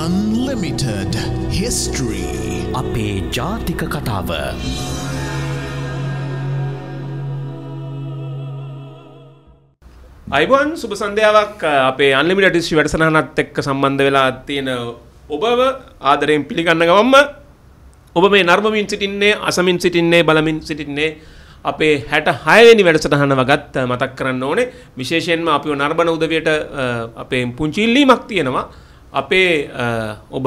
අන්ලිමිටඩ හිස්ටරී අපේ ජාතික කතාව අයිබන් සුබ සන්ධාවක් අපේ අන්ලිමිට ටිස් වැඩසනහනත් එක්ක සම්බන්ධ වෙලා තියෙන ඔබව ආදරයෙන් පිළිගන්න ගවම්ම ඔබ මේ නර්මමින් සිටින්නේ අසමින් සිටින්නේ බලමින් සිටින්නේ අපේ හැට හයවෙනි වැඩසටහනව ගත් මතක් කරන්න ඕනේ විශේෂයෙන්ම අපි නර්බන උදවයට අපේ පුංචිල්ලීමක් තියෙනවා අපේ ඔබ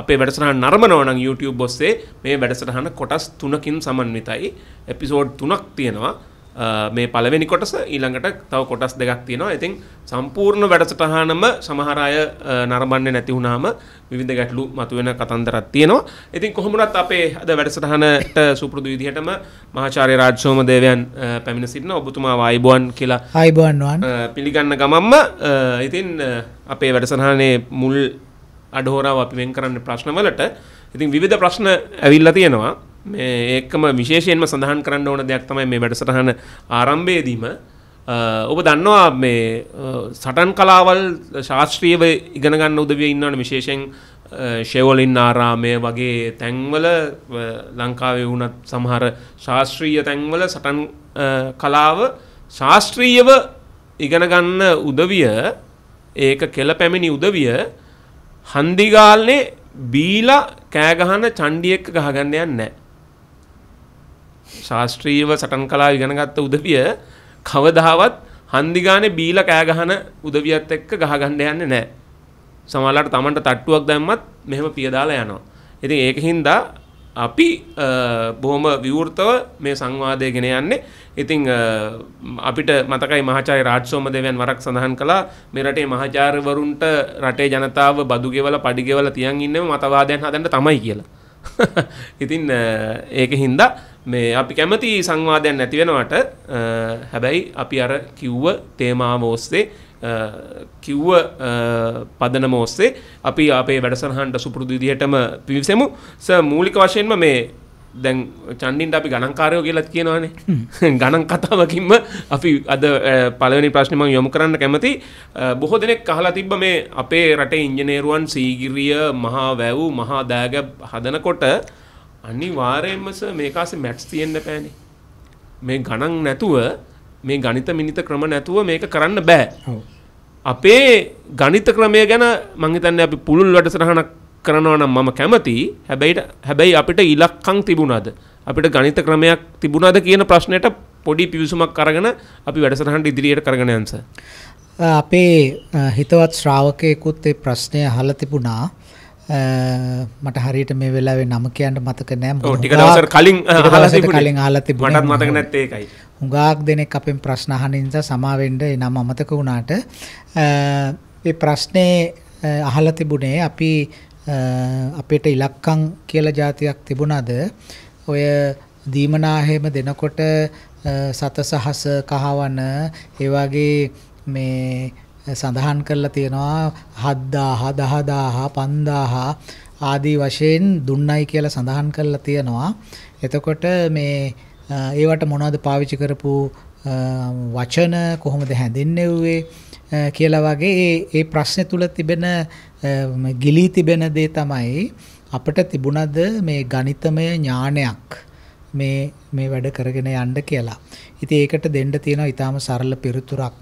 අපේ වැඩසටහන් නරමනවනම් YouTube ඔස්සේ මේ වැඩසටහන කොටස් තුනකින් සමන්විතයි එපිසෝඩ් තුනක් තියෙනවා මේ පළවෙනි කොටස ඊළඟට තව කොටස් දෙකක් තියෙනවා. ඉතින් සම්පූර්ණ වැඩසටහනම සමහර අය නරඹන්නේ නැති වුණාම විවිධ ගැටලු මතුවෙන කතන්දරක් තියෙනවා. ඉතින් කොහොම වුණත් අපේ අද වැඩසටහනට සුපුරුදු විදිහටම මහාචාර්ය රාජසෝම දේවයන් පැමිණ සිටින ඔබතුමා වයිබෝන් කියලා වයිබෝන් පිළිගන්න ගමම්ම ඉතින් අපේ වැඩසටහනේ මුල් අඩහෝරාව අපි වෙන් කරන්න ප්‍රශ්නවලට ඉතින් විවිධ ප්‍රශ්න ඇවිල්ලා තියෙනවා. මේ ඒකම විශේෂයෙන්ම සඳහන් කරන්න ඕන දෙයක් තමයි මේ වැඩසටහන ආරම්භයේදීම ඔබ දන්නවා මේ සටන් කලාවල් ශාස්ත්‍රීයව ඉගෙන ගන්න උදවිය ඉන්නවනේ විශේෂයෙන් ෂෙවලින් ආරාමය වගේ තැන්වල ලංකාවේ වුණත් සමහර ශාස්ත්‍රීය තැන්වල සටන් කලාව ශාස්ත්‍රීයව ඉගෙන ගන්න උදවිය ඒක කෙල පැමිණි උදවිය හන්දිගාල්නේ බීලා කෑගහන චණ්ඩියෙක් ගහගන්න යන්නේ නැහැ. ශාස්ත්‍රීයව සටන් කලා ඉගෙනගත්ත උදවිය කවදාවත් හන්දි ගානේ බීලා කෑ ගහන උදවියත් එක්ක ගහ ගන්න යන්නේ නැහැ. සමහරවිට Tamanට තට්ටුවක් දැම්මත් මෙහෙම පිය දාලා යනවා. ඉතින් ඒකින් දා අපි බොහොම විවෘතව මේ සංවාදය ගෙන යන්නේ. ඉතින් අපිට මතකයි මහාචාර්ය රාජසෝම දේවයන් වරක් සඳහන් කළා මේ රටේ මහාචාර්යවරුන්ට රටේ ජනතාව බදු ගෙවලා පඩි ගෙවලා තියන් ඉන්නම මතවාදයන් හදන්න තමයි කියලා. ඉතින් ඒක හින්දා මේ අපි කැමති සංවාදයක් නැති වෙනවට හැබැයි අපි අර කිව්ව තේමාව ඔස්සේ කිව්ව පදනම ඔස්සේ අපි අපේ වැඩසටහනට සුපුරුදු විදිහටම පිවිසෙමු. ස මූලික වශයෙන්ම මේ දැන් චන්ඩින්ට අපි ගණන්කාරයෝ කියලත් කියනවානේ ගණන් කතාවකින්ම අපි අද පලවනි ප්‍රශ්නම යොමු කරන්න කැමති බොහෝ දෙනෙක් කහලා තිබ්බ මේ අපේ රටේ ඉංජනේරුවන් සීගිරිය මහා වැව් මහා දෑග හදනකොට අනිවාර්යෙන්මස මේකාසේ මැට්ස් තියෙන්න පෑනේ මේ ගණන් නැතුව මේ ගණිත මිනිත ක්‍රම නැතුව මේක කරන්න බෑ අපේ ගණිත ක්‍රමය ගැන මංහිතන්න අපි පුළුල් වැඩසටහනක් කරනවා නම් මම කැමතියි. හැබැයි හැබැයි අපිට ඉලක්කම් තිබුණාද? අපිට ගණිත ක්‍රමයක් තිබුණාද කියන ප්‍රශ්නයට පොඩි පිවිසුමක් අරගෙන අපි වැඩසටහනට ඉදිරියට කරගෙන යන්න අපේ හිතවත් ශ්‍රාවකයෙකුත් ඒ ප්‍රශ්නය අහලා තිබුණා. මට හරියට මේ වෙලාවේ නම කියන්න මතක නෑ ටික දවසර කලින් කලින් අහලා තිබුණා මටත් මතක නැත්තේ ඒකයි හුඟාක් දෙනෙක් අපෙන් ප්‍රශ්න අහන නිසා සමාවෙන්න ඒ නම අමතක වුණාට ඒ ප්‍රශ්නේ අහලා තිබුණේ අපි අපිට ඉලක්කම් කියලා જાතියක් තිබුණාද ඔය දීමනා හැම දෙනකොට සතසහස කහවන ඒ වගේ මේ සඳහන් කරලා තියෙනවා 7000 10000 5000 ආදී වශයෙන් දුන්නයි කියලා සඳහන් කරලා තියෙනවා. එතකොට මේ ඒවට මොනවද පාවිච්චි කරපු වචන කොහොමද හැඳින්වෙන්නේ කියලා වගේ ඒ ප්‍රශ්නේ තුල තිබෙන ගිලී තිබෙන දේ තමයි අපිට තිබුණද මේ ගණිතමය ඥානයක් මේ මේ වැඩ කරගෙන යන්න කියලා. ඉතින් ඒකට දෙන්න තියෙන ඊටාම සරල පිළිතුරක්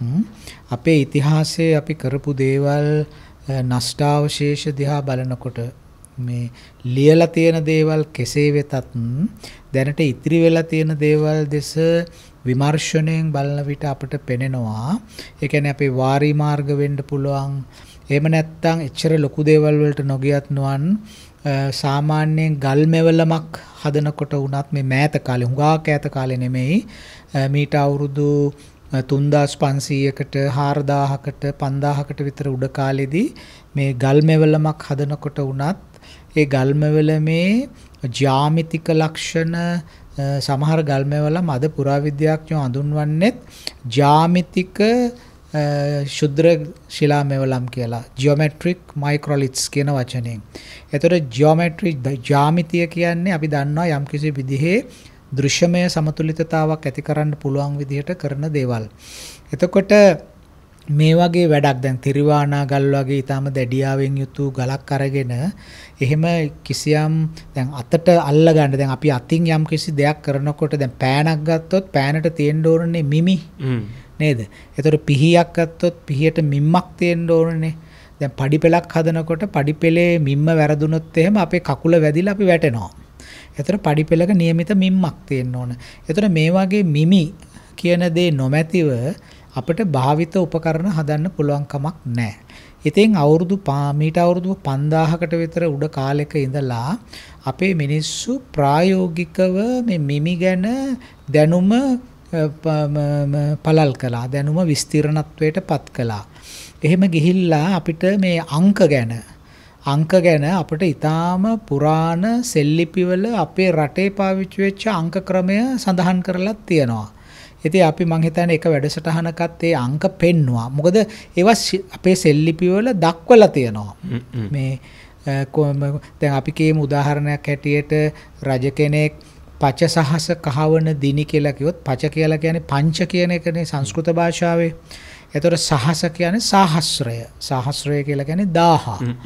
අපේ ඉතිහාසයේ අපි කරපු දේවල් නෂ්ටාවශේෂ දිහා බලනකොට මේ ලියලා තියෙන දේවල් කෙසේ වෙතත් දැනට ඉතිරි වෙලා තියෙන දේවල් දෙස විමර්ශණයෙන් බලන විට අපට පෙනෙනවා ඒ කියන්නේ අපේ වාරි මාර්ග වෙන්න පුළුවන් එහෙම නැත්නම් එච්චර ලොකු දේවල් වලට නොගියත් නොවන් සාමාන්‍යයෙන් ගල් මෙවලමක් හදනකොට වුණත් මේ මෑත කාලේ හුඟාක් ඈත කාලේ නෙමෙයි මීට අවුරුදු 3500කට 4000කට 5000කට විතර උඩ කාලෙදී මේ ගල් මෙවලමක් හදනකොට වුණත් ඒ ගල් මෙවලමේ ජ්‍යාමිතික ලක්ෂණ සමහර ගල් මෙවලම් අද පුරාවිද්‍යාඥයෝ හඳුන්වන්නේ ජ්‍යාමිතික ශුද්‍ර ශිලා මෙවලම් කියලා ජියෝමැට්‍රික් මයික්‍රොලිට්ස් කියන වචනයෙන්. එතකොට ජියෝමැට්‍රි ජ්‍යාමිතිය කියන්නේ අපි දන්නවා යම්කිසි විදිහේ දෘශ්‍යමය සමතුලිතතාවක් ඇති කරන්න පුළුවන් විදිහට කරන දේවල්. එතකොට මේ වගේ වැඩක් දැන් තිරිවානා ගල් වගේ ඊටම දැඩියාවෙන් යුතු ගලක් අරගෙන එහෙම කිසියම් දැන් අතට අල්ල ගන්න දැන් අපි අතින් යම් කිසි දෙයක් කරනකොට දැන් පෑනක් ගත්තොත් පෑනට තියෙන්න ඕනනේ මිමි නේද? එතකොට පිහියක් ගත්තොත් පිහියට මිම්මක් තියෙන්න ඕනනේ. දැන් පඩිපෙලක් හදනකොට පඩිපෙලේ මිම්ම වැරදුනොත් එහෙම අපේ කකුල වැදිලා අපි වැටෙනවා. එතකොට පඩිපෙලක નિયમિત මිම්මක් තියෙන්න ඕන. එතකොට මේ වගේ මිමි කියන දේ නොමැතිව අපිට භාවිත උපකරණ හදන්න පුළුවන් කමක් නැහැ. ඉතින් අවුරුදු මීට අවුරුදු 5000කට විතර උඩ කාලෙක ඉඳලා අපේ මිනිස්සු ප්‍රායෝගිකව මේ මිමි ගැන දැනුම පළල් කළා. දැනුම විස්තිරණත්වයට පත් කළා. එහෙම ගිහිල්ලා අපිට මේ අංක ගැන අංක ගැන අපිට ඊටාම පුරාණ සෙල්ලිපිවල අපේ රටේ පාවිච්චි වෙච්ච අංක ක්‍රමය සඳහන් කරලා තියෙනවා. ඉතින් අපි මං හිතන්නේ එක වැඩසටහනකත් ඒ අංක පෙන්නවා. මොකද ඒවා අපේ සෙල්ලිපිවල දක්වලා තියෙනවා. මේ දැන් අපි කියමු උදාහරණයක් හැටියට රජ කෙනෙක් පච සහස කහවන දිනි කියලා කිව්වොත් පච කියලා කියන්නේ පංච කියන එකනේ සංස්කෘත භාෂාවේ. එතකොට සහස කියන්නේ සාහස්රය. සාහස්රය කියලා කියන්නේ 1000.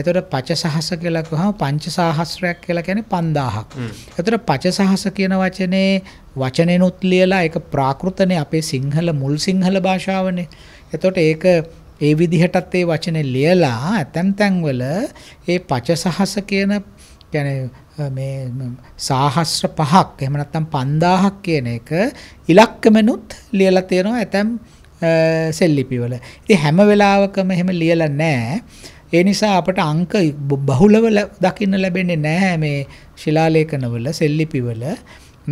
එතකොට පච සහස කියලා කිව්වහම පංච සාහස්රයක් කියලා කියන්නේ 5000ක්. එතකොට පච සහස කියන වචනේ වචනෙනුත් ලියලා ඒක ප්‍රාකෘතනේ අපේ සිංහල මුල් සිංහල භාෂාවනේ. එතකොට ඒක ඒ විදිහටත් ඒ වචනේ ලියලා ඇතැම් තැන්වල ඒ පච සහස කියන කියන්නේ මේ සාහස්ත්‍ර පහක් එහෙම නැත්නම් 5000ක් කියන එක ඉලක්කමනුත් ලියලා තියෙනවා ඇතම් සෙල්ලිපි වල. ඉතින් හැම වෙලාවකම එහෙම ලියලා නැහැ. ඒ නිසා අපට අංක බහුලව දකින්න ලැබෙන්නේ නැහැ මේ ශිලාලේඛනවල සෙල්ලිපිවල.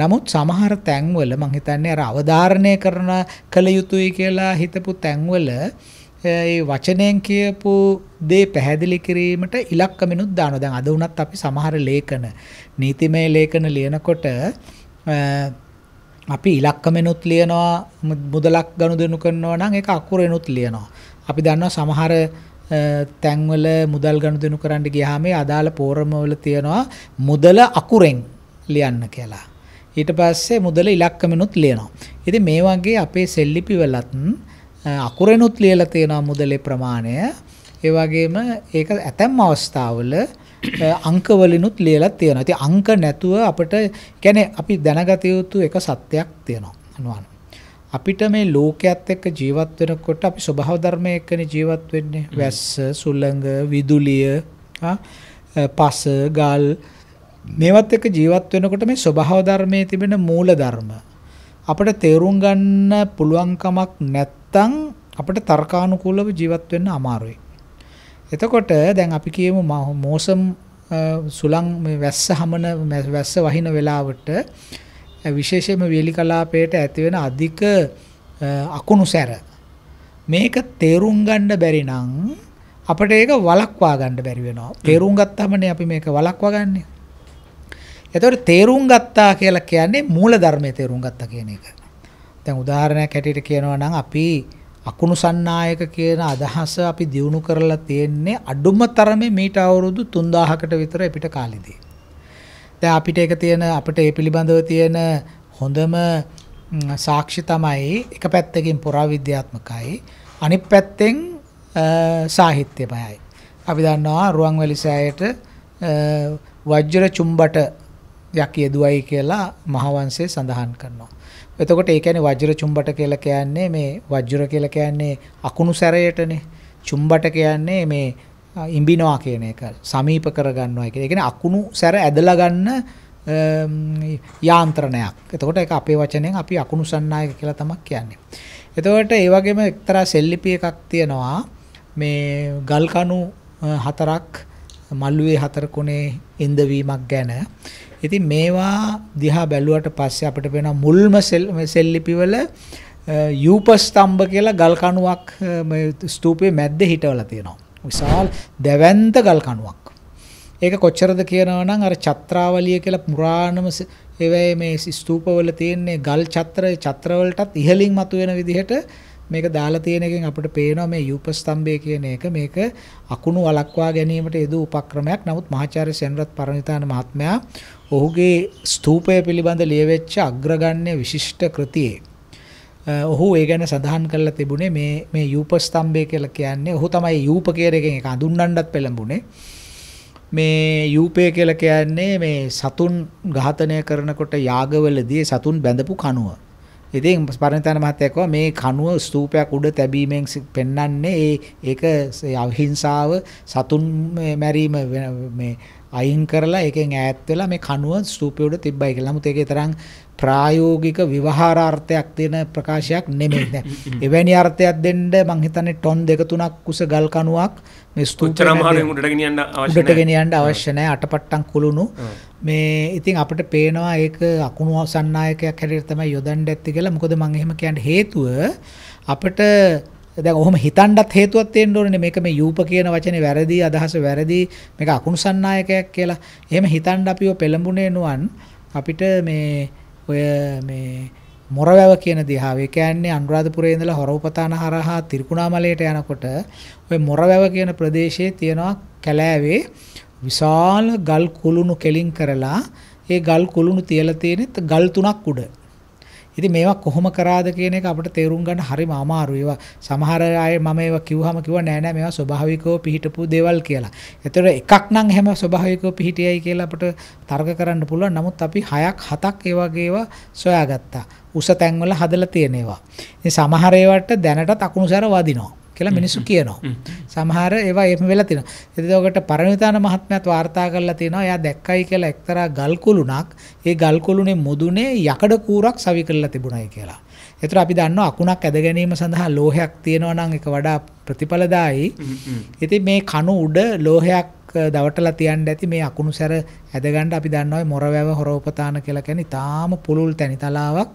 නමුත් සමහර තැන්වල මං හිතන්නේ අර අවධාරණය කරන කළ යුතුයි කියලා හිතපු තැන්වල ඒ වචනයෙන් කියපු දේ පැහැදිලි කිරීමට ඉලක්කමිනුත් දානවා. දැන් අද වුණත් අපි සමහර ලේඛන නීතිමය ලේඛන ලියනකොට අපි ඉලක්කමිනුත් ලියනවා මුදලක් ගනුදෙනු කරනවා නම් ඒක අකුරෙනුත් ලියනවා. අපි දන්නවා සමහර තැන්වල මුදල් ගනුදෙනු කරන්න ගියාම අදාළ පෝරමවල තියෙනවා මුදල අකුරෙන් ලියන්න කියලා. ඊට පස්සේ මුදල ඉලක්කමිනුත් ලියනවා. ඉතින් මේ වගේ අපේ සෙල්ලිපි වලත් අකුරෙනුත් ලියලා තියෙනවා මුදලේ ප්‍රමාණය. ඒ වගේම ඒක ඇතැම් අවස්ථාවල අංක වලිනුත් ලියලා තියෙනවා. ඉතින් අංක නැතුව අපිට කියන්නේ අපි දැනගත යුතු එක සත්‍යයක් තියෙනවා. අනුවන්. අපිට මේ ලෝකයේත් එක්ක ජීවත් වෙනකොට අපි ස්වභාව ධර්මයේ එක්කනේ ජීවත් වෙන්නේ. වැස්ස, සුළඟ, විදුලිය, පස, ගල් මේවත් එක්ක ජීවත් වෙනකොට මේ ස්වභාව ධර්මයේ තිබෙන මූල ධර්ම අපිට තේරුම් ගන්න පුළුවන්කමක් නැත්තම් අපිට තර්කානුකූලව ජීවත් වෙන්න අමාරුයි. එතකොට දැන් අපි කියමු මෝසම් සුලං මේ වැස්ස හමන වැස්ස වහින වෙලාවට විශේෂයෙන්ම වේලි කලාපයට ඇති වෙන අධික අකුණු සැර මේක තේරුම් ගන්න බැරි නම් අපිට ඒක වළක්වා ගන්න බැරි වෙනවා. තේරුම් ගත්තාමනේ අපි මේක වළක්වා ගන්නේ. එතකොට තේරුම් ගත්තා කියලා කියන්නේ මූල ධර්මයේ තේරුම් ගත්තා කියන එක. දැන් උදාහරණයක් හැටියට කියනවා නම් අපි අකුණු සන්නායක කියන අදහස අපි දිනු කරලා තියෙන්නේ අඩුම තරමේ මීට අවුරුදු 3000කට විතර අපිට කාලෙදී. දැන් අපිට ඒක තියෙන අපිට ඒ පිළිබඳව තියෙන හොඳම සාක්ෂි තමයි එක පැත්තකින් පුරාවිද්‍යාත්මකයි අනිත් පැත්තෙන් සාහිත්‍යමයයි. අපි දන්නවා රුවන්වැලි සෑයට වජ්‍ර චුම්බට යක් යෙදුවයි කියලා මහවංශය සඳහන් කරනවා. එතකොට ඒ කියන්නේ වජ්‍ර චුම්බට කියලා කියන්නේ මේ වජ්‍ර කියලා කියන්නේ අකුණු සැරයටනේ. චුම්බට කියන්නේ මේ ඉඹිනවා කියන එක. සමීප කරගන්නවා කියන එක. ඒ කියන්නේ අකුණු සැර ඇදලා ගන්න යාන්ත්‍රණයක්. එතකොට ඒක අපේ වචනයෙන් අපි අකුණු සන්නායක කියලා තමයි කියන්නේ. එතකොට ඒ වගේම එක්තරා සෙල්ලිපි එකක් තියෙනවා මේ ගල් කණු හතරක් මල්ුවේ හතර කුණේ ඉඳවීමක් ගැන. ඉතින් මේවා දිහා බැලුවට පස්සේ අපිට පේන මුල්ම සෙල් සෙල්ලිපිවල යූප ස්තම්භ කියලා ගල් කණුවක් මේ ස්තූපයේ මැද්දේ හිටවලා තියෙනවා. විශාල දැවැන්ත ගල් කණුවක්. ඒක කොච්චරද කියනවා නම් අර චත්‍රාවලිය කියලා පුරාණම ඒවැය මේ ස්තූපවල තියෙන්නේ ගල් චත්‍ර චත්‍රවලටත් ඉහළින් මතුවෙන විදිහට මේක දාලා තියෙන එකෙන් අපිට පේනවා මේ යූප ස්තම්භය කියන එක මේක අකුණු වළක්වා ගැනීමට යෙදූ උපක්‍රමයක්. නමුත් මහාචාර්ය සෙන්රත් පරණිතාන මහත්මයා ඔහුගේ ස්තූපය පිළිබඳ ලියවෙච්ච අග්‍රගණ්‍ය විශිෂ්ට කෘතියේ ඔහු ඒ ගැන සඳහන් කරලා තිබුණේ මේ මේ යූප ස්තම්භය කියලා කියන්නේ ඔහු තමයි යූප කියන එකෙන් ඒක හඳුන්වන්නත් පෙළඹුණේ මේ යූපය කියලා කියන්නේ මේ සතුන් ඝාතනය කරනකොට යාගවලදී සතුන් බැඳපු කණුව. ඉතින් පරණතන මහත්තයා කිව්වා මේ කණුව ස්තූපයක් උඩ තැබීමෙන් පෙන්වන්නේ ඒ ඒක අහිංසාව සතුන් මැරීම මේ අයින් කරලා ඒකෙන් ඈත් වෙලා මේ කණුව ස්තූපය උඩ තිබ්බයි කියලා. නමුත් ඒකේ තරම් ප්‍රායෝගික විවහාරාර්ථයක් තියෙන ප්‍රකාශයක් නෙමෙයි දැන්. එවැනි අර්ථයක් දෙන්න මං හිතන්නේ ටොන් දෙක තුනක් කුස ගල් කණුවක් මේ ස්තූපෙට උඩට ගෙනියන්න අවශ්‍ය නැහැ. උඩට ගෙනියන්න අවශ්‍ය නැහැ. අටපට්ටම් කුළුණු මේ ඉතින් අපිට පේනවා ඒක අකුණු සන්නායකයක් හැටියට තමයි යොදන්න ඇත්තේ කියලා. මොකද මම එහෙම කියන්න හේතුව අපිට දැන් ඔහොම හිතන්නත් හේතුවක් තියෙන්න ඕනේ මේක මේ යූප කියන වචනේ වැරදි අදහස වැරදි මේක අකුණු සන්නායකයක් කියලා. එහෙම හිතන්න අපිව පෙළඹුණේ නුවන් අපිට මේ ඔය මේ මොරවැව කියන දිහාව. ඒ කියන්නේ අනුරාධපුරේ ඉඳලා හොරවපතාන හරහා තිරිකුණාමලයට යනකොට ඔය මොරවැව කියන ප්‍රදේශයේ තියෙනවා කැලෑවේ විශාල ගල් කුළුණු කෙලින් කරලා ඒ ගල් කුළුණු තියලා තියෙනෙත් ගල් තුනක් උඩ. ඉතින් මේවා කොහොම කරාද කියන එක අපිට තේරුම් ගන්න හරිම අමාරුයි. ඒවා සමහර අය මම ඒවා කිව්වම කිව්වා නෑ නෑ මේවා ස්වභාවිකව පිහිටපු දේවල් කියලා. ඒතර එකක් නම් හැම ස්වභාවිකව පිහිටියයි කියලා අපිට තර්ක කරන්න පුළුවන්. නමුත් අපි හයක් හතක් ඒ වගේ ඒවා සොයාගත්තා. උස තැන්වල හදලා තියෙන ඒවා. ඉතින් සමහර ඒවට දැනටත් අකුණු සැර වදිනවා. කියලා මිනිස්සු කියනවා. සමහර ඒවා එහෙම වෙලා තිනවා. එතකොට පරණවිතාන මහත්මයාත් වාර්තා කරලා තිනවා එයා දැක්කයි කියලා එක්තරා ගල් කුළුණක් ඒ ගල් කුළුණේ මුදුනේ යකඩ කූරක් සවි කරලා තිබුණයි කියලා. ඒතර අපි දන්නවා අකුණක් ඇද ගැනීම සඳහා ලෝහයක් තියෙනවා නම් ඒක වඩා ප්‍රතිඵලදායි. ඉතින් මේ කණු උඩ ලෝහයක් දවටලා තියන්න ඇති මේ අකුණු සැර ඇදගන්න අපි දන්නවා මොරවැව හොරෝපතාන කියලා කියන්නේ තාම පුළුල් තැනිතලාවක්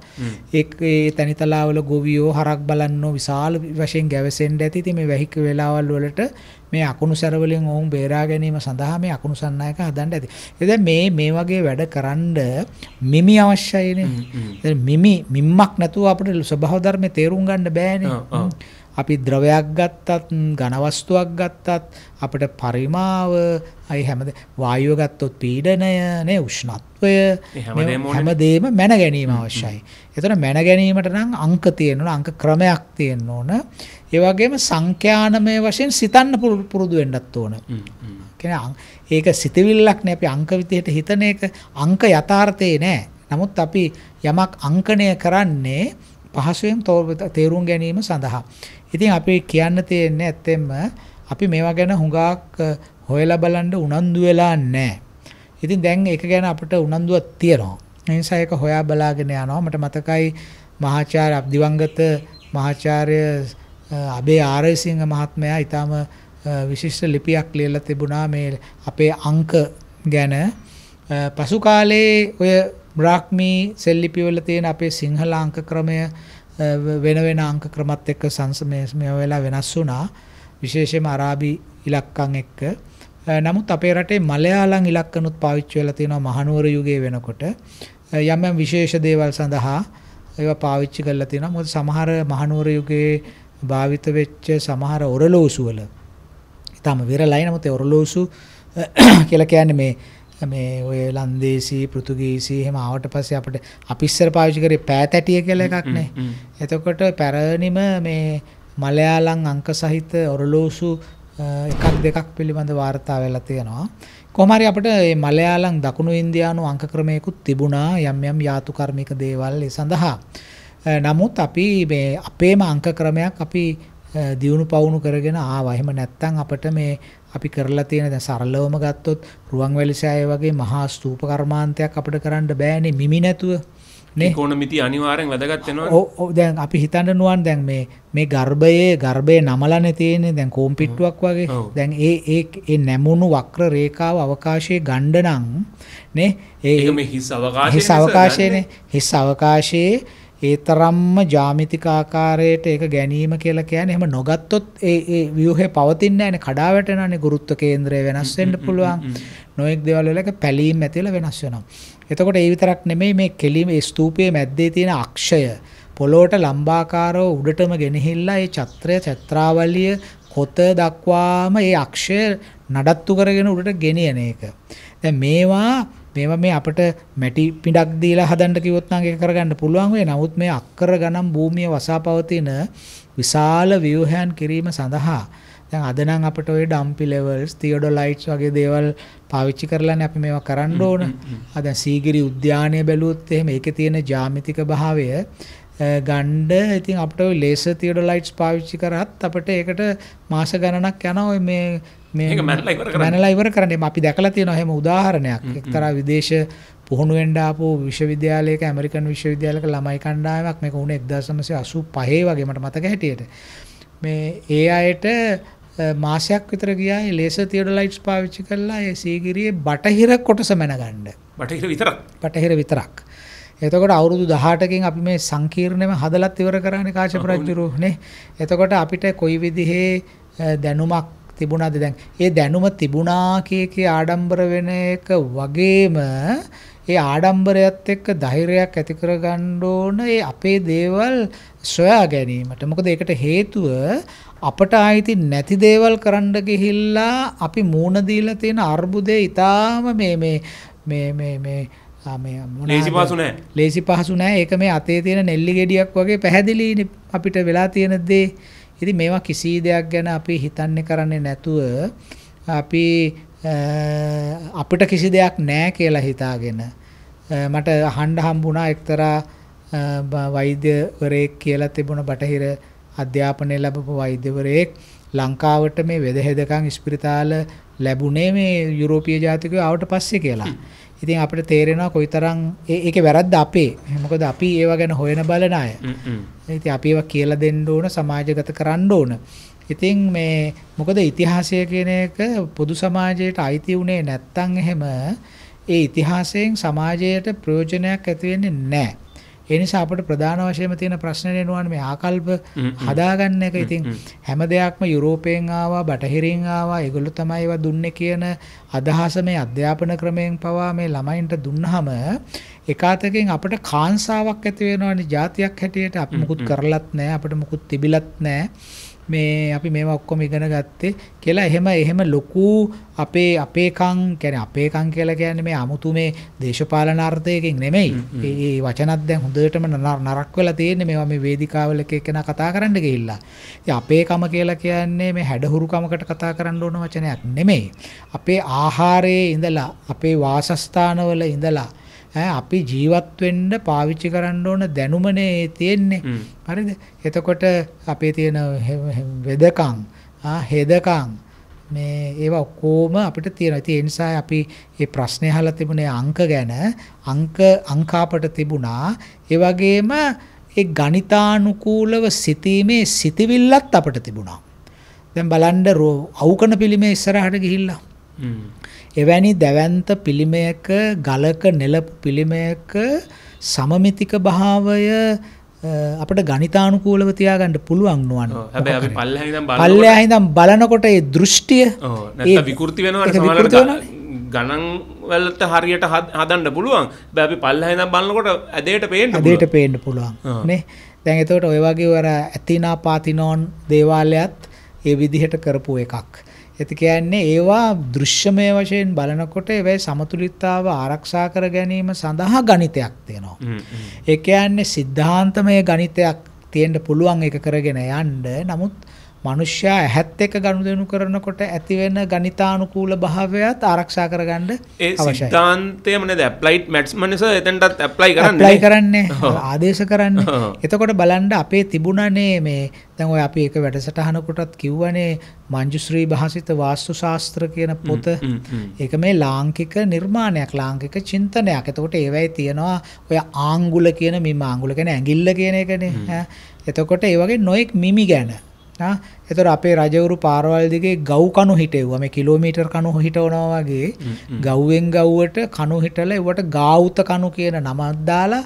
ඒක ඒ තැනිතලාවල ගොවියෝ හරක් බලන්නෝ විශාල වශයෙන් ගැවසෙන්න ඇති ඉතින් මේ වැහික වේලාවල් වලට මේ අකුණු සැර වලින් ඔවුන් බේරා ගැනීම සඳහා මේ අකුණු සන්නායක හදන්න ඇති. එතෙන් මේ මේ වගේ වැඩ කරන්ඩ මිමි අවශ්‍යයිනේ. මිමි මිම්මක් නැතුව අපිට ස්වභාව ධර්මේ තේරුම් ගන්න බෑනේ. අපි ද්‍රවයක් ගත්තත් ඝන වස්තුවක් ගත්තත් අපිට පරිමාව අයි හැමද වායුව ගත්තොත් පීඩනය නේ උෂ්ණත්වය හැමදේම මැන ගැනීම අවශ්‍යයි. එතන මැන ගැනීමට නම් අංක තියෙන්න ඕන අංක ක්‍රමයක් තියෙන්න ඕන. ඒ වගේම සංඛ්‍යානමය වශයෙන් සිතන්න පුරුදු වෙන්නත් ඕන. කියන්නේ ඒක සිතවිල්ලක් නේ අපි අංක විදිහට හිතන එක අංක යථාර්ථේ නෑ. නමුත් අපි යමක් අංකණය කරන්නේ පහසුවෙන් තේරුම් ගැනීම සඳහා. ඉතින් අපි කියන්න තියෙන්නේ ඇත්තෙන්ම අපි මේවා ගැන හුඟක් හොයලා බලන්න උනන්දු වෙලා නැහැ. ඉතින් දැන් ඒක ගැන අපිට උනන්දුවක් තියෙනවා. ඒ නිසා ඒක හොයා බලාගෙන යනවා. මට මතකයි මහාචාර්ය දිවංගත මහාචාර්ය අබේ ආරයසිංහ මහත්මයා ඊටම විශිෂ්ට ලිපියක් ලියලා තිබුණා මේ අපේ අංක ගැන පසු කාලේ ඔය බ්‍රාහ්මී සෙල්ලිපිවල තියෙන අපේ සිංහල අංක ක්‍රමය වෙන වෙන අංක ක්‍රමත් එක්ක සංසමය වෙලා වෙනස් වුණා විශේෂයෙන්ම අරාබි ඉලක්කම් එක්ක නමුත් අපේ රටේ මලයාලම් ඉලක්කනුත් පාවිච්චි වෙලා තියෙනවා මහනුවර යුගයේ වෙනකොට යම් යම් විශේෂ දේවල් සඳහා ඒවා පාවිච්චි කරලා තියෙනවා මොකද සමහර මහනුවර යුගයේ භාවිත වෙච්ච සමහර ඔරලෝසු වල ඊටම විරලයි නමුත් ඔරලෝසු කියලා කියන්නේ මේ මේ ඔය ලන්දේසි පෘතුගීසි එහෙම ආවට පස්සේ අපිට අපි ඉස්සර පාවිච්චි කරේ පෑතැටිය කියලා එකක් නේ. එතකොට පැරණිම මේ මලයාලම් අංක සහිත ඔරලෝසු එකක් දෙකක් පිළිබඳ වාර්තා වෙලා තියෙනවා. කොහොම හරි අපිට මේ මලයාලම් දකුණු ඉන්දියානු අංක ක්‍රමයකුත් තිබුණා යම් යම් යාතුකර්මික දේවල් ඒ සඳහා. නමුත් අපි මේ අපේම අංක ක්‍රමයක් අපි දියුණු පවුණු කරගෙන ආවා. එහෙම නැත්නම් අපිට මේ අපි කරලා තියෙන දැන් සරලවම ගත්තොත් රුවන්වැලිසෑය වගේ මහා ස්තූප කර්මාන්තයක් අපිට කරන්න බෑනේ මිමි නැතුව. නේ කොනමිති අනිවාර්යෙන් වැදගත් වෙනවා. ඔව් දැන් අපි හිතන්න නුවන් දැන් මේ මේ ගර්භයේ ගර්භයේ නමලනේ තියෙන්නේ දැන් කොම්පිට්ටුවක් වගේ. දැන් ඒ ඒ ඒ නැමුණු වක්‍ර රේඛාව අවකාශයේ ගණ්ඩ නම් නේ ඒ මේ හිස් අවකාශයේ හිස් අවකාශයේනේ හිස් අවකාශයේ ඒ තරම්ම ජ්‍යාමිතික ආකාරයට ඒක ගැනීම කියලා කියන්නේ එහෙම නොගත්තොත් ඒ ඒ ව්‍යුහේ පවතින්නේ නැහැනේ කඩා වැටෙනානේ ගුරුත්ව කේන්ද්‍රය වෙනස් වෙන්න පුළුවන් නොඑක් දේවල් වලක පැලීම් ඇතිලා වෙනස් වෙනවා. එතකොට ඒ විතරක් නෙමෙයි මේ කෙලිම ස්තූපයේ මැද්දේ තියෙන අක්ෂය පොළොවට ලම්බාකාරව උඩටම ගෙනහිල්ලා ඒ චත්‍රය චත්‍රාවලිය කොත දක්වාම ඒ අක්ෂය නඩත්තු කරගෙන උඩට ගෙනියන එක. දැන් මේවා මේවා මේ අපිට මැටි පිටක් දීලා හදන්න කිව්වොත් නම් ඒක කරගන්න පුළුවන් වෙයි. නමුත් මේ අක්කර ගණන් භූමිය වසා පවතින විශාල ව්‍යුහයන් කිරීම සඳහා දැන් අද නම් අපිට ওই ඩම්පි ලෙවල්ස්, තියඩොලයිට්ස් වගේ දේවල් පාවිච්චි කරලානේ අපි මේවා කරන්න ඕන. ආ දැන් සීගිරි උද්‍යානය බැලුවොත් එහෙම ඒකේ තියෙන ජ්‍යාමිතික භාවය ගණ්ඩ ඉතින් අපිට ওই ලේසර් තියඩොලයිට්ස් පාවිච්චි කරත් අපිට ඒකට මාස ගණනක් යනවා මේ මැනලා ඉවර කරන්න අපි දැකලා තියෙන හැම උදාහරණයක් එක්තරා විදේශ පුහුණුවෙන්ඩ ආපු විශ්වවිද්‍යාලයක ඇමරිකන් විශ්වවිද්‍යාලක ළමයි කණ්ඩායමක් මේක වුණේ 1985 වගේ මට මතක හැටියට මේ ඒ අයට මාසයක් විතර ගියා ලේසර් තියඩොලයිට්ස් පාවිච්චි කරලා ඒ සීගිරියේ බටහිර කොටස මැනගන්න බටහිර විතරක් බටහිර විතරක් එතකොට අවුරුදු 18කින් අපි මේ සංකීර්ණයම හදලත් ඉවර කරානේ කාශ්‍යප රජුනේ එතකොට අපිට කොයි විදිහේ දැනුමක් තිබුණාද දැන් ඒ දැනුම තිබුණා කීකේ ආඩම්බර වෙන එක වගේම ඒ ආඩම්බරයත් එක්ක ධෛර්යයක් ඇති කරගන්න ඕන ඒ අපේ දේවල් සොයා ගැනීමට. මොකද ඒකට හේතුව අපට ආйти නැති දේවල් කරන්න ගිහිල්ලා අපි මූණ දීලා තියෙන අර්බුදේ ඊටාම මේ මේ මේ මේ මේ මේ ලේසි පහසු නෑ. ලේසි පහසු නෑ. ඒක මේ අතේ තියෙන නෙල්ලි ගෙඩියක් වගේ පැහැදිලිනේ අපිට වෙලා තියෙන දේ. ඉතින් මේවා කිසි දෙයක් ගැන අපි හිතන්නේ කරන්නේ නැතුව අපි අපිට කිසි දෙයක් නැහැ කියලා හිතාගෙන මට අහන්න හම්බුණා එක්තරා වෛද්‍යවරයෙක් කියලා තිබුණ බටහිර අධ්‍යාපනය ලැබපු වෛද්‍යවරයෙක් ලංකාවට මේ වෙදහෙදකම් ස්පිරිතාල ලැබුණේ මේ යුරෝපීය ජාතිකයෝ ආවට පස්සේ කියලා. ඉතින් අපිට තේරෙනවා කොයිතරම් ඒකේ වැරද්ද අපේ. මොකද අපි ඒව ගැන හොයන බලන අය. ඉතින් අපි ඒවා කියලා දෙන්න ඕන සමාජගත කරන්න ඕන. ඉතින් මේ මොකද ඉතිහාසය කියන එක පොදු සමාජයට අයිති උනේ නැත්තම් එහෙම ඒ ඉතිහාසයෙන් සමාජයට ප්‍රයෝජනයක් ඇති වෙන්නේ නැහැ. ඒ නිසා අපිට ප්‍රධාන වශයෙන්ම තියෙන ප්‍රශ්නේ නෙවෙයි මේ ආකල්ප හදාගන්න එක. ඉතින් හැම දෙයක්ම යුරෝපයෙන් ආවා, බටහිරින් ආවා. ඒගොල්ලෝ තමයි ඒවා දුන්නේ කියන අදහස මේ අධ්‍යාපන ක්‍රමයෙන් පවා මේ ළමයින්ට දුන්නාම එකාතකින් අපට කාංසාවක් ඇති වෙනවනේ જાතියක් හැටියට අපි මුකුත් කරලත් නැහැ, අපිට මුකුත් තිබිලත් නැහැ. මේ අපි මේවා ඔක්කොම ඉගෙන ගත්තේ කියලා එහෙම එහෙම ලොකු අපේ අපේකම් කියන්නේ අපේකම් කියලා කියන්නේ මේ 아무තු මේ දේශපාලනාර්ථයකින් නෙමෙයි. මේ වචනත් දැන් හොඳටම නරක් වෙලා තියෙන්නේ මේවා මේ වේදිකාවල එක එකනා කතා කරන්න ගිහිල්ලා. ඉතින් අපේකම කියලා කියන්නේ මේ හැඩහුරුකමකට කතා කරන්න ඕන වචනයක් නෙමෙයි. අපේ ආහාරයේ ඉඳලා අපේ වාසස්ථානවල ඉඳලා අපි ජීවත් වෙන්න පාවිච්චි කරන්න ඕන දැනුමනේ තියෙන්නේ. හරිද? එතකොට අපේ තියෙන වෙදකම්, හෙදකම් මේ ඒවා ඔක්කොම අපිට තියෙනවා. ඉතින් ඒ නිසා අපි මේ ප්‍රශ්නේ අහලා තිබුණේ අංක ගැන. අංක අංකාපට තිබුණා. ඒ වගේම ඒ ගණිතානුකූලව සිතීමේ සිතවිල්ලත් අපිට තිබුණා. දැන් බලන්න අවුකන පිළිමේ ඉස්සරහට ගිහිල්ලා එවැනි දැවැන්ත පිළිමයක ගලක නෙලපු පිළිමයක සමමිතික භාවය අපට ගණිතානුකූලව තියාගන්න පුළුවන් නුවන් පල්ලයා හිදම් බලනකොට ඒ දෘෂ්ටිය විකෘති වෙනවට ගණන්වලට හරියට හදන්න පුළුවන් බැපි පල්ලහිද බලන්නකොට ඇදයට පේෙන් අදයට පේන්න පුළුවන් නේ දැන් එතවට ඔය වගේ වර ඇතිනා පාතිනෝන් දේවාලයත් ඒ විදිහට කරපු එකක්. එත කියන්නේ ඒවා දෘශ්‍යමය වශයෙන් බලනකොට ඒවැයි සමතුලිතතාව ආරක්ෂා කර ගැනීම සඳහා ගණිතයක් තියෙනවා. ඒ කියන්නේ සිද්ධාන්තමය ගණිතයක් තියෙන්න පුළුවන් එක කරගෙන යන්න. නමුත් මිනිස්සයා ඇහත් එක්ක ගනුදෙනු කරනකොට ඇතිවෙන ගණිතානුකූල භාවයත් ආරක්ෂා කරගන්න අවශ්‍යයි. ඒ සිද්ධාන්තයම නේද ඇප්ලයිඩ් මැත්ස්මන් නිසා එතනටත් ඇප්ලයි කරන්නේ. ඇප්ලයි කරන්නේ ආදේශ කරන්නේ. එතකොට බලන්න අපේ තිබුණනේ මේ දැන් ඔය අපි එක වැඩසටහනකටත් කිව්වනේ මංජුශ්‍රී භාසිත වාස්තු ශාස්ත්‍ර කියන පොත. ඒක මේ ලාංකික නිර්මාණයක් ලාංකික චින්තනයක්. එතකොට ඒවැයි තියෙනවා ඔය ආංගුල කියන මිම ආංගුල කියන්නේ ඇඟිල්ල කියන එකනේ. එතකොට ඒ වගේ නොඑක් මිමි ගැන නා එතකොට අපේ රජවරු පාරවල් දිගේ ගව් කණු හිටෙව්වා මේ කිලෝමීටර් කණු හිටවනවා වගේ ගව්වෙන් ගව්වට කණු හිටලා ඒවට ගාවුත කණු කියන නමක් දාලා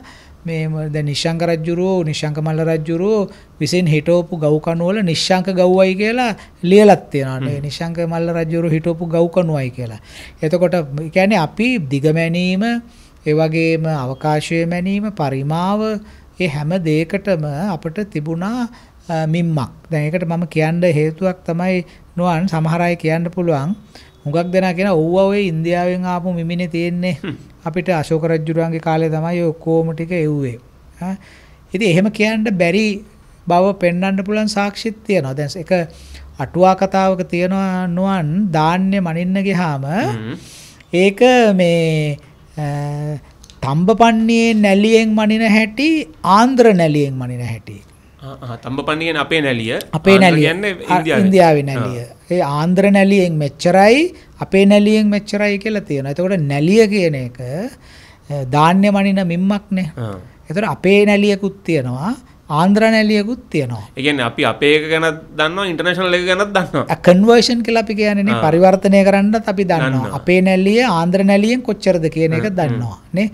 මේ දැන් නිශ්ශංක රජුරෝ නිශ්ශංක මල්ල රජුරෝ විසින් හිටවපු ගව් කණු වල නිශ්ශංක ගව්වයි කියලා ලියලක් තියෙනවා නේ නිශ්ශංක මල්ල රජුරෝ හිටවපු ගව් කණුවයි කියලා. එතකොට කියන්නේ අපි දිග මැනීම ඒ වගේම අවකාශය මැනීම පරිමාව ඒ හැම දෙයකටම අපිට තිබුණා මිම්මක්. දැන් ඒකට මම කියන්න හේතුවක් තමයි නොවන් සමහර අය කියන්න පුළුවන්. හුඟක් දෙනා කියන ඔව්ව ඔය ඉන්දියාවෙන් ආපු මිමිනේ තියෙන්නේ. අපිට අශෝක රජුරුවන්ගේ කාලේ තමයි ඔය ඔක්කොම ටික එව්වේ. ඈ ඉතින් එහෙම කියන්න බැරි බව පෙන්වන්න පුළුවන් සාක්ෂිත් තියෙනවා. දැන් ඒක අටුවා කතාවක තියෙනවා නොවන් ධාන්‍ය මනින්න ගියාම ඒක මේ තම්බපන්නේ නැලියෙන් මනින හැටි ආන්ද්‍ර නැලියෙන් මනින හැටි තම්බ පන්නිගෙන් අපේ නැලිය අපේ නැලිය ඉන්දියාව නැලිය ඒ ආන්ද්‍ර නැලියෙන් මෙච්චරයි අපේ නැලියෙන් මෙච්චරයි කියලා තියෙන එතකොට නැලිය කියන එක ධාන්‍ය මනින මිම්මක්නේ එතකොට අපේ නැලියකුත් තියෙනවා ආන්ද්‍ර නැලියකුත් තියෙනවා. ඒ කියන්නේ අපි අපේ එක ගැනත් දන්නවා ඉන්ටර්නැෂනල් එක ගැනත් දන්නවා. කන්වර්ෂන් කියලා අපි කියන්නේ නේ පරිවර්තනය කරන්නත් අපි දන්නවා. අපේ නැලිය ආන්ද්‍ර නැලියෙන් කොච්චරද කියන එක දන්නවා නේ.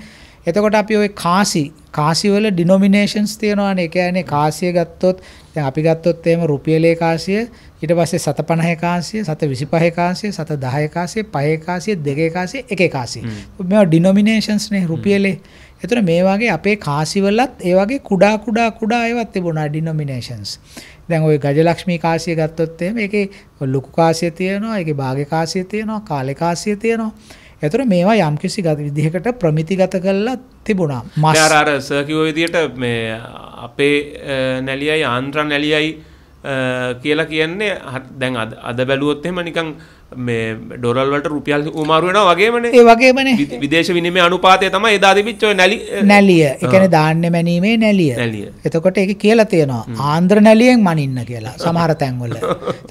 එතකොට අපි ওই කාසි කාසි වල ඩිනොමිනේෂන්ස් තියෙනවානේ. ඒ කියන්නේ කාසිය ගත්තොත් දැන් අපි ගත්තොත් එහෙම රුපියලේ කාසිය ඊට පස්සේ 750 කාසිය, 725 කාසිය, 710 කාසිය, 5 කාසිය, 2 කාසිය, 1 කාසිය. මේවා ඩිනොමිනේෂන්ස් නේ රුපියලේ. එතකොට මේ වගේ අපේ කාසි වලත් ඒ වගේ කුඩා කුඩා කුඩා ඒවත් තිබුණා ඩිනොමිනේෂන්ස්. දැන් ওই ගජලක්ෂ්මී කාසිය ගත්තොත් එහෙම ඒකේ ලොකු කාසිය තියෙනවා, ඒකේ භාගය කාසිය තියෙනවා, කාලේ කාසිය තියෙනවා. ඒතර මේවා යම්කිසි ගත විදිහකට ප්‍රමිතිගත කරලා තිබුණා. මස් අර අර සර් කිව්ව විදිහට මේ අපේ නැලියයි ආන්ද්‍රා නැලියයි කියලා කියන්නේ දැන් අද බැලුවොත් එහෙම නිකන් මේ ඩොරල්වට රුපියල් උමාරුවෙන වගේමන ඒ වගේමන විදේශ විනිම අනුපාතය තම එදාදිපිච්චෝ නැලි නැලිය එකන දාන්න මැනීමේ නැලිය නැලිය එතකොට එක කියලා තියෙනවා ආන්ද්‍ර නැලියෙන් මනින්න කියලා සමහර තැන්වල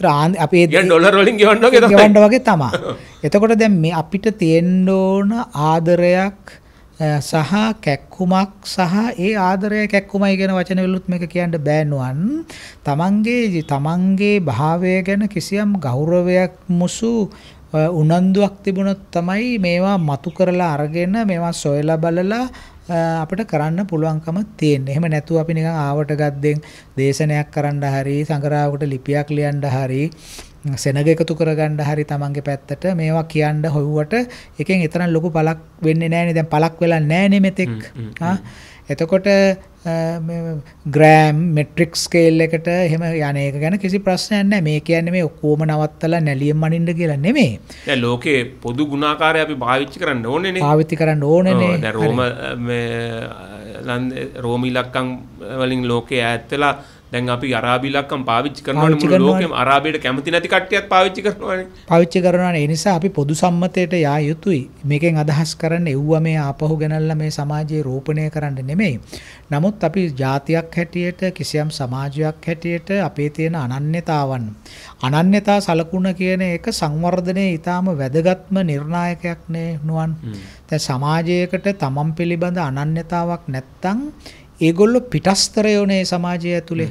අපේ ඩොලරලින් ගවන්න ගවන්න වගේ තමා එතකොට දැම් මේ අපිට තියෙන්ඩෝන ආදරයක් සහ කැක්කුමක් සහ ඒ ආදරය කැක්කුමයි කියන වචන වලුත් මේක කියන්න බෑනුවන් තමන්ගේ තමන්ගේ භාවය ගැන කිසියම් ගෞරවයක් මුසු උනන්දුවක් තිබුණොත් තමයි මේවා මතු කරලා අරගෙන මේවා සොයලා බලලා අපිට කරන්න පුළුවන්කම තියෙන්නේ. එහෙම නැතුව අපි නිකන් ආවට ගද්දෙන් දේශනයක් කරන්න හරි, සංගරාවකට ලිපියක් ලියන්න හරි, සෙනග එකතු කරගන්න හරි තමන්ගේ පැත්තට මේවා කියන්න හොයුවට එකෙන් එතරම් ලොකු පළක් වෙන්නේ නැහැනේ දැන් පළක් වෙලා නැහැනේ මෙතෙක් එතකොට ග්‍රෑම් මෙට්‍රික් ස්කේල් එකට එහෙම යන එක ගැන කිසි ප්‍රශ්නයක් නැහැ මේ කියන්නේ මේ ඔක්කොම නවත්තලා නැලියෙන් මනින්න කියලා නෙමෙයි දැන් ලෝකේ පොදු ගුණාකාරය අපි භාවිතා කරන්න ඕනේනේ භාවිතා කරන්න ඕනේනේ දැන් රෝම මේ රෝම ඉලක්කම් වලින් ලෝකේ ඈත් වෙලා දැන් අපි අරාබි ඉලක්කම් පාවිච්චි කරනවනේ මුළු ලෝකෙම අරාබියට කැමති නැති කට්ටියත් පාවිච්චි කරනවනේ. පාවිච්චි කරනවනේ. ඒ නිසා අපි පොදු සම්මතයට යා යුතුයි. මේකෙන් අදහස් කරන්නේ එව්වා මේ ආපහු ගෙනල්ලා මේ සමාජයේ රෝපණය කරන්න නෙමෙයි. නමුත් අපි ජාතියක් හැටියට කිසියම් සමාජයක් හැටියට අපේ තියෙන අනන්‍යතාවන් අනන්‍යතා සලකුණ කියන එක සංවර්ධනයේ ඊටාම වැදගත්ම නිර්ණායකයක් නේ නුවන්. දැන් සමාජයකට තමන් පිළිබඳ අනන්‍යතාවක් නැත්තම් ඒගොල්ලෝ පිටස්තරයෝනේ සමාජය ඇතුලේ.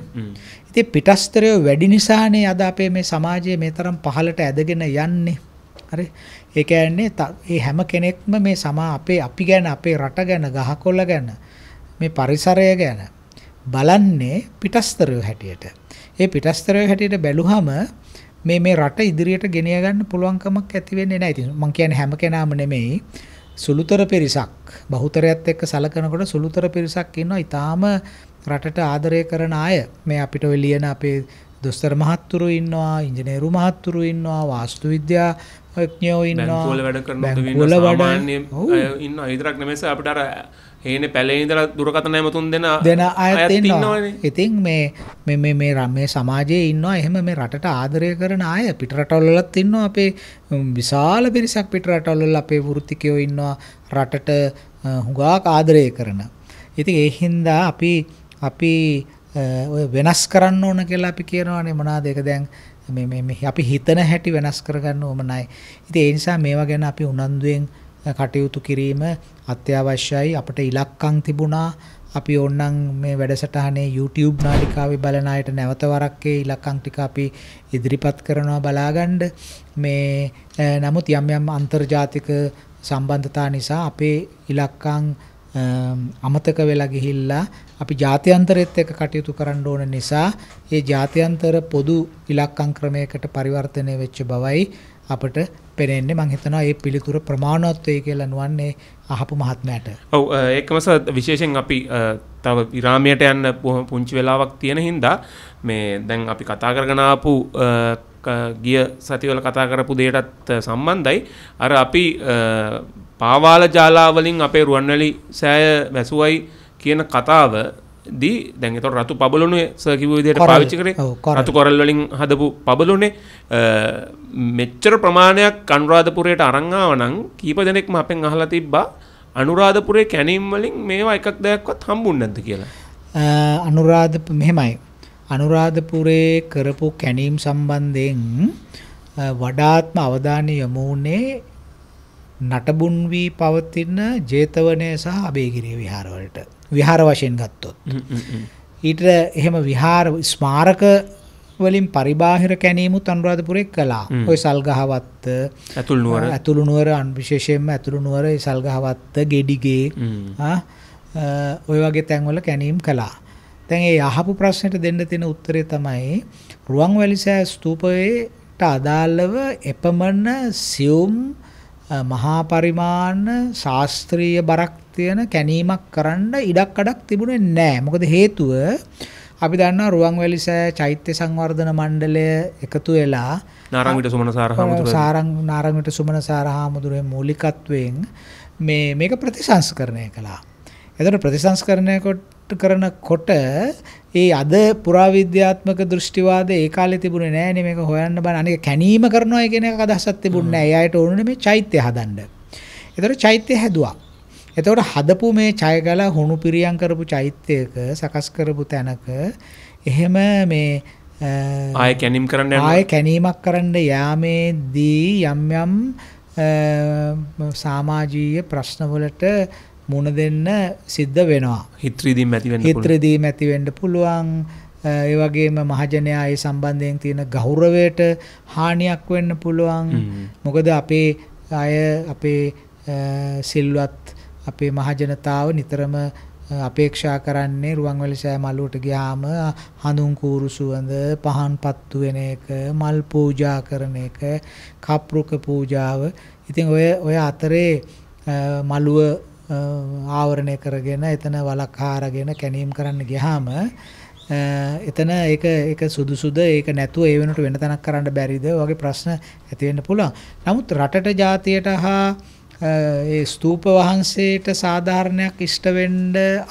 ඉතින් පිටස්තරය වැඩි නිසානේ අද අපේ මේ සමාජයේ මේ තරම් පහළට ඇදගෙන යන්නේ. හරි. ඒ කියන්නේ මේ හැම කෙනෙක්ම මේ සමා අපේ අපි ගැන අපේ රට ගැන ගහකොළ ගැන මේ පරිසරය ගැන බලන්නේ පිටස්තරයෝ හැටියට. ඒ පිටස්තරයෝ හැටියට බැලුවම මේ මේ රට ඉදිරියට ගෙන යන්න පුළුවන්කමක් ඇති වෙන්නේ නැහැ. ඉතින් මම කියන්නේ හැම කෙනාම නෙමෙයි. සුළුතර පිරිසක් බහුතරයත් එක්ක සලකනකොට සුළුතර පිරිසක් ඉන්නවා ඊටාම රටට ආදරය කරන අය මේ අපිට ඔය ලියන අපේ දොස්තර මහත්තුරු ඉන්නවා ඉංජිනේරු මහත්තුරු ඉන්නවා වාස්තු විද්‍යා ඥයෝ ඉන්නවා බැංකුවල වැඩ කරන උදවින්න සාමාන්‍ය ඉන්නවා විතරක් නෙමෙයි අපිට අර ඒන පැලේ ඉඳලා දුරකතන ඇමතුම් දෙන දෙන අයත් ඉන්නවනේ. ඉතින් මේ මේ මේ මේ මේ සමාජයේ ඉන්නවා එහෙම මේ රටට ආදරය කරන අය පිටරටවලත් ඉන්නවා අපේ විශාල පිරිසක් පිටරටවල අපේ වෘත්තිකයෝ ඉන්නවා රටට හුඟක් ආදරය කරන. ඉතින් ඒ හින්දා අපි අපි ඔය වෙනස් කරන්න ඕන කියලා අපි කියනවානේ මොනවාද ඒක දැන් මේ මේ අපි හිතන හැටි වෙනස් කරගන්න ඕමනයි. ඉතින් ඒ නිසා මේවා ගැන අපි උනන්දුවෙන් කටයුතු කිරීම අත්‍යවශ්‍යයි අපට ඉලක්කම් තිබුණා අපි ඕන්නම් මේ වැඩසටහනේ YouTube නාලිකාවේ බලන අයට නැවත වරක් ඒ ඉලක්කම් ටික අපි ඉදිරිපත් කරනවා බලාගන්න මේ නමුත් යම් යම් අන්තර්ජාතික සම්බන්ධතා නිසා අපේ ඉලක්කම් අමතක වෙලා ගිහිල්ලා අපි ජාත්‍යන්තරෙත් එක්ක කටයුතු කරන්න ඕන නිසා ඒ ජාත්‍යන්තර පොදු ඉලක්කම් ක්‍රමයකට පරිවර්තනය වෙච්ච බවයි අපට පෙනෙන්නේ මං හිතනවා මේ පිළිතුර ප්‍රමාණවත්වයේ කියලා නුවන්නේ අහපු මහත්මයාට. ඔව් ඒකම සර් විශේෂයෙන් අපි තව විරාමයට යන්න පුංචි වෙලාවක් තියෙන හින්දා මේ දැන් අපි කතා කරගෙන ආපු ගිය සතිවල කතා කරපු දෙයටත් සම්බන්ධයි. අර අපි පාවාල ජාලාවලින් අපේ රුවන්වැලි සෑය වැසුවයි කියන කතාව දී දැන්ත රතු පබලනේ සකිව විදියට පාවිච්චි කරේ රතු කොරල්වලින් හදපු පබලනේ මෙච්චර ප්‍රමාණයක් කනුරාධපුරයට අරංආාවනං කීප දෙනෙක්ම අපෙන් අහලා තිබ්බා අනුරාධපුරේ කැනීම්වලින් මේවා එකක් දෙයක්වත් හම්බුන් නැද කියලා අනුරාධ මෙහෙමයි අනුරාධපුරේ කරපු කැනීම් සම්බන්ධයෙන් වඩාත්ම අවධානය යොමුුණේ නටබුන්වී පවතින ජේතවනය සහ අභේගිරිය විහාරවලට විහාර වශයෙන් ගත්තොත් ඊට එහෙම විහාර ස්මාරක වලින් පරිබාහිර කැනීමුත් අනුරාධපුරේ කළා. ওই සල්ගහවත්ත ඇතුළු නුවර ඇතුළු නුවර විශේෂයෙන්ම ඇතුළු නුවර ඒ සල්ගහවත්ත ගෙඩිගේ ඔය වගේ තැන්වල කැනීම් කළා. දැන් ඒ අහපු ප්‍රශ්නෙට දෙන්න තියෙන උත්තරේ තමයි රුවන්වැලිසෑ ස්තූපයට අදාළව එපමණ සියුම් මහා පරිමාණ ශාස්ත්‍රීය බරක් තියෙන කැණීමක් කරන්න ඉඩක් අඩක් තිබුණේ නැහැ. මොකද හේතුව අපි දන්නවා රුවන්වැලි සෑ චෛත්‍ය සංවර්ධන මණ්ඩලය එකතු වෙලා නාරංවිට සුමන සාරහාමුදුරේ සාරං නාරංවිට සුමන සාරහාමුදුරේ මූලිකත්වයෙන් මේ මේක ප්‍රතිසංස්කරණය කළා. එතකොට ප්‍රතිසංස්කරණය කරනකොට ඒ අද පුරාවිද්‍යාත්මක දෘෂ්ටිවාද ඒ කාලේ තිබුණේ නැහැ මේක හොයන්න බෑ. අනික කැණීම කරනවා කියන එක අදහසක් තිබුණේ නැහැ. එයාට ඕනුනේ මේ චෛත්‍ය හදන්න. ඒතර චෛත්‍ය හැදුවා. එතකොට හදපු මේ ඡයගල හුණු පිරියම් කරපු චෛත්‍යයක සකස් කරපු තැනක එහෙම මේ ආය කැනීම් කරන්න ආය කැනීමක් කරන්න යාමේදී යම් යම් සමාජීය ප්‍රශ්නවලට මුණ දෙන්න සිද්ධ වෙනවා. හිත්‍රීදීම් ඇති වෙන්න පුළුවන්. හිත්‍රීදීම් ඇති වෙන්න පුළුවන්. ඒ වගේම මහජනයා ඒ සම්බන්ධයෙන් තියෙන ගෞරවයට හානියක් වෙන්න පුළුවන්. මොකද අපේ අය අපේ සිල්වත් අපේ මහජනතාව නිතරම අපේක්ෂා කරන්නේ රුවන්වැලි සෑ මළුවට ගියාම හඳුන් කූරු සුවඳ පහන් පත්තු වෙන එක මල් පූජා කරන එක කප්රුක පූජාව ඉතින් ඔය ඔය අතරේ මළුව ආවරණය කරගෙන එතන වලක් හාරගෙන කැණීම් කරන්න ගියාම එතන ඒක ඒක සුදුසුද ඒක නැතුව ඒ වෙනට වෙන තැනක් කරන්න බැරිද වගේ ප්‍රශ්න ඇති වෙන්න පුළුවන්. නමුත් රටට ජාතියට හා ඒ ස්තූප වහන්සේට සාධාරණයක් ඉෂ්ට වෙන්න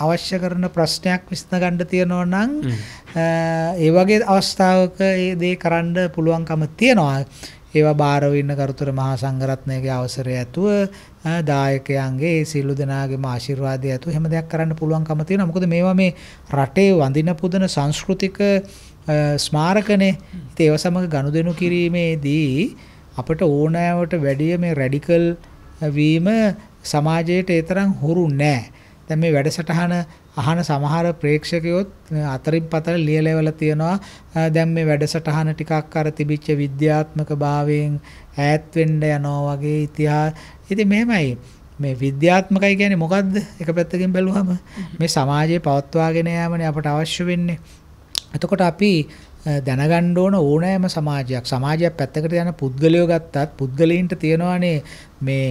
අවශ්‍ය කරන ප්‍රශ්නයක් විසඳගන්න තියෙනවා නම් ඒ වගේ අවස්ථාවක ඒ දේ කරන්න පුළුවන්කම තියෙනවා. ඒවා බාර වෙන්න කරුතර මහා සංඝරත්නයේ අවසරය ඇතුව දායකයන්ගේ සියලු දෙනාගේම ආශිර්වාදය ඇතුව හැම දෙයක් කරන්න පුළුවන්කම තියෙනවා. මොකද මේවා මේ රටේ වඳින පුදන සංස්කෘතික ස්මාරකනේ. ඒව සමග ගනුදෙනු කිරීමේදී අපට ඕනෑවට වැඩිය මේ රැඩිකල් වීම සමාජයට ඒ තරම් හුරු නෑ. දැන් මේ වැඩසටහන අහන සමහර ප්‍රේක්ෂකයොත් අතරින් පතර ලියලවල තියනවා. දැන් මේ වැඩසටහන ටිකක් අර තිබිච්ච විද්‍යාත්මක භාවයෙන් ඈත් වෙන්න යනවා වගේ ඉතිහාස. ඉතින් මෙහෙමයි. මේ විද්‍යාත්මකයි කියන්නේ මොකද්ද? එක පැත්තකින් බැලුවම මේ සමාජයේ පවත්වාගෙන යාමනේ අපට අවශ්‍ය වෙන්නේ. එතකොට අපි දැනගන්න ඕන ඕනෑම සමාජයක් සමාජයක් පැත්තකට යන පුද්ගලයෝ ගත්තත් පුද්ගලයින්ට තියෙනවානේ මේ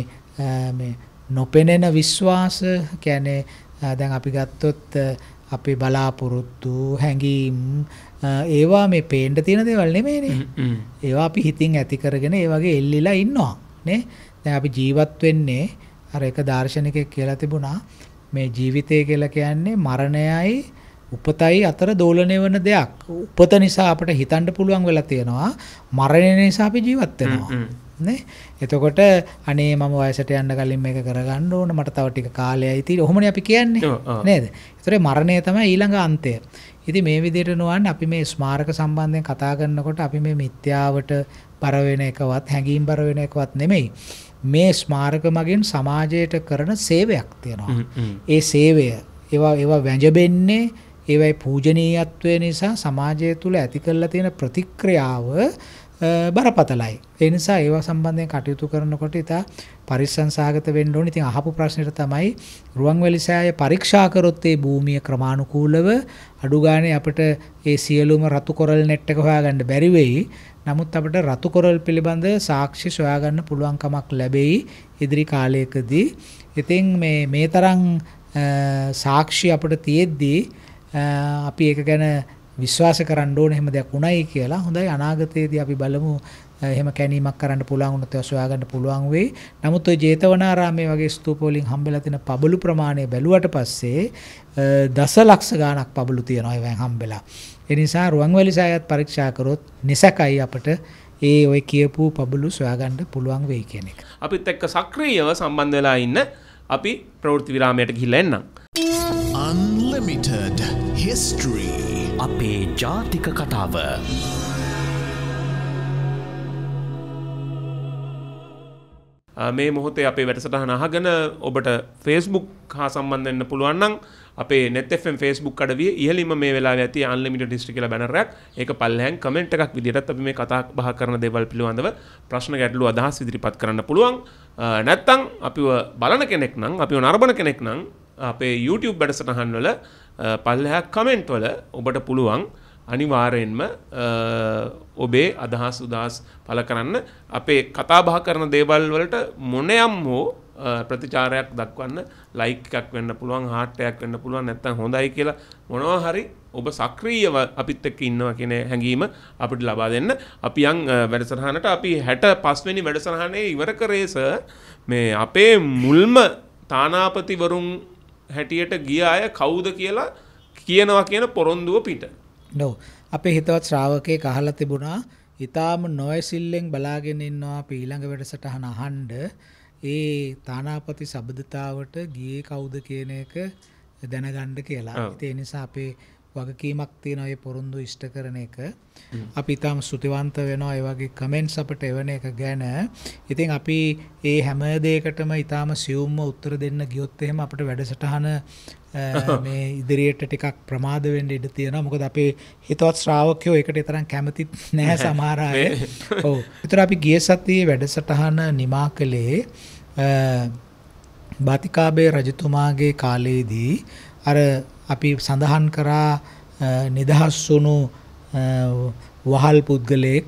මේ නොපෙනෙන විශ්වාස කියන්නේ දැන් අපි ගත්තොත් අපේ බලාපොරොත්තු හැඟීම් ඒවා මේ පේන්න තියෙන දේවල් නෙමෙයිනේ. ඒවා අපි හිතින් ඇති කරගෙන ඒ වගේ එල්ලිලා ඉන්නවා නේ. දැන් අපි ජීවත් වෙන්නේ අර එක දාර්ශනිකයෙක් කියලා තිබුණා මේ ජීවිතය කියලා කියන්නේ මරණයයි උපතයි අතර දෝලණය වෙන දෙයක්. උපත නිසා අපිට හිතන්න පුළුවන් වෙලා තියෙනවා මරණය නිසා අපි ජීවත් වෙනවා. නේ? එතකොට අනේ මම වයසට යන්න කලින් මේක කරගන්න ඕන මට තව ටික කාලයයි තියෙන්නේ. ඔහොමනේ අපි කියන්නේ. නේද? ඒතරේ මරණය තමයි ඊළඟ අන්තය. ඉතින් මේ විදිහට නොවන්න අපි මේ ස්මාරක සම්බන්ධයෙන් කතා කරනකොට අපි මේ මිත්‍යාවට බර වෙන එකවත් හැඟීම් බර වෙන එකවත් නෙමෙයි. මේ ස්මාරක මගින් සමාජයට කරන සේවයක් තියෙනවා. ඒ සේවය ඒවා ඒවා වැජබෙන්නේ ඒවයි පූජනීයත්වය නිසා සමාජය තුළ ඇති කරලා තියෙන ප්‍රතික්‍රියාව බරපතලයි. ඒ නිසා ඒවා සම්බන්ධයෙන් කටයුතු කරනකොට ඉතා පරිස්සංසාගත වෙන්න ඕනේ. ඉතින් අහපු ප්‍රශ්නෙට තමයි රුවන්වැලි සෑය පරීක්ෂා කරොත් ඒ භූමිය ක්‍රමානුකූලව අඩු ගානේ අපිට ඒ සියලුම රතු කොරල් net එක හොයාගන්න බැරි වෙයි. නමුත් අපිට රතු කොරල් පිළිබඳ සාක්ෂි සොයාගන්න පුළුවන්කමක් ලැබෙයි ඉදිරි කාලයකදී. ඉතින් මේ මේ තරම් සාක්ෂි අපිට තියෙද්දී අපි ඒක ගැන විශ්වාස කරන්න ඕන එහෙම දෙයක් උණයි කියලා. හොඳයි අනාගතයේදී අපි බලමු එහෙම කැණීමක් කරන්න පුළුවන් උනොත් ඒවා සොයාගන්න පුළුවන් වෙයි. නමුත් ওই ජේතවනාරාමයේ වගේ ස්තූප වලින් හම්බෙලා තියෙන පබළු ප්‍රමාණය බැලුවට පස්සේ දසලක්ෂ ගාණක් පබළු තියෙනවා ඒවෙන් හම්බෙලා. ඒ නිසා රුවන්වැලි සෑයත් පරීක්ෂා කරොත් නිසකයි අපට ඒ ඔය කියපු පබළු සොයාගන්න පුළුවන් වෙයි කියන එක. අපිත් එක්ක සක්‍රීයව සම්බන්ධ වෙලා ඉන්න අපි ප්‍රවෘත්ති විරාමයට ගිහිල්ලා එන්නම්. අන්ලිමිටඩ හිස්ටරී අපේ ජාතික කතාව මේ මොහොතේ අපේ වැඩසටහන අහගෙන ඔබට ෆේස්බුක් හා සම්බන්ධන්න පුළුවන්න්නන් අපේ නෙතෙන් ෆේස්බුක් අඩවිය ඉහලිම මේ වෙලා ඇති අන්ලිමිට ිස්ටි කියල බැනරක් එක පල්ලහැන් කමෙන්ට් එකක් විදිරත් අපි මේ කතා බහ කරන දෙවල් පිළිබඳව ප්‍රශ්න ගැටලු අදහස් ඉදිරිපත් කරන්න පුළුවන් නැත්තං අපි බලන කෙනෙක් නම් අපි නර්බණ කෙනෙක් නම් අපේ YouTube වැඩසටහන් වල පල්ලෙහා කමෙන්ට් වල ඔබට පුළුවන් අනිවාර්යෙන්ම ඔබේ අදහස් උදහස් පළ කරන්න අපේ කතාබහ කරන දේවල් වලට මොනයම් හෝ ප්‍රතිචාරයක් දක්වන්න ලයික් එකක් වෙන්න පුළුවන් හાર્ට් එකක් වෙන්න පුළුවන් නැත්නම් හොඳයි කියලා මොනවා හරි ඔබ සක්‍රීයව අපිත් එක්ක ඉන්නවා කියන හැඟීම අපිට ලබා දෙන්න. අපි යන් වැඩසටහනට අපි 65 වෙනි වැඩසටහනේ ඉවර කරේ සර් මේ අපේ මුල්ම තානාපතිවරුන් හැටියට ගිය අය කවුද කියලා කියනවා කියන පොරොන්දුව පිට. නෝ අපේ හිතවත් ශ්‍රාවකේ කහලා තිබුණා ඊටාම නොයසිල්ලෙන් බලාගෙන ඉන්නවා අපි ඊළඟ වැඩසටහන අහන්න ඒ තානාපති සබදතාවට ගියේ කවුද කියන එක දැනගන්න කියලා. ඒ නිසා අපේ වගකීමක් තියෙනවා මේ පොරොන්දු ඉෂ්ට කරන එක. අපි ඊටම ස්තුතිවන්ත වෙනවා ඒ වගේ කමෙන්ට්ස් අපිට එවන එක ගැන. ඉතින් අපි මේ හැම දෙයකටම ඊටම සියුම්ව උත්තර දෙන්න ගියොත් එහෙම අපිට වැඩසටහන මේ ඉදිරියට ටිකක් ප්‍රමාද වෙන්න ඉඩ තියෙනවා. මොකද අපේ හිතවත් ශ්‍රාවකයෝ ඒකට තරම් කැමති නැහැ සමහර අය. ඔව්. ඒතර අපි ගිය සතියේ වැඩසටහන නිමා කළේ බාතිකාබේ රජතුමාගේ කාලයේදී අර අපි සඳහන් කරා නිදහස් වුණු වහල් පුද්ගලයෙක්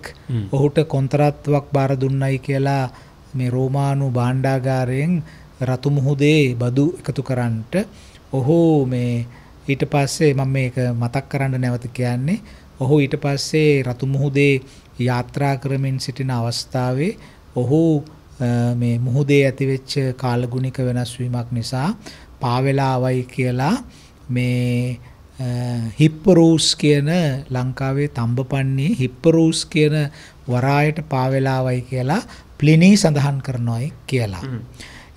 ඔහුට කොන්තරත්වක් බාර දුන්නයි කියලා මේ රෝමානු භාණ්ඩාගාරයෙන් රතු මුහුදේ බදු එකතු කරන්නට ඔහු මේ ඊට පස්සේ මම මේක මතක් කරන්න නැවත කියන්නේ ඔහු ඊට පස්සේ රතු මුහුදේ යාත්‍රා කරමින් සිටින අවස්ථාවේ ඔහු මේ මුහුදේ ඇතිවෙච්ච කාලගුණික වෙනස් වීමක් නිසා පාවෙලා අවයි කියලා මේ හිප්පරූස් කියන ලංකාවේ තඹපන්නේ හිප්පරූස් කියන වරායට පාවෙලාවයි කියලා ප්ලිනී සඳහන් කරනවායි කියලා.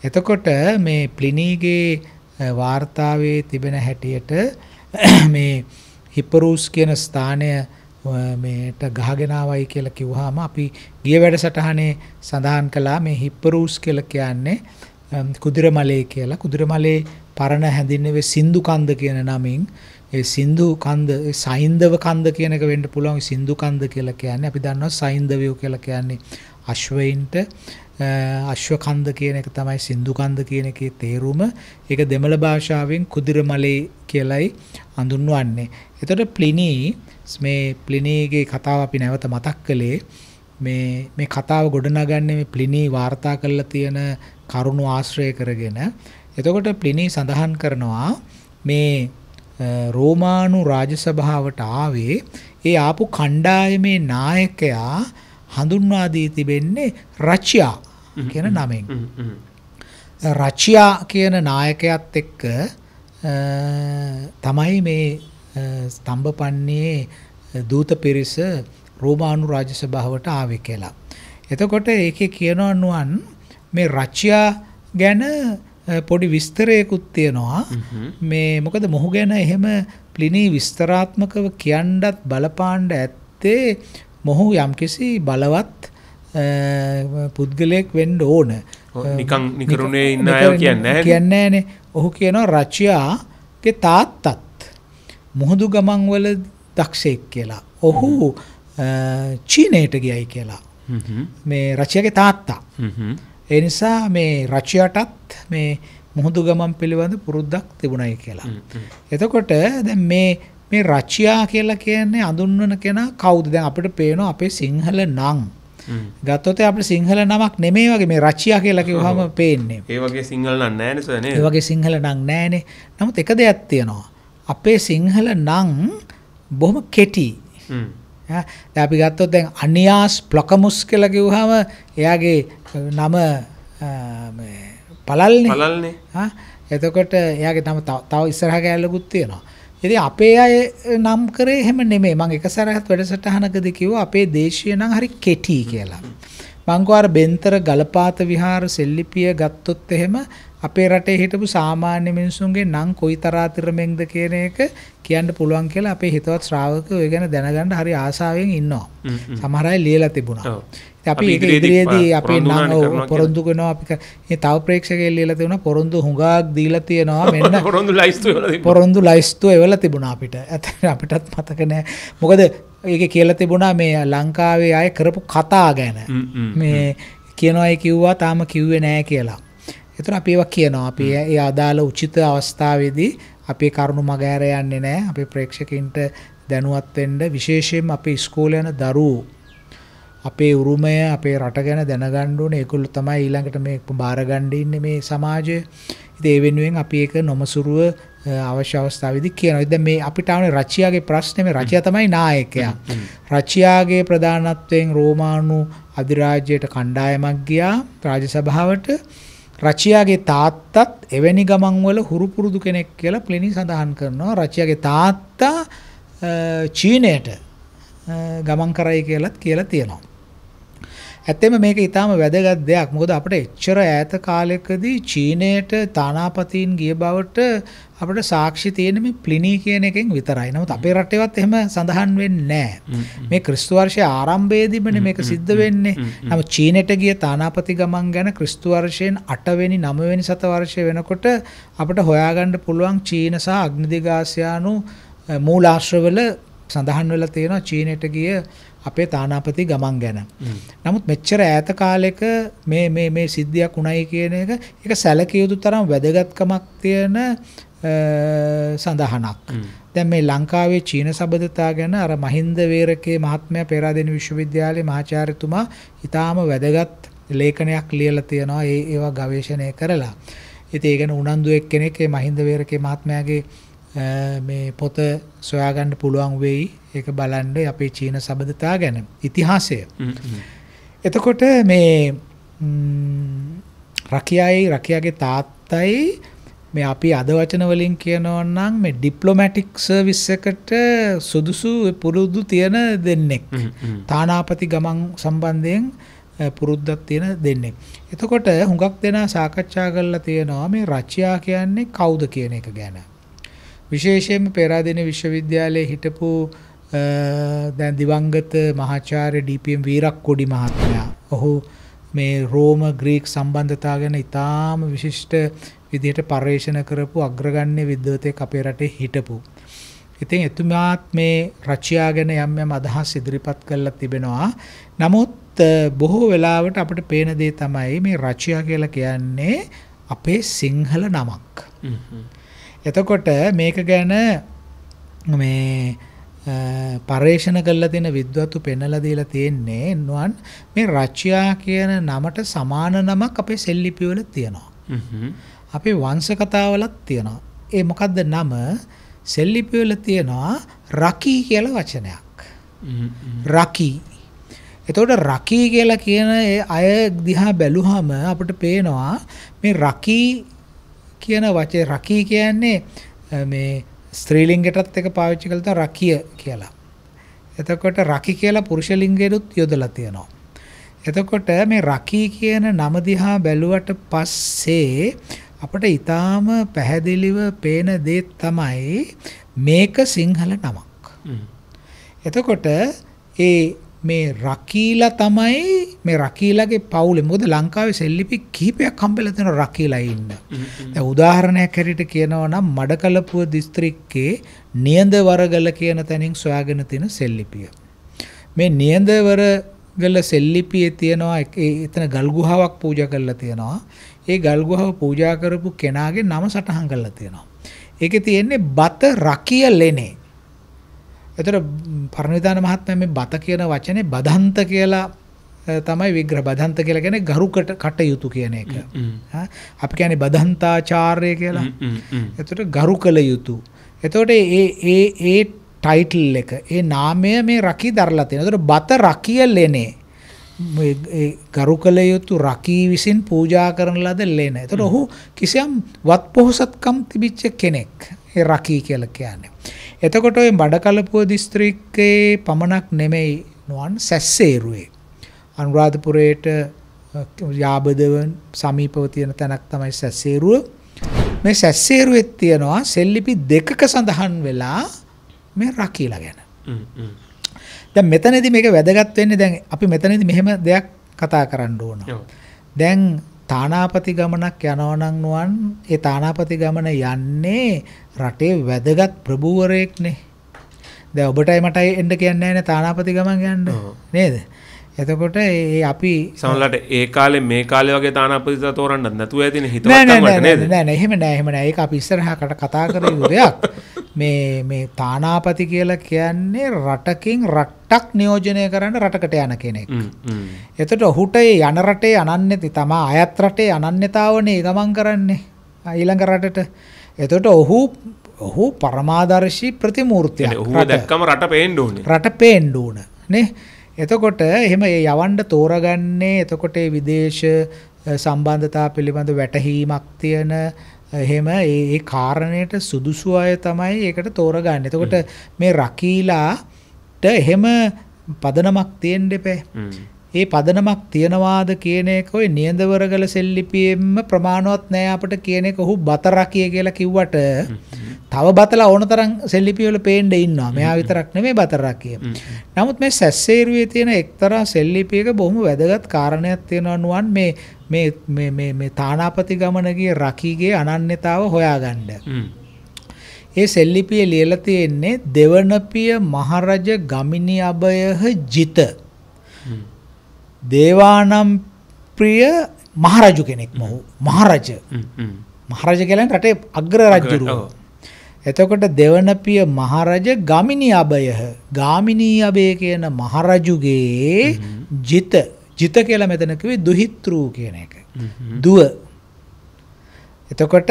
එතකොට මේ ප්ලිනීගේ වාර්තාවේ තිබෙන හැටියට මේ හිපරූස් කියන ස්ථානය මේට ගහගෙන ආවයි කියලා කිව්වහම අපි ගිය වැඩසටහනේ සඳහන් කළා මේ හිපරූස් කියලා කියන්නේ කුදිරමලේ කියලා කුදිරමලේ පරණ හැඳින්වෙන්නේ සින්දු කන්ද කියන නමින් ඒ සින්දු කන්ද සයින්දව කන්ද කියන එක වෙන්න පුළුවන් සින්දු කන්ද කියලා කියන්නේ අපි දන්නවා සයින්දවයෝ කියලා කියන්නේ අශ්වයින්ට අශ්ව කන්ද කියන එක තමයි සින්දු කන්ද කියන එකේ තේරුම ඒක දෙමළ භාෂාවෙන් කුදිරමලේ කියලයි හඳුන්වන්නේ. එතකොට ප්ලිනි මේ ප්ලිනිගේ කතාව අපි නැවත මතක් කළේ මේ මේ කතාව ගොඩනගන්නේ මේ ප්ලිනි වාර්තා කරලා තියෙන කරුණු ආශ්‍රය කරගෙන එතකොට ප්ලිනි සඳහන් කරනවා මේ රෝමානු රාජසභාවට ආවේ ඒ ආපු කණ්ඩායමේ නායකයා හඳුන්වා දී තිබෙන්නේ රචියා කියන නමෙන්. රචියා කියන නායකයත් එක්ක තමයි මේ ස්තම්භපන්නේ දූත පිරිස රෝමානු රාජසභාවට ආවේ කියලා. එතකොට ඒකේ කියනවා නුවන් මේ රචියා ගැන පොඩි විස්තරයකුත් තියෙනවා මේ මොකද මොහු ගැන එහෙම ප්ලිනී විස්තරාත්මකව කියන්නත් බලපාණ්ඩ ඇත්තේ මොහු යම්කිසි බලවත් පුද්ගලයෙක් වෙන්න ඕන නිකං නිකරුණේ ඉන්න අය කියන්න කියන්නේ නේ ඔහු කියනවා රචයාගේ තාත්තත් මුහුදු ගමන් වල දක්ෂයෙක් කියලා. ඔහු චීනයට ගියයි කියලා. මේ රචයාගේ තාත්තා. ඒ නිසා මේ රචියටත් මේ මුහුදු ගමන් පිළිබඳ පුරුද්දක් තිබුණයි කියලා. එතකොට දැන් මේ මේ රචියා කියලා කියන්නේ අඳුන්වන කෙනා කවුද? දැන් අපිට පේනවා අපේ සිංහල නම් ගත්තොත් අපිට සිංහල නමක් නෙමෙයි වගේ මේ රචියා කියලා කිව්වම පේන්නේ. ඒ වගේ සිංහල නම් නැහැ නේද? ඒ වගේ සිංහල නම් නැහැනේ. නමුත් එක දෙයක් තියෙනවා. අපේ සිංහල නම් බොහොම කෙටි. අපි ගත්තොත් දැන් අනියාස් ප්ලොකමුස් කියලා කිව්වහම එයාගේ නම පලල්නේ පලල්නේ හා එතකොට එයාගේ නම තව ඉස්සරහ කැලලකුත් තියෙනවා. ඉතින් අපේ අය නම් කරේ එහෙම නෙමෙයි. මම එක සැරයක් වැඩසටහනකදී කිව්වා අපේ දේශය නම් හරි කෙටි කියලා. මං කෝ අර බෙන්තර ගලපාත විහාර සෙල්ලිපිය ගත්තොත් එහෙම අපේ රටේ හිටපු සාමාන්‍ය මිනිසුන්ගේ නම් කොයි තරාතිරමෙන්ද කියන එක කියන්න පුළුවන් කියලා අපේ හිතවත් ශ්‍රාවකයෝ ඒ ගැන දැනගන්න හරි ආසාවෙන් ඉන්නවා. සමහර අය ලියලා තිබුණා. අපි ඒක ඉදිරියේදී අපේ නම් පොරොන්දු කරනවා අපි මේ තව ප්‍රේක්ෂකයෙක් ලියලා තියෙනවා පොරොන්දු හුඟක් දීලා තියෙනවා මෙන්න පොරොන්දු ලයිස්තු එවලා තිබුණා පොරොන්දු ලයිස්තු එවලා තිබුණා අපිට ඇත්තට අපිටත් මතක නෑ මොකද ඒක කියලා තිබුණා මේ ලංකාවේ අය කරපු කතා ගැන මේ කියනවා කිව්වා තාම කිව්වේ නෑ කියලා එතන අපි ඒවා කියනවා අපි ඒ අදාළ උචිත අවස්ථාවේදී අපේ කරුණු මගහැර යන්නේ නෑ අපේ ප්‍රේක්ෂකයින්ට දැනුවත් වෙන්න විශේෂයෙන්ම අපේ ඉස්කෝලේ යන දරුවෝ අපේ උරුමය අපේ රට ගැන දැනගන්න ඕනේ ඒගොල්ලෝ තමයි ඊළඟට මේ බාර ගන්න ඉන්නේ මේ සමාජය. ඉතින් ඒ වෙනුවෙන් අපි ඒක නොමසුරුව අවශ්‍ය අවස්ථාවේදී කියනවා. දැන් මේ අපිට ආනේ රචියාගේ ප්‍රශ්නේ මේ රචියා තමයි නායකයා. රචියාගේ ප්‍රධානත්වයෙන් රෝමානු අධිරාජ්‍යයට කණ්ඩායමක් ගියා රාජසභාවට. රචියාගේ තාත්තත් එවැනි ගමන් වල හුරු පුරුදු කෙනෙක් කියලා ප්ලිනි සඳහන් කරනවා. රචියාගේ තාත්තා චීනයට ගමන් කරයි කියලත් කියලා තියෙනවා. ඇත්තෙම මේක ඊටාම වැදගත් දෙයක්. මොකද අපිට එච්චර ඈත කාලෙකදී චීනයට තානාපතීන් ගිය බවට අපිට සාක්ෂි තියෙන මේ ප්ලිනි කියන එකෙන් විතරයි. නමුත් අපේ රටේවත් එහෙම සඳහන් වෙන්නේ නැහැ. මේ ක්‍රිස්තු වර්ෂයේ ආරම්භයේදීමනේ මේක සිද්ධ වෙන්නේ. නමුත් චීනයට ගිය තානාපති ගමන් ගැන ක්‍රිස්තු වර්ෂයෙන් 8 වෙනි 9 වෙනි සතවර්ෂය වෙනකොට අපිට හොයාගන්න පුළුවන් චීන සහ අග්නිදිගාසියානු මූලාශ්‍රවල සඳහන් වෙලා තියෙනවා චීනයට ගිය අපේ තානාපති ගමන් ගැන. නමුත් මෙච්චර ඈත කාලෙක මේ මේ මේ සිද්ධියක් උණයි කියන එක ඒක සැලකිය යුතු තරම් වැදගත්කමක් තියෙන සඳහනක්. දැන් මේ ලංකාවේ චීන සබඳතා ගැන අර මහින්ද වේරකේ මහත්මයා පේරාදෙණි විශ්වවිද්‍යාලයේ මහාචාර්යතුමා ඊටාම වැදගත් ලේඛනයක් ලියලා තියෙනවා. ඒ ඒවා ගවේෂණය කරලා. ඉතින් ඒ ගැන උනන්දු එක්කෙනෙක් මේ මහින්ද වේරකේ මහත්මයාගේ මේ පොත සොයාගන්න පුළුවන් වෙයි ඒක බලන්න අපේ චීන සබඳතා ගැන ඉතිහාසය. එතකොට මේ රකියයි රකියාගේ තාත්තයි මේ අපි අද වචන වලින් කියනවා නම් මේ ඩිප්ලොමැටික් සර්විස් එකට සුදුසු පුරුදු තියෙන දෙන්නෙක්. තානාපති ගමන් සම්බන්ධයෙන් පුරුද්දක් තියෙන දෙන්නේ. එතකොට හුඟක් දෙනා සාකච්ඡා කරලා තියෙනවා මේ රචියා කියන්නේ කවුද කියන එක ගැන. විශේෂයෙන්ම පේරාදෙණිය විශ්වවිද්‍යාලයේ හිටපු දැන් දිවංගත මහාචාර්ය ඩී.පී.එම්. වීරක්කොඩි මහත්මයා. ඔහු මේ රෝම ග්‍රීක සම්බන්ධතාව ගැන ඉතාම විශිෂ්ට විදිහට පර්යේෂණ කරපු අග්‍රගණ්‍ය විද්වතෙක් අපේ රටේ හිටපු. ඉතින් එතුමාත් මේ රචියා ගැන යම් යම් අදහස් ඉදිරිපත් කළා තිබෙනවා. නමුත් බොහෝ වෙලාවට අපිට පේන දේ තමයි මේ රචියා කියලා කියන්නේ අපේ සිංහල නමක්. හ්ම් එතකොට මේක ගැන මේ පරේෂණ කළා තියෙන විද්වතු පෙන්වලා දීලා තියෙන්නේ නුවන් මේ රච්‍යා කියන නමට සමාන නමක් අපේ සෙල්ලිපිවල තියෙනවා. අපේ වංශ කතාවලත් තියෙනවා. ඒ මොකද්ද නම? සෙල්ලිපිවල තියෙනවා රකි කියලා වචනයක්. රකි. එතකොට රකි කියලා කියන අය දිහා බැලුවම අපිට පේනවා මේ රකි කියන වචේ රකී කියන්නේ මේ ස්ත්‍රීලිංගයටත් එක පාවිච්චි කළා තමයි රකිය කියලා. එතකොට රකි කියලා පුරුෂ ලිංගයටත් යොදලා තියෙනවා. එතකොට මේ රකී කියන නම දිහා බැලුවට පස්සේ අපිට ඊටාම පැහැදිලිව පේන දේ තමයි මේක සිංහල නමක්. එතකොට ඒ මේ රකීලා තමයි මේ රකීලාගේ පවුලේ මොකද ලංකාවේ සෙල්ලිපි කිහිපයක් හම්බෙලා තියෙන රකීලා ඉන්න. දැන් උදාහරණයක් හැටියට කියනවා නම් මඩකලපුව දිස්ත්‍රික්කයේ නියඳවරගල කියන තැනින් සොයාගෙන තියෙන සෙල්ලිපිය. මේ නියඳවරගල සෙල්ලිපියේ තියෙනවා එතන ගල්ගුහාවක් පූජා කරලා තියෙනවා. ඒ ගල්ගුහාව පූජා කරපු කෙනාගේ නම සටහන් කරලා තියෙනවා. ඒකේ තියෙන්නේ බත රකිය ලෙනේ. එතකොට පරණවිතාන මහත්මයා මේ බත කියන වචනේ බදන්ත කියලා තමයි විග්‍රහ බදන්ත කියලා කියන්නේ ගරුකට කටයුතු කියන එක. අපි කියන්නේ බදන්තාචාර්ය කියලා. එතකොට ගරු කළ යුතු. එතකොට ඒ ඒ ඒ ටයිටල් එක ඒ නාමය මේ රකි දරලා තියෙනවා. එතකොට බත රකිය ලෙනේ. ගරු කළ යුතු රකී විසින් පූජා කරන ලද ලෙන. එතකොට ඔහු කිසියම් වත් පොහසත්කම් තිබිච්ච කෙනෙක්. ඒ රකී කියලා කියන්නේ. එතකොට ওই බඩකලපුව දිස්ත්‍රික්කයේ පමණක් නෙමෙයි නුවන් සැස්සේරුවේ අනුරාධපුරයට යාබදව සමීපව තියෙන තැනක් තමයි සැස්සේරුව. මේ සැස්සේරුවෙත් තියෙනවා සෙල්ලිපි දෙකක සඳහන් වෙලා මේ රකීලා ගැන. දැන් මෙතනදී මේක වැදගත් වෙන්නේ දැන් අපි මෙතනදී මෙහෙම දෙයක් කතා කරන්න ඕන. දැන් තානාපති ගමනක් යනවනම් නුවන් ඒ තානාපති ගමන යන්නේ රටේ වැදගත් ප්‍රභූවරයෙක්නේ. දැන් ඔබටයි මටයි එන්න කියන්නේ නැහැ තානාපති ගමන් යන්න. නේද? එතකොට ඒ අපි සමහරවිට ඒ කාලේ මේ කාලේ වගේ තානාපතිලා තෝරන්නත් නැතුව ඇතිනේ හිතවත් තමයි නේද? නෑ නෑ එහෙම නෑ එහෙම නෑ. ඒක අපි ඉස්සරහකට කතා කරන විදියක්. මේ මේ තානාපති කියලා කියන්නේ රටකින් රටක් නියෝජනය කරන්න රටකට යන කෙනෙක්. එතකොට ඔහුට යන රටේ අනන්‍යති තමා අයත් රටේ අනන්‍යතාවනේ ගමන් කරන්නේ ඊළඟ රටට. එතකොට ඔහු ඔහු පරමාදර්ශී ප්‍රතිමූර්තියක්. ඔහු දැක්කම රට පේන්න ඕනේ. රට පේන්න ඕන. නේ? එතකොට එහෙම ඒ යවන්න තෝරගන්නේ එතකොට විදේශ සම්බන්ධතා පිළිබඳ වැටහීමක් තියෙන එහෙම ඒ කාරණයට සුදුසු අය තමයි ඒකට තෝරගන්නේ. එතකොට මේ රකීලාට එහෙම පදනමක් තියෙන්න එපේ. ඒ පදනමක් තියනවාද කියන එක ඔය නියඳවරගල සෙල්ලිපියෙම ප්‍රමාණවත් නෑ අපිට කියන එක ඔහු බතරකිය කියලා කිව්වට තව බතලා ඕනතරම් සෙල්ලිපි වල පේන්න ඉන්නවා. මෙයා විතරක් නෙමෙයි බතරකිය. නමුත් මේ සැස්සේරුවේ තියෙන එක්තරා සෙල්ලිපියක බොහොම වැදගත් කාරණයක් තියෙනවා නුවන් මේ මේ මේ මේ මේ තානාපති ගමනගේ රකිගේ අනන්‍යතාව හොයාගන්න. ඒ සෙල්ලිපිය ලියලා තියෙන්නේ දෙවනපිය මහරජ ගමිනී අබයහ ජිත දේවානම් ප්‍රිය මහරජු කෙනෙක්ම ඔහු මහරජ මහරජ කියලන් රටේ අග්‍ර රජ්ජුරුව එතකොට දෙවනපිය මහරජ ගමිණී අබයහ ගාමිණී අබය කියන මහරජුගේ ජිත ජිත කියලා මෙතනකිවේ දුහිත්‍රූ කියන එක දුව එතකොට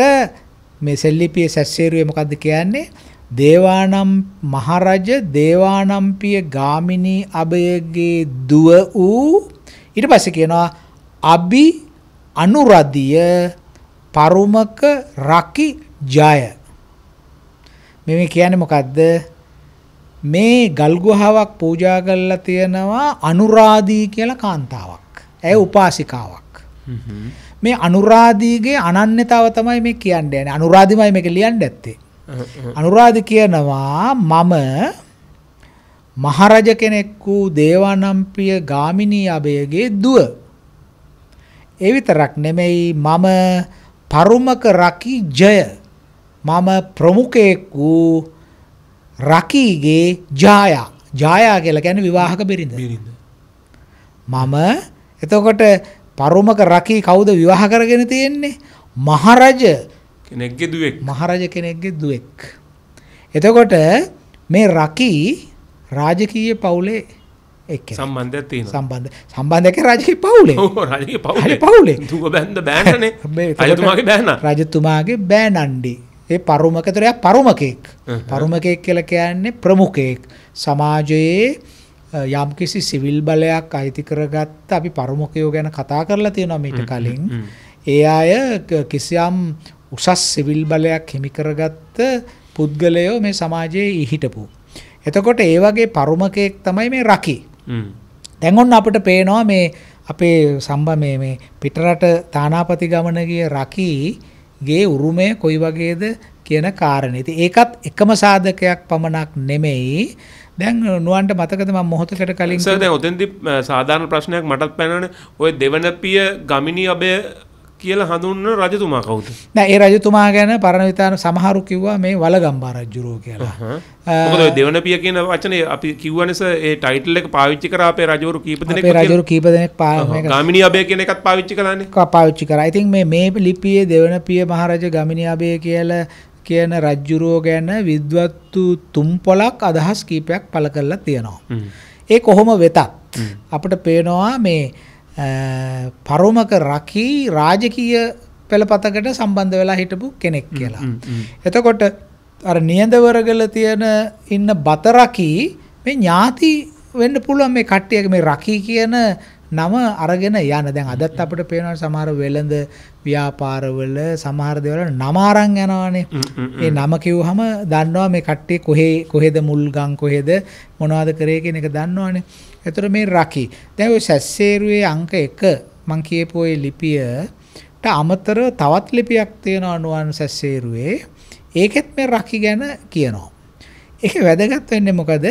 මේ සෙල්ලිපිය සැස්සේරුවේ මොකක්ද කියන්නේ දේවානම් මහරජ දේවානම්පිය ගාමිණී අබයගේ දුව වූ ඊට පස්සේ කියනවා අබි අනුරදිය පරුමක රකි ජය මේ කියන්නේ මොකද්ද මේ ගල්ගුහාවක් පූජා කරලා තියෙනවා අනුරාදී කියලා කාන්තාවක්. ඇය උපාසිකාවක්. මේ අනුරාදීගේ අනන්‍යතාව තමයි මේ කියන්නේ. අනුරාදිමයි මේක ලියන්න ඇත්තේ. අනුරාදි කියනවා මම මහරජ කෙනෙක් වූ දේවානම්පිය ගාමිණී අබේගේ දුව. ඒ විතරක් නෙමෙයි මම පරුමක රකි ජය මම ප්‍රමුඛයෙක් වූ රකිගේ ජායා ජායා කියලා කියන්නේ විවාහක බිරිඳ. මම එතකොට පරුමක රකි කවුද විවාහ කරගෙන තියෙන්නේ? මහරජ කෙනෙක්ගේ දුවෙක්. මහරජ කෙනෙක්ගේ දුවෙක්. එතකොට මේ රකි රාජකීය පවුලේ එක්ක සම්බන්ධයක් තියෙනවා සම්බන්ධ සම්බන්ධයක් රාජකීය පවුලේ ඔව් රාජකීය පවුලේ පවුලේ දුක බැඳ බෑනනේ රජතුමාගේ බෑනා රජතුමාගේ බෑනණ්ඩි ඒ පරුමකතරයා පරුමකෙක් පරුමකෙක් කියලා කියන්නේ ප්‍රමුඛයෙක් සමාජයේ යම්කිසි සිවිල් බලයක් අයිති කරගත්ත අපි පරුමකයෝ ගැන කතා කරලා තියෙනවා මීට කලින් ඒ අය කිසියම් උසස් සිවිල් බලයක් හිමි කරගත්ත පුද්ගලයෝ මේ සමාජයේ හිටපු එතකොට ඒ වගේ පරුමකයෙක් තමයි මේ රකි. දැන් ඔන්න අපිට පේනවා මේ අපේ සම්බ මේ මේ පිටරට තානාපති ගමන ගිය රකි ගේ උරුමය කොයි වගේද කියන කාරණේ. ඉතින් ඒකත් එකම සාධකයක් පමණක් නෙමෙයි. දැන් නුවන්ට මතකද මම මොහොතකට කලින් සර් දැන් ඔතෙන්දී සාමාන්‍ය ප්‍රශ්නයක් මටත් පැනනනේ. ওই දෙවනපිය ගමිනී අබේ කියලා හඳුන්වන රජතුමා කවුද? නෑ ඒ රජතුමා ගැන පරණවිතාන සමහරු කිව්වා මේ වලගම්බා රජුරෝ කියලා. මොකද ඔය දෙවනපිය කියන වචනේ අපි කිව්වනස ඒ ටයිටල් එක පාවිච්චි කරා අපේ රජවරු කීප දෙනෙක් අපේ රජවරු කීප දෙනෙක් ගාමිණී අබේ කියන එකත් පාවිච්චි කළානේ. පාවිච්චි කරා. ඉතින් මේ මේ ලිපියේ දෙවනපිය මහරජ ගාමිණී අබේ කියලා කියන රජ්ජුරෝ ගැන විද්වත්තු තුම්පොලක් අදහස් කීපයක් පළ කරලා තියෙනවා. ඒ කොහොම වෙතත් අපිට පේනවා මේ පරොමක රකී රාජකීය පෙළපතකට සම්බන්ධ වෙලා හිටපු කෙනෙක් කියලා. එතකොට අර නියඳවරගල තියෙන ඉන්න බතරකී මේ ඥාති වෙන්න පුළුවන් මේ කට්ටියගේ මේ රකී කියන නම අරගෙන යන දැන් අදත් අපිට පේනවා සමහර වෙළඳ ව්‍යාපාරවල සමහර දේවල් නම අරන් යනවානේ. ඒ නම කිව්වහම දන්නවා මේ කට්ටිය කොහේ කොහෙද මුල්ගම් කොහෙද මොනවද කරේ කියන එක දන්නවනේ. එතකොට මේ රකි. දැන් ওই සැස්සේරුවේ අංක 1 මං කියපු ওই ලිපියට අමතරව තවත් ලිපියක් තියෙනවා නුවන් සැස්සේරුවේ. ඒකෙත් මේ රකි ගැන කියනවා. ඒකේ වැදගත් වෙන්නේ මොකද?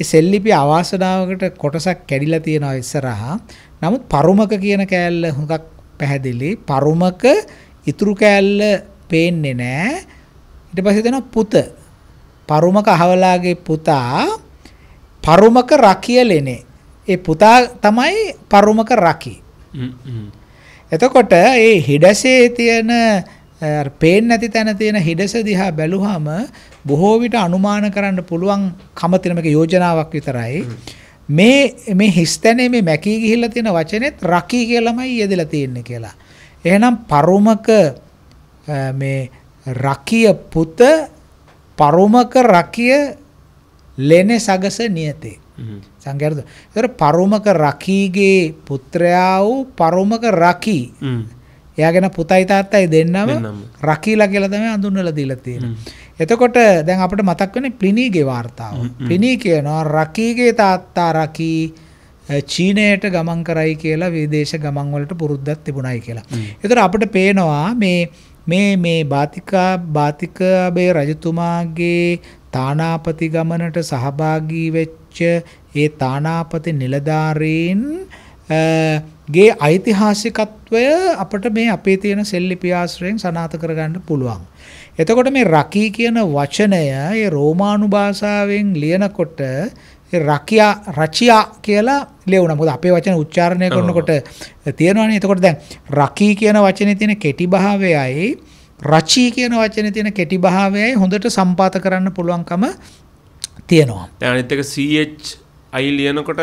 ඒ සෙල්ලිපි අවාසනාවකට කොටසක් කැඩිලා තියෙනවා ඉස්සරහා. නමුත් පරුමක කියන කෑල්ල හුඟක් පැහැදිලි. පරුමක ඉතුරු කෑල්ල පේන්නේ නැහැ. ඊට පස්සේ දෙනවා පුත. පරුමක අහවලාගේ පුතා පරුමක රකිය ලෙනේ. ඒ පුතා තමයි පරුමක රකි. එතකොට ඒ හිඩසේ තියෙන පේන්නේ නැති තැන තියෙන හිඩස දිහා බැලුවාම බොහෝ විට අනුමාන කරන්න පුළුවන් කම තියෙන මේක යෝජනාවක් විතරයි. මේ මේ හිස්තැනේ මේ මැකී ගිහිල්ලා තියෙන වචනේත් රකි කියලාමයි යෙදලා තියෙන්නේ කියලා. එහෙනම් පරුමක මේ රකිය පුත පරුමක රකිය ලෙන සගස නියතේ සංඝයාද ඒතර පරොමක රකීගේ පුත්‍රයා වූ පරොමක රකී එයා ගැන පුතයි තාත්තයි දෙන්නම රකීලා කියලා තමයි හඳුන්වලා දීලා තියෙන්නේ එතකොට දැන් අපිට මතක් වෙන්නේ ප්ලිනීගේ වார்த்தාව ප්ලිනී කියනවා රකීගේ තාත්තා රකී චීනයට ගමන් කරයි කියලා විදේශ ගමන් වලට පුරුද්දක් තිබුණයි කියලා. ඒතර අපිට පේනවා මේ මේ මේ බාතිකා බාතිකාබේ රජතුමාගේ තානාපති ගමනට සහභාගී වෙච්ච ඒ තානාපති නිලධාරීන් ගේ ඓතිහාසිකත්වය අපිට මේ අපේ තියෙන සෙල්ලිපි ආශ්‍රයෙන් සනාථ කරගන්න පුළුවන්. එතකොට මේ රකි කියන වචනය ඒ රෝමානු භාෂාවෙන් ලියනකොට රකියා රචියා කියලා ලියුණා. මොකද අපේ වචන උච්චාරණය කරනකොට තියෙනවනේ. එතකොට දැන් රකි කියන වචනේ තියෙන කෙටි භාවයයි රචී කියන වචනේ තියෙන කෙටි භාවයයි හොඳට සම්පාත කරන්න පුළුවන්කම තියෙනවා. දැන් අනිත් එක CH I ලියනකොට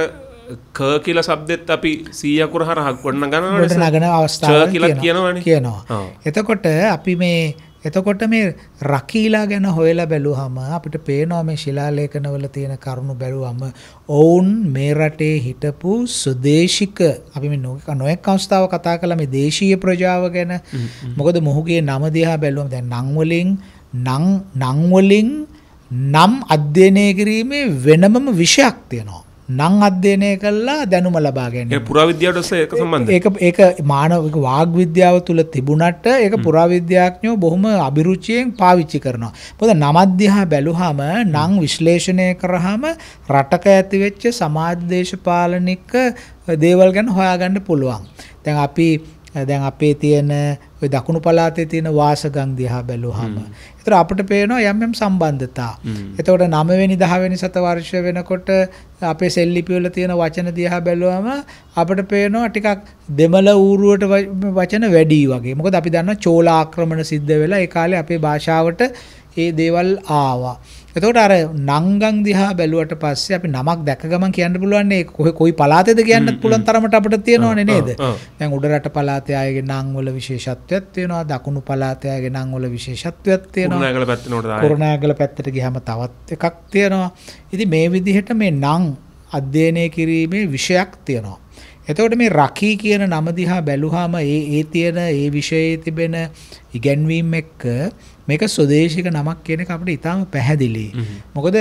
ක කියලා શબ્දෙත් අපි 100 අකුර හරහා ගොඩනගනවා නේද? ගොඩනගන අවස්ථාව කියනවා. කියනවා. එතකොට අපි මේ එතකොට මේ රකීලා ගැන හොයලා බැලුවහම අපිට පේනවා මේ ශිලාලේඛනවල තියෙන කරුණු බැලුවම ඔවුන් මේ රටේ හිටපු ස්වදේශික අපි මේ නොයෙක් අවස්ථාව කතා කළා මේ දේශීය ප්‍රජාව ගැන. මොකද මොහුගේ නම දිහා බැලුවම දැන් නම් වලින් නම් නම් වලින් නම් අධ්‍යයනය කිරීමේ වෙනමම විෂයක් තියෙනවා. නම් අධ්‍යයනය කළා දැනුම ලබා ගැනීම. ඒ පුරාවිද්‍යාවට ඔස්සේ ඒක සම්බන්ධයි. ඒක ඒක මානව වාග් විද්‍යාව තුල තිබුණට ඒක පුරාවිද්‍යාඥයෝ බොහොම අභිරුචියෙන් පාවිච්චි කරනවා. මොකද නම් අධ්‍යා බැලුවාම නම් විශ්ලේෂණය කරාම රටක ඇති වෙච්ච සමාජ දේශපාලනික දේවල් ගැන හොයාගන්න පුළුවන්. දැන් අපි දැන් අපේ තියෙන ওই දකුණු පළාතේ තියෙන වාසගම් දිහා බැලුවහම ඒතර අපිට පේනවා යම් යම් සම්බන්ධතා. එතකොට 9 වෙනි 10 වෙනි සත වර්ෂ වෙනකොට අපේ සෙල් ලිපිවල තියෙන වචන දිහා බැලුවම අපිට පේනවා ටිකක් දෙමළ ඌරුවට වචන වැඩි වගේ. මොකද අපි දන්නවා චෝල ආක්‍රමණ සිද්ධ වෙලා ඒ කාලේ අපේ භාෂාවට ඒ දේවල් ආවා. එතකොට අර නංගන් දිහා බැලුවට පස්සේ අපි නමක් දැක ගමන් කියන්න පුළුවන් නේ කොහේ කොයි පළාතේද කියන්නත් පුළුවන් තරමට අපිට තියෙනවනේ නේද? දැන් උඩරට පළාතේ අයගේ නම් වල විශේෂත්වයක් තියෙනවා, දකුණු පළාතේ අයගේ නම් වල විශේෂත්වයක් තියෙනවා. කුරුණෑගල පැත්තේ උඩට ආයේ. කුරුණෑගල පැත්තට ගියාම තවත් එකක් තියෙනවා. ඉතින් මේ විදිහට මේ නම් අධ්‍යයනය කිරීමේ විෂයක් තියෙනවා. එතකොට මේ රකී කියන නම දිහා බැලුවාම ඒ ඒ තියෙන ඒ විෂයේ තිබෙන ඉගැන්වීම් එක්ක මේක ස්වදේශික නමක් කියන එක අපිට ඊටාම පැහැදිලි. මොකද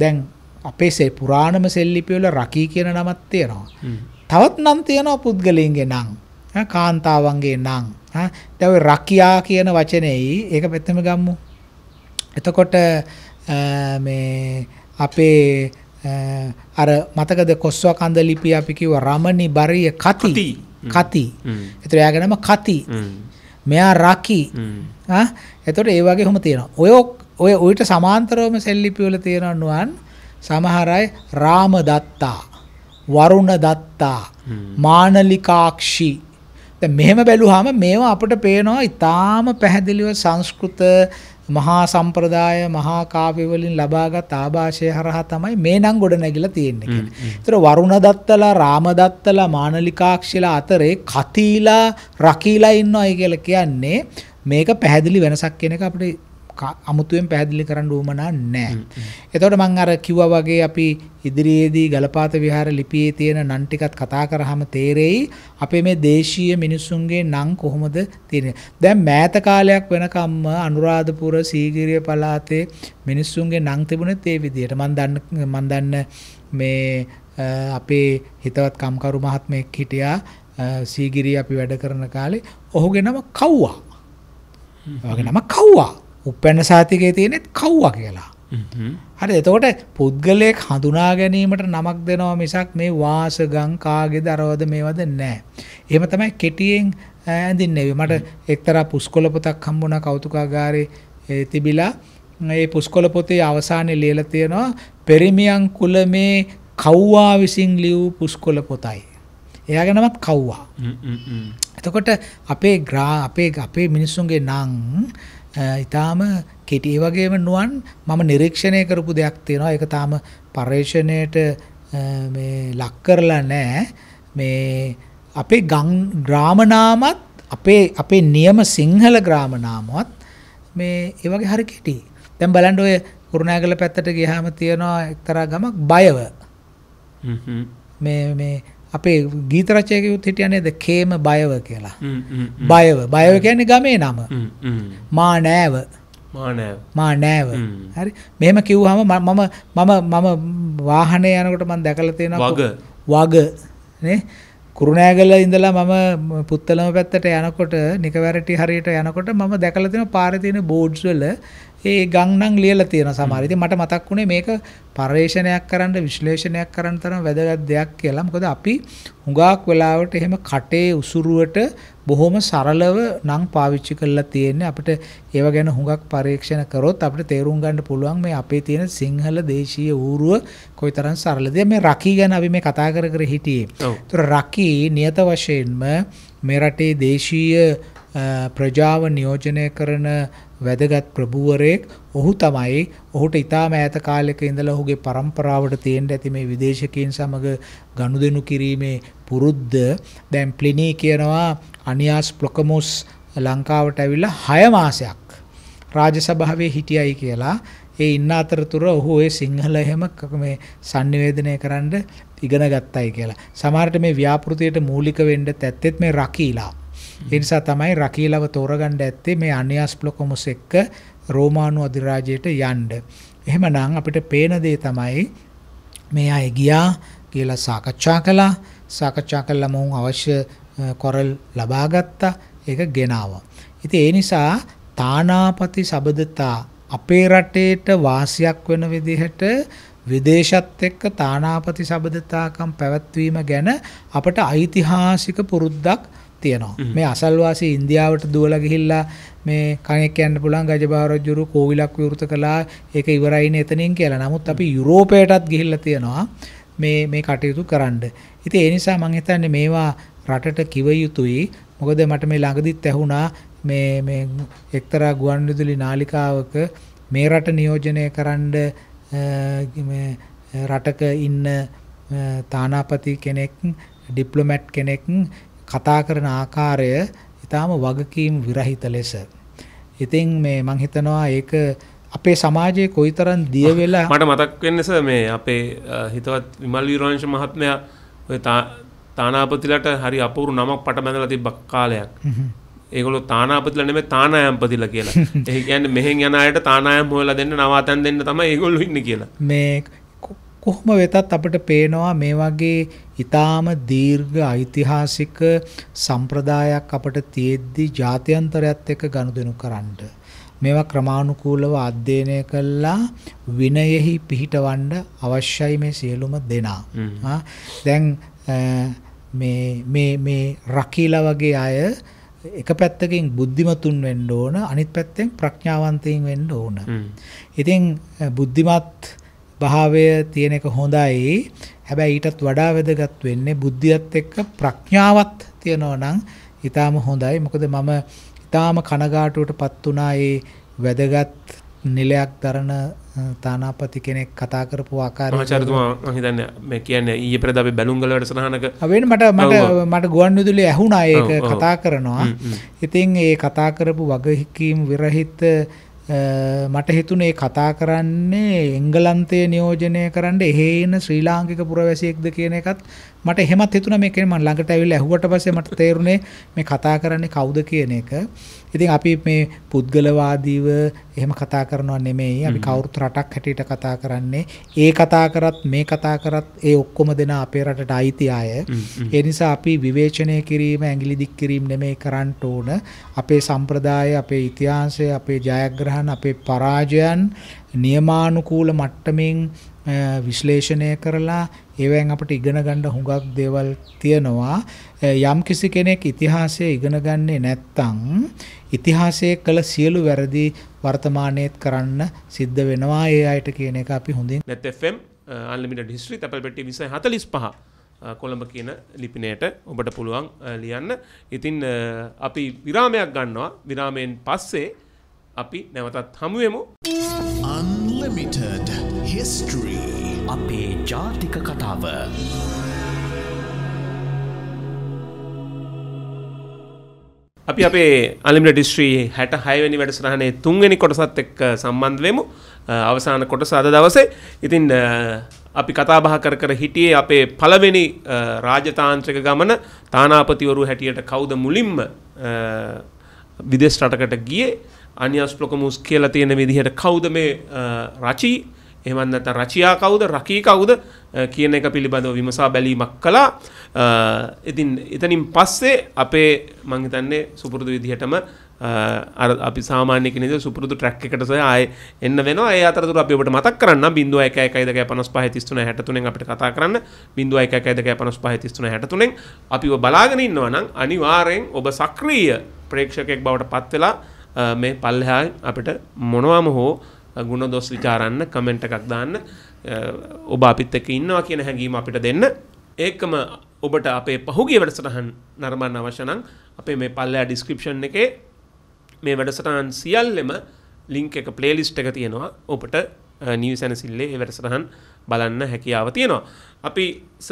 දැන් අපේ සේ පුරාණම සෙල්ලිපි වල රකි කියන නමක් තියෙනවා. තවත් නම් තියෙනවා පුද්ගලයන්ගේ නම්. කාන්තාවන්ගේ නම්. දැන් ඔය රකියා කියන වචනේයි ඒක පැත්තම ගම්මු. එතකොට මේ අපේ අර මතකද කොස්වා කන්ද ලිපිය අපි කිව්ව රමණි බරිය කති කති. ඒතර එයාගේ නම කති. මෙයා රකි. එතකොට ඒ වගේ හොම තියෙනවා. ඔය ඔය ඌට සමාන්තරවම සෙල්ලිපිවල තියෙන නුවන් සමහර අය රාමදත්තා, වරුණ දත්තා, මානලිකාක්ෂි දැන් මෙහෙම බැලුවාම මේවා අපට පේනවා ඊටාම පැහැදිලිව සංස්කෘත මහා සම්ප්‍රදාය මහා කාව්‍ය වලින් ලබාගත් ආభాෂය හරහා තමයි මේ නම් ගොඩ නැගිලා තියෙන්නේ කියන්නේ. ඒතර වරුණ දත්තලා, රාම දත්තලා, මානලිකාක්ෂිලා අතරේ කතිලා, රකීලා ඉන්නවයි කියලා කියන්නේ මේක පැහැදිලි වෙනසක් කියන එක අපිට අමුතුවෙන් පැහැදිලි කරන්න උවමනා නැහැ. එතකොට මම අර කිව්වා වගේ අපි ඉදිරියේදී ගලපාත විහාර ලිපියේ තියෙන නම් ටිකත් කතා කරාම තේරෙයි අපේ මේ දේශීය මිනිසුන්ගේ නම් කොහොමද තියෙන්නේ. දැන් මෑත කාලයක් වෙනකම්ම අනුරාධපුර සීගිරිය පළාතේ මිනිස්සුන්ගේ නම් තිබුණේ ඒ විදිහට. මම දන්න මම දන්න මේ අපේ හිතවත් කම්කරු මහත්මයෙක් හිටියා සීගිරිය අපි වැඩ කරන කාලේ ඔහුගේ නම කව්වා. වගේ නම කව්වා උපැන්න සාතිකයේ තියෙනෙත් කව්වා කියලා. හරි එතකොට පුද්ගලයෙක් හඳුනා ගැනීමට නමක් දෙනවා මිසක් මේ වාසගම් කාගේද අරවද මේවද නැහැ. එහෙම තමයි කෙටියෙන් ඇඳින්නේ. මට එක්තරා පුස්කොළ පොතක් හම්බුණා කෞතුකාගාරේ තිබිලා මේ පුස්කොළ පොතේ අවසානයේ ලියලා තියෙනවා පෙරිමියන් කුලමේ කව්වා විසින් ලියූ පුස්කොළ පොතයි. එයාගේ නමත් කව්වා. එතකොට අපේ ග්‍රා අපේ අපේ මිනිස්සුන්ගේ නම් ඊටාම කෙටි ඒ වගේම නුවන් මම නිරීක්ෂණය කරපු දෙයක් තියෙනවා ඒක තාම පර්යේෂණයට මේ ලක් කරලා නැහැ මේ අපේ ග්‍රාම නාමත් අපේ අපේ නියම සිංහල ග්‍රාම නාමවත් මේ ඒ වගේ හරි කෙටි දැන් බලන්න ඔය කුරුණෑගල පැත්තට ගියාම තියෙනවා එක්තරා ගමක් බයව මේ මේ අපේ ගීත රචකයෙකුත් හිටියා නේද කේම බයව කියලා. බයව. බයව කියන්නේ ගමේ නම. මා නෑව. මා නෑව. හරි. මෙහෙම කිව්වහම මම මම මම වාහනේ යනකොට මම දැකලා තියෙනවා වග වග නේ කුරුණෑගල ඉඳලා මම පුත්තලම පැත්තට යනකොට නිකවැරටි හරියට යනකොට මම දැකලා තියෙන පාරේ තියෙන බෝඩ්ස් වල ඒ ගංනම් ලියලා තියෙන සමහර. ඉතින් මට මතක් වුණේ මේක පර්යේෂණයක් කරන්න විශ්ලේෂණයක් කරන්න තරම් වැදගත් දෙයක් කියලා. මොකද අපි හුඟක් වෙලාවට එහෙම කටේ උසුරුවට බොහොම සරලව නම් පාවිච්චි කරලා තියෙන්නේ අපිට ඒව ගැන හුඟක් පරීක්ෂණ කරොත් අපිට තේරුම් ගන්න පුළුවන් මේ අපේ තියෙන සිංහල දේශීය ඌරුව කොයිතරම් සරලද මේ රකි ගැන අපි මේ කතා කර කර හිටියේ. ඒතර රකි නියත වශයෙන්ම මේ රටේ දේශීය ප්‍රජාව නියෝජනය කරන වැදගත් ප්‍රභූවරයෙක් ඔහු තමයි ඔහුට ඉතාම ඈත කාලයක ඉඳලා ඔහුගේ પરම්පරාවට තියෙන්න ඇති මේ විදේශකයන් සමග ගනුදෙනු කිරීමේ පුරුද්ද දැන් ප්ලිනි කියනවා අනියාස් ප්ලොකමොස් ලංකාවට ඇවිල්ලා 6 මාසයක් රාජසභාවේ හිටියයි කියලා ඒ ඉන්න අතරතුර ඔහු ඒ සිංහල එහෙම මේ sannivedanaya කරන්න ඉගෙන ගත්තයි කියලා. සමහරට මේ ව්‍යාපෘතියට මූලික වෙන්න තැත්තෙත් මේ රකීලා. ඒ නිසා තමයි රකීලව තෝරගන්න ඇත්තේ මේ අනියාස් ප්ලොකොමස් එක්ක රෝමානු අධිරාජයට යන්න. එහෙමනම් අපිට පේන දේ තමයි මේ අය ගියා කියලා සාකච්ඡා කළා. සාකච්ඡා කළාම මොවුන් අවශ්‍ය කොරල් ලබා ගත්තා. ඒක ගෙනාවා. ඉතින් ඒ නිසා තානාපති සබදතා අපේ රටේට වාසියක් වෙන විදිහට විදේශත් එක්ක තානාපති සබදතාකම් පැවැත්වීම ගැන අපට ඓතිහාසික පුරුද්දක් තියෙනවා මේ අසල්වාසී ඉන්දියාවට දුවලා ගිහිල්ලා මේ කණෙක් යන්න පුළුවන් ගජබාරජුරු කෝවිලක් විවෘත කළා ඒක ඉවරයිනේ එතනින් කියලා නමුත් අපි යුරෝපයටත් ගිහිල්ලා තියෙනවා මේ මේ කටයුතු කරන්න ඉතින් ඒ නිසා මම හිතන්නේ මේවා රටට කිව යුතුයි මොකද මට මේ ළඟදිත් ඇහුණා මේ මේ එක්තරා ගුවන්විදුලි නාලිකාවක මේ රට නියෝජනය කරන්න රටක ඉන්න තානාපති කෙනෙක් ඩිප්ලොමැට් කෙනෙක් කතා කරන ආකාරය ඊටාම වගකීම් විරහිත ලෙස. ඉතින් මේ මං හිතනවා ඒක අපේ සමාජයේ කොයිතරම් දිය වෙලා මට මතක් වෙන්නේ සර් මේ අපේ හිතවත් විමල් විරවංශ මහත්මයා ඔය තානාපතිලට හරි අපූරු නමක් පට බැඳලා තිබ්බ කාලයක්. ඒගොල්ලෝ තානාපතිලා නෙමෙයි තානායම්පතිලා කියලා. ඒ කියන්නේ මෙහෙන් යන අයට තානායම් හොයලා දෙන්න නවාතැන් දෙන්න තමයි ඒගොල්ලෝ ඉන්නේ කියලා. මේ කොහොම වෙතත් අපට පේනවා මේ වගේ ඊටාම දීර්ඝ ඓතිහාසික සම්ප්‍රදායක් අපට තියෙද්දි ජාත්‍යන්තරයත් එක්ක ගනුදෙනු කරන්න. මේවා ක්‍රමානුකූලව අධ්‍යයනය කළා විනයෙහි පිහිටවන්න අවශ්‍යයි මේ සියලුම දෙනා. දැන් මේ මේ මේ රකිලා වගේ අය එක පැත්තකින් බුද්ධිමතුන් වෙන්න ඕන අනිත් පැත්තෙන් ප්‍රඥාවන්තයින් වෙන්න ඕන. ඉතින් බුද්ධිමත් භාවය තියෙන එක හොඳයි. හැබැයි ඊටත් වඩා වැදගත් වෙන්නේ බුද්ධියත් එක්ක ප්‍රඥාවත් තියෙනවා නම් ඊටාම හොඳයි. මොකද මම ඊටාම කනගාටුවටපත් වුණා ඒ වැදගත් නිලයක් දරන තානාපති කෙනෙක් කතා කරපු ආකාරය මචාරතුමා මම හිතන්නේ මේ කියන්නේ ඊයේ පෙරේද අපි බැලුම්ගල වැඩසටහනක වෙන මට මට මට ගුවන් විදුලිය ඇහුණා ඒක කතා කරනවා ඉතින් ඒ කතා කරපු වගකීම් විරහිත මට හිතුනේ කතා කරන්නේ එංගලන්තයේ නියෝජනය කරන්න එහෙ ශ්‍රී ලාංකික පුරවැසියෙක්ද කියන එකත් මට එහෙමත් හිතුණා මේ කෙනා මම ළඟට ඇවිල්ලා ඇහුවට පස්සේ මට තේරුණේ මේ කතා කරන්නේ කවුද කියන එක. ඉතින් අපි මේ පුද්ගලවාදීව එහෙම කතා කරනවා නෙමෙයි. අපි කවුරුත් රටක් හැටියට කතා කරන්නේ. ඒ කතා කරත් මේ කතා කරත් ඒ ඔක්කොම දෙන අපේ රටට අයිති අය. ඒ නිසා අපි විවේචනය කිරීම, ඇඟිලි දික් කිරීම නෙමෙයි කරන්න ඕන. අපේ සම්ප්‍රදාය, අපේ ඉතිහාසය, අපේ ජයග්‍රහණ, අපේ පරාජයන් නියමානුකූල මට්ටමින් විශ්ලේෂණය කරලා ඒවෙන් අපිට ඉගෙන ගන්න හුඟක් දේවල් තියෙනවා. යම් කිසි කෙනෙක් ඉතිහාසය ඉගෙන ගන්නේ නැත්නම් ඉතිහාසයේ කළ සියලු වැරදි වර්තමානයේත් කරන්න සිද්ධ වෙනවා ඒ අයට කියන එක අපි හොඳින්. net fm unlimited history තපල් පෙට්ටිය 245 කොළඹ කියන ලිපිනයට ඔබට පුළුවන් ලියන්න. ඉතින් අපි විරාමයක් ගන්නවා. විරාමයෙන් පස්සේ අපි නැවතත් හමුවෙමු. Unlimited history අපේ ජාතික කතාව අපි අපේ අලිමිට ඩිස්ශ්‍රී හැට හයවැනි වැඩසරහනේ තුන්ගනි කොටසත් එක්ක සම්බන්ධවමු අවසාන කොට සාද දවසේ ඉතින් අපි කතාබහ කර කර හිටියේ අපේ පළවෙනි රාජතාන්ත්‍රක ගමන තානාපතිවරු හැටියට කවුද මුලින්ම විදෙස් රටකට ගිය අන්‍යස්පලොක මුස් කියලා තියෙන විදිහට කෞද මේ රචී එහෙමත් නැත්නම් රචියා කවුද රකී කවුද කියන එක පිළිබඳව විමසා බැලීමක් කළා. ඉතින් එතනින් පස්සේ අපේ මම හිතන්නේ සුපුරුදු විදිහටම අර අපි සාමාන්‍ය කියන විදිහ සුපුරුදු ට්‍රැක් එකට සොය ආයේ එන්න වෙනවා. ඒ අතරතුර අපි ඔබට මතක් කරන්න 01125553 63 අපිට කතා කරන්න 01125553 63 අපිව බලාගෙන ඉන්නවා නම් අනිවාර්යෙන් ඔබ සක්‍රීය ප්‍රේක්ෂකයෙක් බවට පත් වෙලා මේ පල්ලෙහා අපිට මොනවාම හෝ ಗುಣ දොස් ਵਿਚාරන්න කමෙන්ට් එකක් දාන්න ඔබ අපිත් එක්ක ඉන්නවා කියන හැඟීම අපිට දෙන්න ඒකම ඔබට අපේ පහුගිය වැඩසටහන් නරඹන්න අවශ්‍ය නම් අපේ මේ පල්ලෑ ඩිස්ක්‍රිප්ෂන් එකේ මේ වැඩසටහන් සියල්ලෙම ලිංක් එක ප්ලේලිස්ට් එක තියෙනවා ඔබට නිව සැනසිල්ලේ ඒ වැඩසටහන් බලන්න හැකියාව තියෙනවා. අපි ස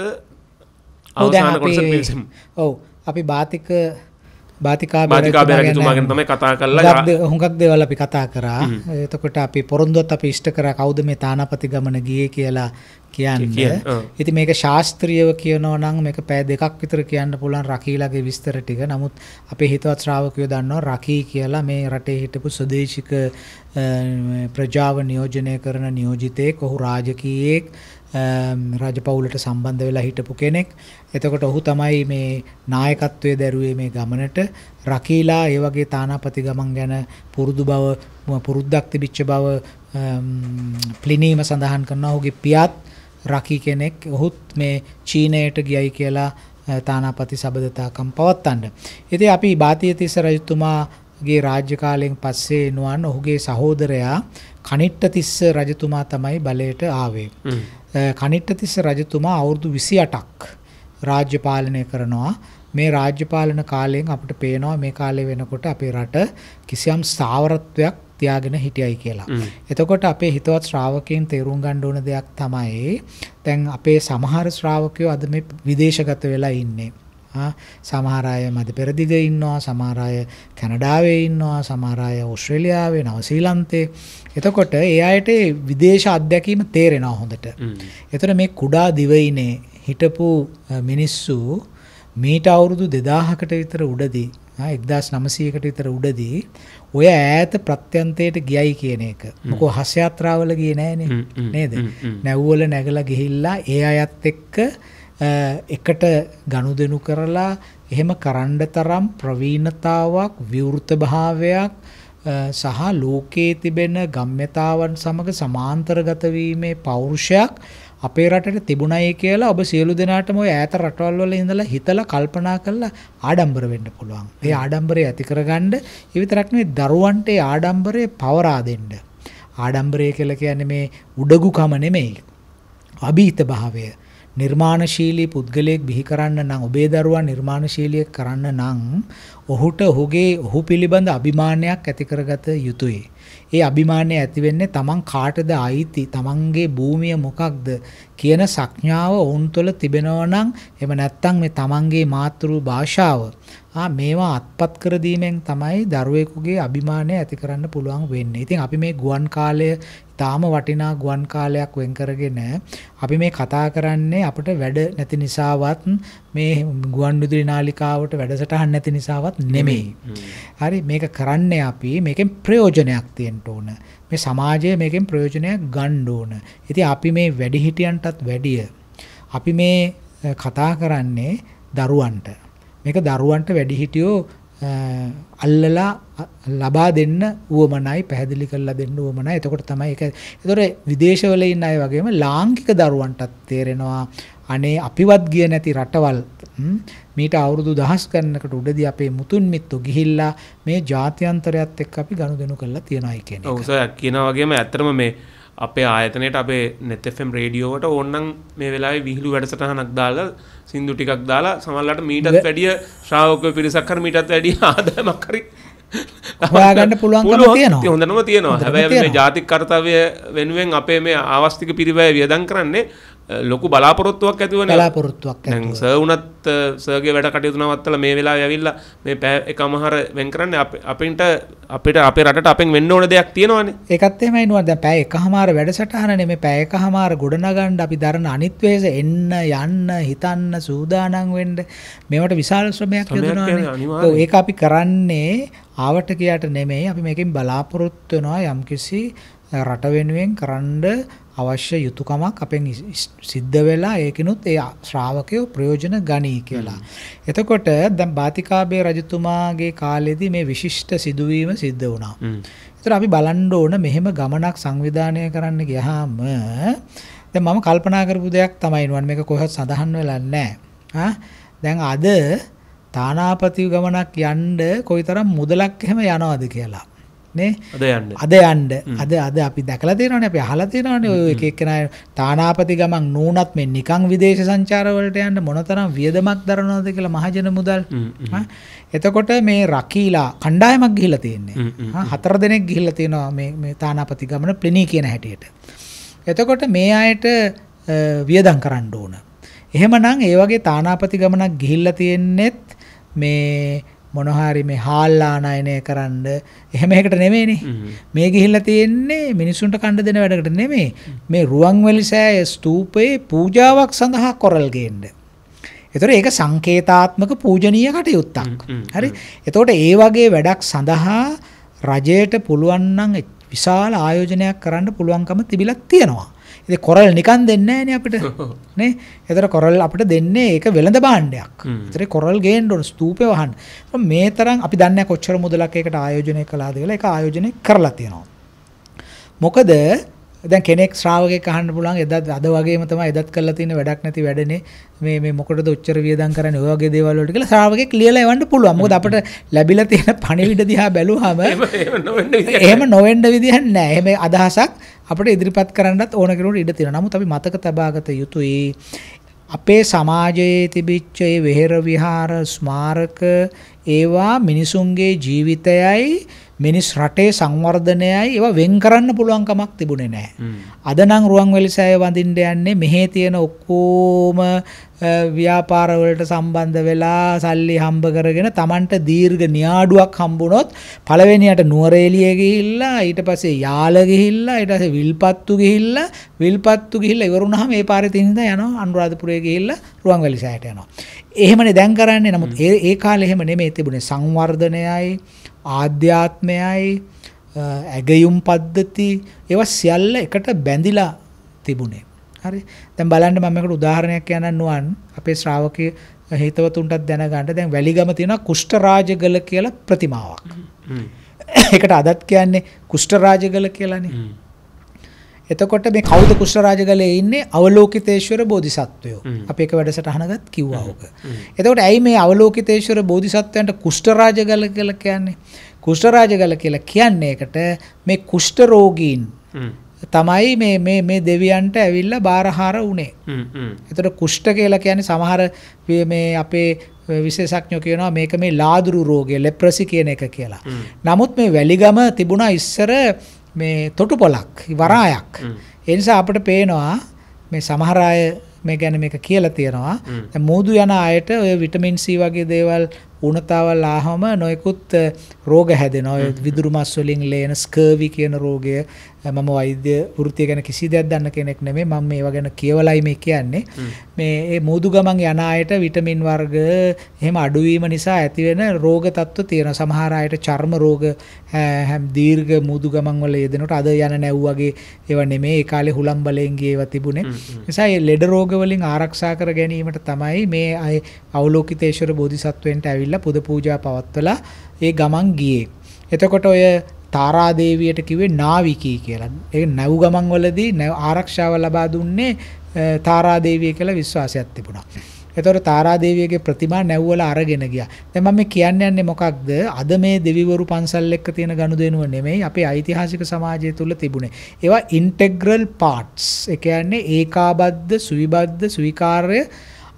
අවසාන කොටස ඔව් අපි බාතික බාතිකා බාතිකා බැරගතුමාගෙන තමයි කතා කරලා හුඟක් දේවල් අපි කතා කරා එතකොට අපි පොරොන්දුවත් අපි ඉෂ්ට කරා කවුද මේ තානාපති ගමන ගියේ කියලා කියන්නේ. ඉතින් මේක ශාස්ත්‍රීයව කියනවා නම් මේක පැය දෙකක් විතර කියන්න පුළුවන් රකීලාගේ විස්තර ටික. නමුත් අපේ හිතවත් ශ්‍රාවකයෝ දන්නවා රකී කියලා මේ රටේ හිටපු ස්වදේශික ප්‍රජාව නියෝජනය කරන නියෝජිතයෙක්, ඔහු රාජකීයෙක්, රජපෞලට සම්බන්ධ වෙලා හිටපු කෙනෙක්. එතකොට ඔහු තමයි මේ නායකත්වයේ දැරුවේ මේ ගමනට රකීලා ඒ වගේ තානාපති ගමන් ගැන පුරුදු බව පුරුද්දක් තිබිච්ච බව ප්ලිනීම සඳහන් කරනවා ඔහුගේ පියාත් රකී කෙනෙක් ඔහුත් මේ චීනයට ගියයි කියලා තානාපති සබඳතාකම් පවත්තන්න. ඉතින් අපි බාතියතිස්ස රජතුමාගේ රාජ්‍ය කාලයෙන් පස්සේ නුවන් ඔහුගේ සහෝදරයා කනිට්ටතිස්ස රජතුමා තමයි බලයට ආවේ. කනිට්ටතිස්ස රජතුමා අවුරුදු 28ක් රාජ්‍ය පාලනය කරනවා මේ රාජ්‍ය පාලන කාලයෙන් අපිට පේනවා මේ කාලේ වෙනකොට අපේ රට කිසියම් ස්ථාවරත්වයක් තියාගෙන හිටියයි කියලා. එතකොට අපේ හිතවත් ශ්‍රාවකයන් තේරුම් ගන්න ඕන දෙයක් තමයි දැන් අපේ සමහර ශ්‍රාවකයෝ අද මේ විදේශගත වෙලා ඉන්නේ. සමහර අය මධ්‍ය පෙරදිග ඉන්නවා, සමහර අය කැනඩාවේ ඉන්නවා, සමහර අය ඕස්ට්‍රේලියාවේ, නව ශ්‍රීලන්තේ. එතකොට ඒ අයට විදේශ අත්දැකීම තේරෙනවා හොඳට. එතන මේ කුඩා දිවයිනේ හිටපු මිනිස්සු මීට අවුරුදු 2000කට විතර උඩදී 1900කට විතර උඩදී ඔය ඈත ප්‍රත්‍යන්තයට ගියයි කියන එක. මොකෝ හස් යාත්‍රාවල ගියේ නෑනේ නේද? නැව්වල නැගලා ගිහිල්ලා ඒ අයත් එක්ක එකට ගනුදෙනු කරලා එහෙම කරන්න තරම් ප්‍රවීණතාවක් විවෘත භාවයක් සහ ලෝකයේ තිබෙන ගම්්‍යතාවන් සමග සමාන්තරගත වීමේ පෞරුෂයක් අපේ රටට තිබුණයි කියලා ඔබ සියලු දෙනාටම ওই ඈත රටවල් වල ඉඳලා හිතලා කල්පනා කරලා ආඩම්බර වෙන්න පුළුවන්. ඒ ආඩම්බරය ඇති කරගන්න ඒ විතරක් නෙවෙයි දරුවන්ට ඒ ආඩම්බරය පවරා දෙන්න. ආඩම්බරය කියලා කියන්නේ මේ උඩගුකම නෙමෙයි. අභීත භාවය. නිර්මාණශීලී පුද්ගලයෙක් බිහි කරන්න නම් ඔබේ දරුවා නිර්මාණශීලියෙක් කරන්න නම් ඔහුට ඔහුගේ ඔහු පිළිබඳ අභිමානයක් ඇති කරගත යුතුයි. ඒ අභිමානය ඇති වෙන්නේ තමන් කාටද අයිති තමන්ගේ භූමිය මොකක්ද කියන සංඥාව ඔවුන් තුළ තිබෙනවා නම් එහෙම නැත්නම් මේ තමන්ගේ මාතෘ භාෂාව ආ මේවා අත්පත් කර දීමෙන් තමයි දරුවෙකුගේ අභිමානය ඇති කරන්න පුළුවන් වෙන්නේ. ඉතින් අපි මේ ගුවන් කාලය තාම වටිනා ගුවන් කාලයක් වෙන් කරගෙන අපි මේ කතා කරන්නේ අපිට වැඩ නැති නිසාවත් මේ ගුවන් විදුලි නාලිකාවට වැඩසටහන් නැති නිසාවත් නෙමෙයි. හරි මේක කරන්නේ අපි මේකෙන් ප්‍රයෝජනයක් තියෙන්න ඕන. මේ සමාජය මේකෙන් ප්‍රයෝජනයක් ගන්න ඕන. ඉතින් අපි මේ වැඩිහිටියන්ටත් වැඩිය අපි මේ කතා කරන්නේ දරුවන්ට. මේක දරුවන්ට වැඩිහිටියෝ අල්ලලා ලබා දෙන්න උවමනයි පැහැදිලි කරලා දෙන්න උවමනයි. එතකොට තමයි ඒක. ඒතොර විදේශවල ඉන්න අය වගේම ලාංකික දරුවන්ටත් තේරෙනවා අනේ අපිවත් ගිය නැති රටවල් මීට අවුරුදු දහස් ගණනකට උඩදී අපේ මුතුන් මිත්තු ගිහිල්ලා මේ ජාත්‍යන්තරයත් එක්ක අපි ගනුදෙනු කරලා තියනයි කියන එක. ඔව් සර් කියනා වගේම ඇත්තටම මේ අපේ ආයතනයට අපේ නැතෆම් රේඩියෝවට ඕන්නම් මේ වෙලා විහිලු වැඩසටහනක් දාලා සින්දු ටිකක් දාලා සමල්ලට මීටත් වැඩිය ශ්‍රාවක පිරිසක්කර මීටත් වැඩිය ආදමක්කරි හොයාගන්න පුළුවන් තියෙනවා හොඳනම තියෙනවා හැබැයි මේ ජාතික කර්තව්‍ය වෙනුවෙන් අපේ මේ ආවස්තික පිරිවැය වියදම් කරන්නේ ලොකු බලාපොරොත්තුවක් ඇතිවන බලාපොරොත්තුවක් සවුනත් සගේ වැඩ කටයුතුනවත්තල මේ වෙලා ඇවිල්ල මේ පෑ එකමහර වෙන් කරන්න අපින්ට අපිට අප රට අපෙන් වෙන්න ඕන දෙයක් තියෙනවාන එකත්තේමයිනුවද පැය එකහමාර වැඩසටහන මේ පැයක හමාර ගොඩනගණ්ඩ අපි දරන අනිත්වේස එන්න යන්න හිතන්න සූදානං වෙන්ඩ මේවට විශාල ශ්‍රමයක් ඒ අපි කරන්නේ ආවට කියට නෙමෙයි අපි මේකින් බලාපොරොත්වනවා යම්කිසි රට වෙනුවෙන් කරන්ඩ අවශ්‍ය යුතුයකමක් අපෙන් සිද්ධ වෙලා ඒකිනුත් ඒ ශ්‍රාවකයෝ ප්‍රයෝජන ගනී කියලා. එතකොට දැන් බාතිකාබේ රජතුමාගේ කාලෙදී මේ විශිෂ්ට සිදුවීම සිද්ධ වුණා. ඒතර අපි බලන්න ඕන මෙහෙම ගමනක් සංවිධානය කරන්න ගියාම දැන් මම කල්පනා කරපු දෙයක් තමයි නුවන් මේක කොහෙවත් සඳහන් වෙලා නැහැ. දැන් අද තානාපති ගමනක් යන්න කොයිතරම් මුදලක් එහෙම යනවද කියලා. නේ අද යන්න අද යන්න අද අද අපි දැකලා තියෙනවානේ අපි අහලා තියෙනවානේ ඔය එක එක්කෙනා තානාපති ගමන් නූණත් මේ නිකන් විදේශ සංචාර වලට යන්න මොනතරම් වියදමක් දරනවද කියලා මහජන මුදල් එතකොට මේ රකීලා කණ්ඩායමක් ගිහිල්ලා තියෙන්නේ හතර දෙනෙක් ගිහිල්ලා තියෙනවා මේ මේ තානාපති ගමන ප්ලෙනී කියන හැටියට එතකොට මේ අයට වියදම් කරන්න ඕන එහෙමනම් ඒ වගේ තානාපති ගමනක් ගිහිල්ලා තියෙන්නේත් මේ මොනහරි මේ හාල්ලානයනය කරන්න එහෙම එකට නෙමෙයිනේ. මේ ගිහිල්ලා තියෙන්නේ මිනිසුන්ට කණ්ඩ දෙන වැඩකට නෙමෙයි. මේ රුවන්වැලි සෑය ස්තූපයේ පූජාවක් සඳහා කොරල් ගේන්න. එතකොට ඒක සංකේතාත්මක පූජනීය කටයුත්තක්. හරි. එතකොට ඒ වගේ වැඩක් සඳහා රජයට පුළුවන් නම් විශාල ආයෝජනයක් කරන්න පුළුවන්කම තිබිලා තියෙනවා. ඉතින් කොරල් නිකන් දෙන්නේ නැහැ අපිට නේ ඒතර කොරල් අපිට දෙන්නේ ඒක වෙළඳ භාණ්ඩයක් ඒතරේ කොරල් ගේන්න ඕන ස්තූපේ වහන්න මේ තරම් අපි දන්නේ කොච්චර මුදලක් ඒකට ආයෝජනය කළාද කියලා ඒක ආයෝජනය කරලා තියෙනවා මොකද දැන් කෙනෙක් ශ්‍රාවකෙක් අහන්න පුළුවන් එදත් අද වගේම තමයි එදත් කරලා තියෙන වැඩක් නැති වැඩනේ මේ මේ මොකටද ඔච්චර වියදම් කරන්නේ ඔය වගේ දේවල් වලට කියලා ශ්‍රාවකෙක් ලියලා එවන්න පුළුවන්. මොකද අපිට ලැබිලා තියෙන පණිවිඩ දිහා බැලුවාම එහෙම නොවෙන්න විදිහක් නැහැ. එහෙම අදහසක් අපිට ඉදිරිපත් කරන්නත් ඕන කෙනෙකුට ඉඩ තියෙනවා. නමුත් අපි මතක තබාගත යුතුයි අපේ සමාජයේ තිබිච්ච ඒ වෙහෙර විහාර ස්මාරක ඒවා මිනිසුන්ගේ ජීවිතයයි මිනිස් රටේ සංවර්ධනයයි ඒවා වෙන් කරන්න පුළුවන් කමක් තිබුණේ නැහැ. අද නම් රුවන්වැලි සෑය වඳින්න යන්නේ මෙහි තියෙන ඔක්කොම ව්‍යාපාර වලට සම්බන්ධ වෙලා සල්ලි හම්බ කරගෙන Tamanට දීර්ඝ නියාඩුවක් හම්බුනොත් පළවෙනියට නුවරඑළිය ගිහිල්ලා ඊට පස්සේ යාල ගිහිල්ලා ඊට පස්සේ විල්පත්තු ගිහිල්ලා විල්පත්තු ගිහිල්ලා ඉවරුනහම ඒ පාරේ තින්ද යනවා අනුරාධපුරේ ගිහිල්ලා රුවන්වැලි සෑයට යනවා. එහෙමනේ දැන් කරන්නේ. නමුත් ඒ කාලේ එහෙම නෙමෙයි තිබුණේ සංවර්ධනයයි ආධ්‍යාත්මයයි ඇගයුම් පද්ධති ඒවා සියල්ල එකට බැඳිලා තිබුණේ. හරි. දැන් බලන්න මම එකට උදාහරණයක් කියන්නම් නුවන් අපේ ශ්‍රාවකයේ හිතවතුන්ටත් දැනගන්න දැන් වැලිගම තියෙන කුෂ්ඨරාජගල කියලා ප්‍රතිමාවක්. ඒකට අදත් කියන්නේ කුෂ්ඨරාජගල කියලානේ. එතකොට මේ කෞද කුෂ්ල රාජගලේ ඉන්නේ අවලෝකිතේශ්වර බෝධිසත්වයෝ අප එක වැඩසටහනගත් කිව්වා ඕක. එතකොට ඇයි මේ අවලෝකිතේශ්වර බෝධිසත්වයන්ට කුෂ්ඨ රාජගල කියලා කියන්නේ? කුෂ්ඨ රාජගල කියලා කියන්නේ ඒකට මේ කුෂ්ඨ රෝගීන් තමයි මේ මේ මේ දෙවියන්ට ඇවිල්ලා බාරහාර උනේ. එතකොට කුෂ්ඨ කියලා කියන්නේ සමහර මේ අපේ විශේෂඥයෝ කියනවා මේක මේ ලාදුරු රෝගය ලෙප්‍රසි කියන එක කියලා. නමුත් මේ වැලිගම තිබුණා ඉස්සර මේ තොටු පොලක් වරායක්. ඒ නිසා අපිට පේනවා මේ සමහර අය මේ ගැන මේක කියලා තියෙනවා. දැන් මෝදු යන අයට ඔය විටමින් C වගේ දේවල් උණතාවල් ආවම නොයෙකුත් රෝග හැදෙනවා. ඔය විදුරු මස් වලින් ලේන ස්කර්වි කියන රෝගය මම වෛද්‍ය වෘත්තිය ගැන කිසි දෙයක් දන්න කෙනෙක් නෙමෙයි. මම මේවා ගැන කියවලයි මේ කියන්නේ. මේ මේ මූදු ගමන් යන අයට විටමින් වර්ග එහෙම අඩුවීම නිසා ඇතිවෙන රෝග තත්ත්ව තියෙනවා. සමහර අයට චර්ම රෝග හැම් දීර්ඝ මූදු ගමන් වල යෙදෙනකොට අද යන නැව් වගේ ඒව නෙමෙයි. ඒ කාලේ හුලම් බලෙන් ගියේ ඒවා තිබුණේ. නිසා මේ ලෙඩ රෝග වලින් ආරක්ෂා කර ගැනීමට තමයි මේ අය අවලෝකිතේශ්වර බෝධිසත්වයන්ට ඇවිල්ලා ගිහිල්ලා පුද පූජා පවත්වලා ඒ ගමන් ගියේ. එතකොට ඔය තාරා දේවියට කිව්වේ නාවිකී කියලා. ඒ නැව් ගමන් වලදී ආරක්ෂාව ලබා දුන්නේ තාරා දේවිය කියලා විශ්වාසයක් තිබුණා. එතකොට තාරා දේවියගේ ප්‍රතිමා නැව්වල අරගෙන ගියා. දැන් මම මේ කියන්න යන්නේ මොකක්ද? අද මේ දෙවිවරු පන්සල් එක්ක තියෙන ගනුදෙනුව නෙමෙයි අපේ ඓතිහාසික සමාජය තුල තිබුණේ. ඒවා ඉන්ටෙග්‍රල් පාර්ට්ස්. ඒ කියන්නේ ඒකාබද්ධ, සුවිබද්ධ, සුවිකාර්ය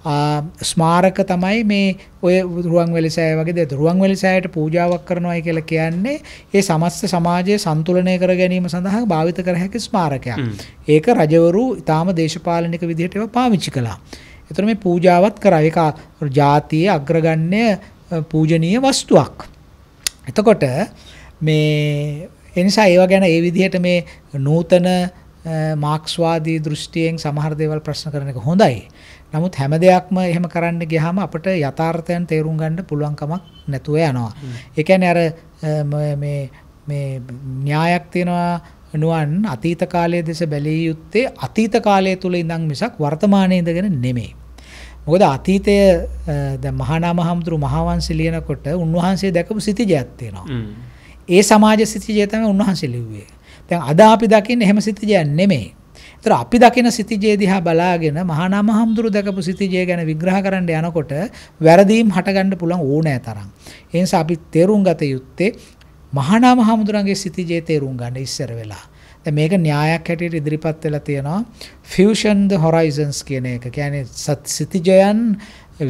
ස්මාරක තමයි මේ ඔය රුවන්වැලි සෑය වගේ දේ. රුවන්වැලි සෑයට පූජාවක් කරනවායි කියලා කියන්නේ ඒ සමස්ත සමාජය සන්තුලනය කර ගැනීම සඳහා භාවිත කර හැකි ස්මාරකයක්. ඒක රජවරු ඊටාම දේශපාලනික විදිහට ඒවා පාවිච්චි කළා. ඒතර මේ පූජාවත් කරා. ඒක ජාතියේ අග්‍රගණ්‍ය පූජනීය වස්තුවක්. එතකොට මේ එනිසා ඒව ගැන ඒ විදිහට මේ නූතන මාක්ස්වාදී දෘෂ්ටියෙන් සමහර දේවල් ප්‍රශ්න කරන එක හොඳයි. නමුත් හැම දෙයක්ම එහෙම කරන්න ගියාම අපිට යථාර්ථයන් තේරුම් ගන්න පුළුවන් කමක් නැතුව යනවා. ඒ කියන්නේ අර මේ මේ න්‍යායක් තියෙනවා නුවන් අතීත කාලයේ දෙස බැලිය යුත්තේ අතීත කාලය තුල ඉඳන් මිසක් වර්තමානයේ ඉඳගෙන නෙමෙයි. මොකද අතීතය දැන් මහානාම හමුදුරු මහවංශ ලියනකොට උන්වහන්සේ දැකපු සිතිජයක් තියෙනවා. ඒ සමාජ සිතිජය තමයි උන්වහන්සේ ලිව්වේ. දැන් අද අපි දකින්නේ එහෙම සිතිජයක් නෙමෙයි. ඒතර අපි දකින සිතිජේ දිහා බලාගෙන මහානාම හඳුරු දකපු සිතිජේ ගැන විග්‍රහ කරන්න යනකොට වැරදීම් හටගන්න පුළුවන් ඕනෑ තරම්. ඒ නිසා අපි තේරුම් ගත යුත්තේ මහානාම හඳුරන්ගේ සිතිජේ තේරුම් ගන්න ඉස්සර වෙලා. දැන් මේක න්‍යායක් හැටියට ඉදිරිපත් වෙලා තියෙනවා ෆියුෂන් ද හොරයිසන්ස් කියන එක. කියන්නේ සිතිජයන්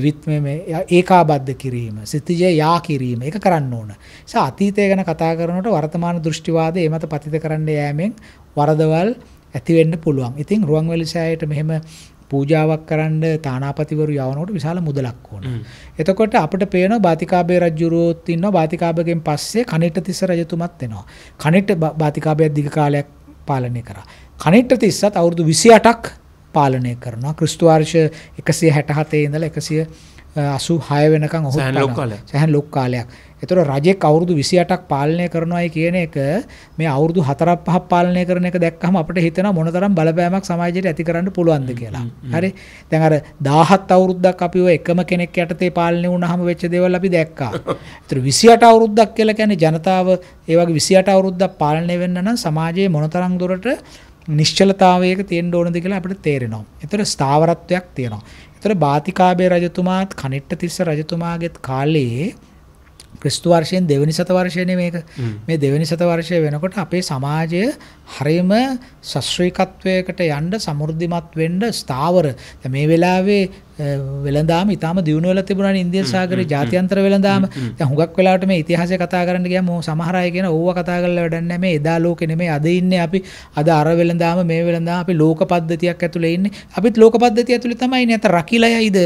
විත් මේ ඒකාබද්ධ කිරීම සිතිජය යා කිරීම ඒක කරන්න ඕන. ඒ අතීතය ගැන කතා කරනකොට වර්තමාන දෘෂ්ටිවාදය ඒ මත පතිත කරන්න යෑමෙන් වරදවල් ඇති වෙන්න පුළුවන්. ඉතින් රුවන්වැලි සෑයට මෙහෙම පූජාවක් කරන්න තානාපතිවරු යවනකොට විශාල මුදලක් ඕන. එතකොට අපිට පේනවා බාතිකාබේ රජුරුවොත් ඉන්නවා බාතිකාබගෙන් පස්සේ කණිට තිස්ස රජතුමත් එනවා. කණිට බාතිකාබේ දිග කාලයක් පාලනය කරා. කණිට තිස්සත් අවුරුදු 28ක් පාලනය කරනවා. ක්‍රිස්තු වර්ෂ 167 ඉඳලා 186 වෙනකන් ඔහු සෑහෙන ලොක් කාලයක්. එතකොට රජෙක් අවුරුදු 28ක් පාලනය කරනවායි කියන එක මේ අවුරුදු 4ක් 5ක් පාලනය කරන එක දැක්කම අපිට හිතෙනවා මොනතරම් බලපෑමක් සමාජයට ඇති කරන්න පුළුවන්ද කියලා. හරි. දැන් අර 17 අවුරුද්දක් අපි ඔය එකම කෙනෙක් යටතේ පාලනය වුණාම වෙච්ච දේවල් අපි දැක්කා. ඒතර 28 අවුරුද්දක් කියලා කියන්නේ ජනතාව ඒ වගේ 28 අවුරුද්දක් පාලනය වෙන්න නම් සමාජයේ මොනතරම් දුරට නිශ්චලතාවයක තියෙන්න ඕනද කියලා අපිට තේරෙනවා. ඒතර ස්ථාවරත්වයක් තියෙනවා. ඒතර බාතිකාබේ රජතුමාත් කනිට්ට තිස්ස රජතුමාගේත් කාලේ ක්‍රිස්තු වර්ෂයෙන් දෙවනි සතවර්ෂයනේ මේක. මේ දෙවනි සතවර්ෂය වෙනකොට අපේ සමාජය හරිම සශ්‍රීකත්වයකට යන්න සමෘද්ධිමත් වෙන්න ස්ථාවර. මේ වෙලාවේ වෙළඳාම ඊටාම දියුණු වෙලා තිබුණානේ ඉන්දියන් සාගරේ ජාත්‍යන්තර වෙළඳාම. දැන් හුඟක් වෙලාවට මේ ඉතිහාසය කතා කරන්න ගියාම සමහර අය කියන ඕවා කතා කරලා වැඩක් නැහැ. මේ එදා ලෝකේ නෙමෙයි අද ඉන්නේ අපි අද අර වෙළඳාම මේ වෙළඳාම අපි ලෝක පද්ධතියක් ඇතුලේ ඉන්නේ. අපිත් ලෝක පද්ධතිය ඇතුලේ තමයි නැත රකිලයයිද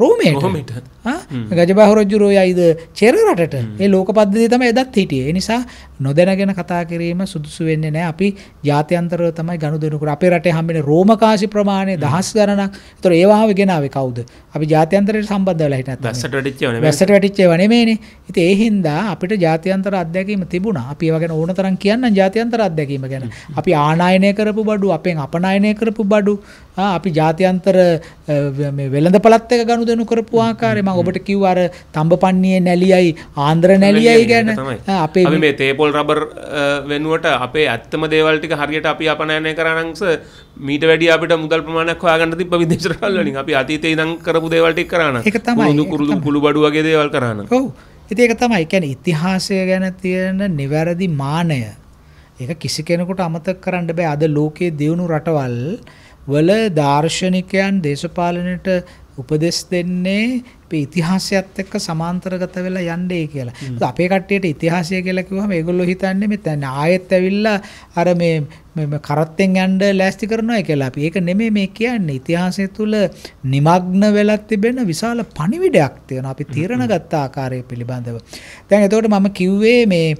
රෝමයට. රෝමයට. ආ ගජබහ රජු රෝයයිද චෙර රටට. මේ ලෝක පද්ධතිය තමයි එදත් හිටියේ. ඒ නිසා නොදැනගෙන කතා කිරීම සුදුසු වෙන්නේ නැහැ. අපි ජාත්‍යන්තරව තමයි ගනුදෙනු කරන්නේ. අපේ රටේ හම්බෙන රෝමකාසි ප්‍රමාණය දහස් ගණනක්. ඒතර ඒවාව ගෙනාවේ කවුද? කවුද? අපි ජාත්‍යන්තරයට සම්බන්ධ වෙලා හිටනත්. වැස්සට වැටිච්ච ඒවා නෙමෙයි. වැස්සට වැටිච්ච ඒවා නෙමෙයිනේ. ඉතින් ඒ හින්දා අපිට ජාත්‍යන්තර අත්දැකීම තිබුණා. අපි ඒවා ගැන ඕන තරම් කියන්නම් ජාත්‍යන්තර අත්දැකීම ගැන. අපි ආනායනය කරපු බඩු, අපෙන් අපනායනය කරපු බඩු, අපි ජාත්‍යන්තර මේ වෙළඳපළත් එක ගනුදෙනු කරපු ආකාරය මම ඔබට කිව්වා අර තඹපන්නියේ නැලියයි ආන්ද්‍ර නැලියයි ගැන අපේ අපි මේ තේපොල් රබර් වෙනුවට අපේ ඇත්තම දේවල් ටික හරියට අපි අපනයනය කරා නම් මීට වැඩිය අපිට මුදල් ප්‍රමාණයක් හොයාගන්න තිබ්බ විදේශ රටවල් වලින් අපි අතීතේ ඉඳන් කරපු දේවල් ටික කරා නම් ඒක තමයි කුරුදු කුරුදු කුළු බඩු වගේ දේවල් කරා නම් ඔව් ඉතින් ඒක තමයි. ඒ කියන්නේ ඉතිහාසය ගැන තියෙන නිවැරදි මානය. ඒක කිසි කෙනෙකුට අමතක කරන්න බෑ. අද ලෝකයේ දියුණු රටවල් වල දාර්ශනිකයන් දේශපාලනයට උපදෙස් දෙන්නේ අපේ ඉතිහාසයත් එක්ක සමාන්තරගත වෙලා යන්නේ කියලා. අපේ කට්ටියට ඉතිහාසය කියලා කිව්වම ඒගොල්ලෝ හිතන්නේ මෙතන ආයෙත් ඇවිල්ලා අර මේ මේ කරත්තෙන් යන්න ලෑස්ති කරනවා කියලා. අපි ඒක නෙමෙයි මේ කියන්නේ. ඉතිහාසය තුල নিমগ্ন වෙලා තිබෙන විශාල පණිවිඩයක් තියෙනවා. අපි තීරණ ගත්ත ආකාරය පිළිබඳව. දැන් එතකොට මම කිව්වේ මේ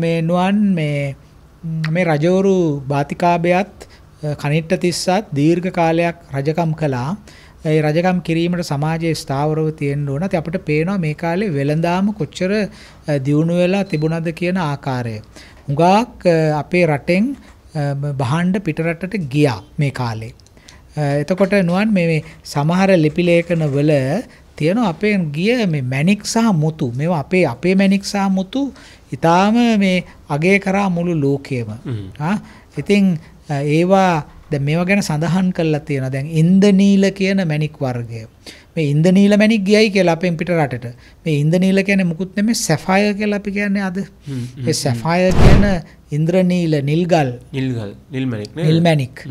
මේ නුවන් මේ මේ රජවරු බාතිකාභයත් කනිට්ට තිස්සත් දීර්ඝ කාලයක් රජකම් කළා. ඒ රජකම් කිරීමට සමාජයේ ස්ථාවරව තියෙන්න ඕන. ඉතින් අපිට පේනවා මේ කාලේ වෙළඳාම කොච්චර දියුණු වෙලා තිබුණද කියන ආකාරය. හුඟක් අපේ රටෙන් බහණ්ඩ පිටරටට ගියා මේ කාලේ. එතකොට නුවන් මේ සමහර ලිපි ලේඛනවල තියෙන අපේ ගිය මේ මැණික් සහ මුතු මේවා අපේ අපේ මැණික් සහ මුතු ඊටාම මේ අගය කරා මුළු ලෝකයේම. ආ ඉතින් ඒවා දැන් මේවා ගැන සඳහන් කරලා තියෙනවා. දැන් ඉන්දනීල කියන මැණික් වර්ගය. මේ ඉන්දනීල මැණික් ගියයි කියලා අපෙන් පිට රටට. මේ ඉන්දනීල කියන්නේ මුකුත් නෙමෙයි සැෆයර් කියලා අපි කියන්නේ අද. මේ සැෆයර් කියන ඉන්ද්‍රනීල නිල්ගල් නිල්ගල් නිල්මැණික් නේද නිල්මැණික්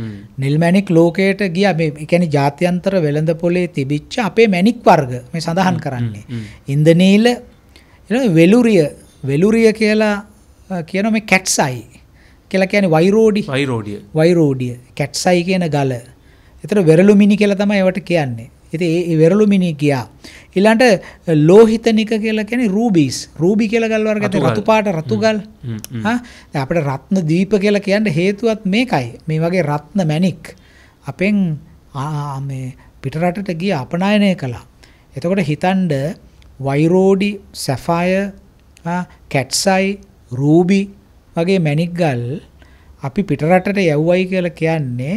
නිල්මැණික් ලෝකයට ගිය මේ කියන්නේ ජාත්‍යන්තර වෙළඳ පොලේ තිබිච්ච අපේ මැණික් වර්ග මේ සඳහන් කරන්නේ ඉන්ද්‍රනීල වෙලුරිය වෙලුරිය කියලා කියන මේ කැට්ස් අයි කියලා කියන්නේ වෛරෝඩි වෛරෝඩිය වෛරෝඩිය කැට්සයි කියන ගල. ඒතර වෙරළු මිනි කියලා තමයි ඒවට කියන්නේ. ඉතින් ඒ වෙරළු මිනි ගියා. ඊළඟට ලෝහිතනික කියලා කියන්නේ රූබීස්. රූබි කියලා ගල් වර්ගයට රතු පාට රතු ගල්. හා දැන් අපිට රත්න දීප කියලා කියන්න හේතුවත් මේකයි. මේ වගේ රත්න මණික් අපෙන් මේ පිටරටට ගිය අපනායනය කළා. එතකොට හිතන්ඩ වෛරෝඩි සැෆයර් කැට්සයි රූබි වගේ මැණික් ගල් අපි පිටරටට යවුවයි කියලා කියන්නේ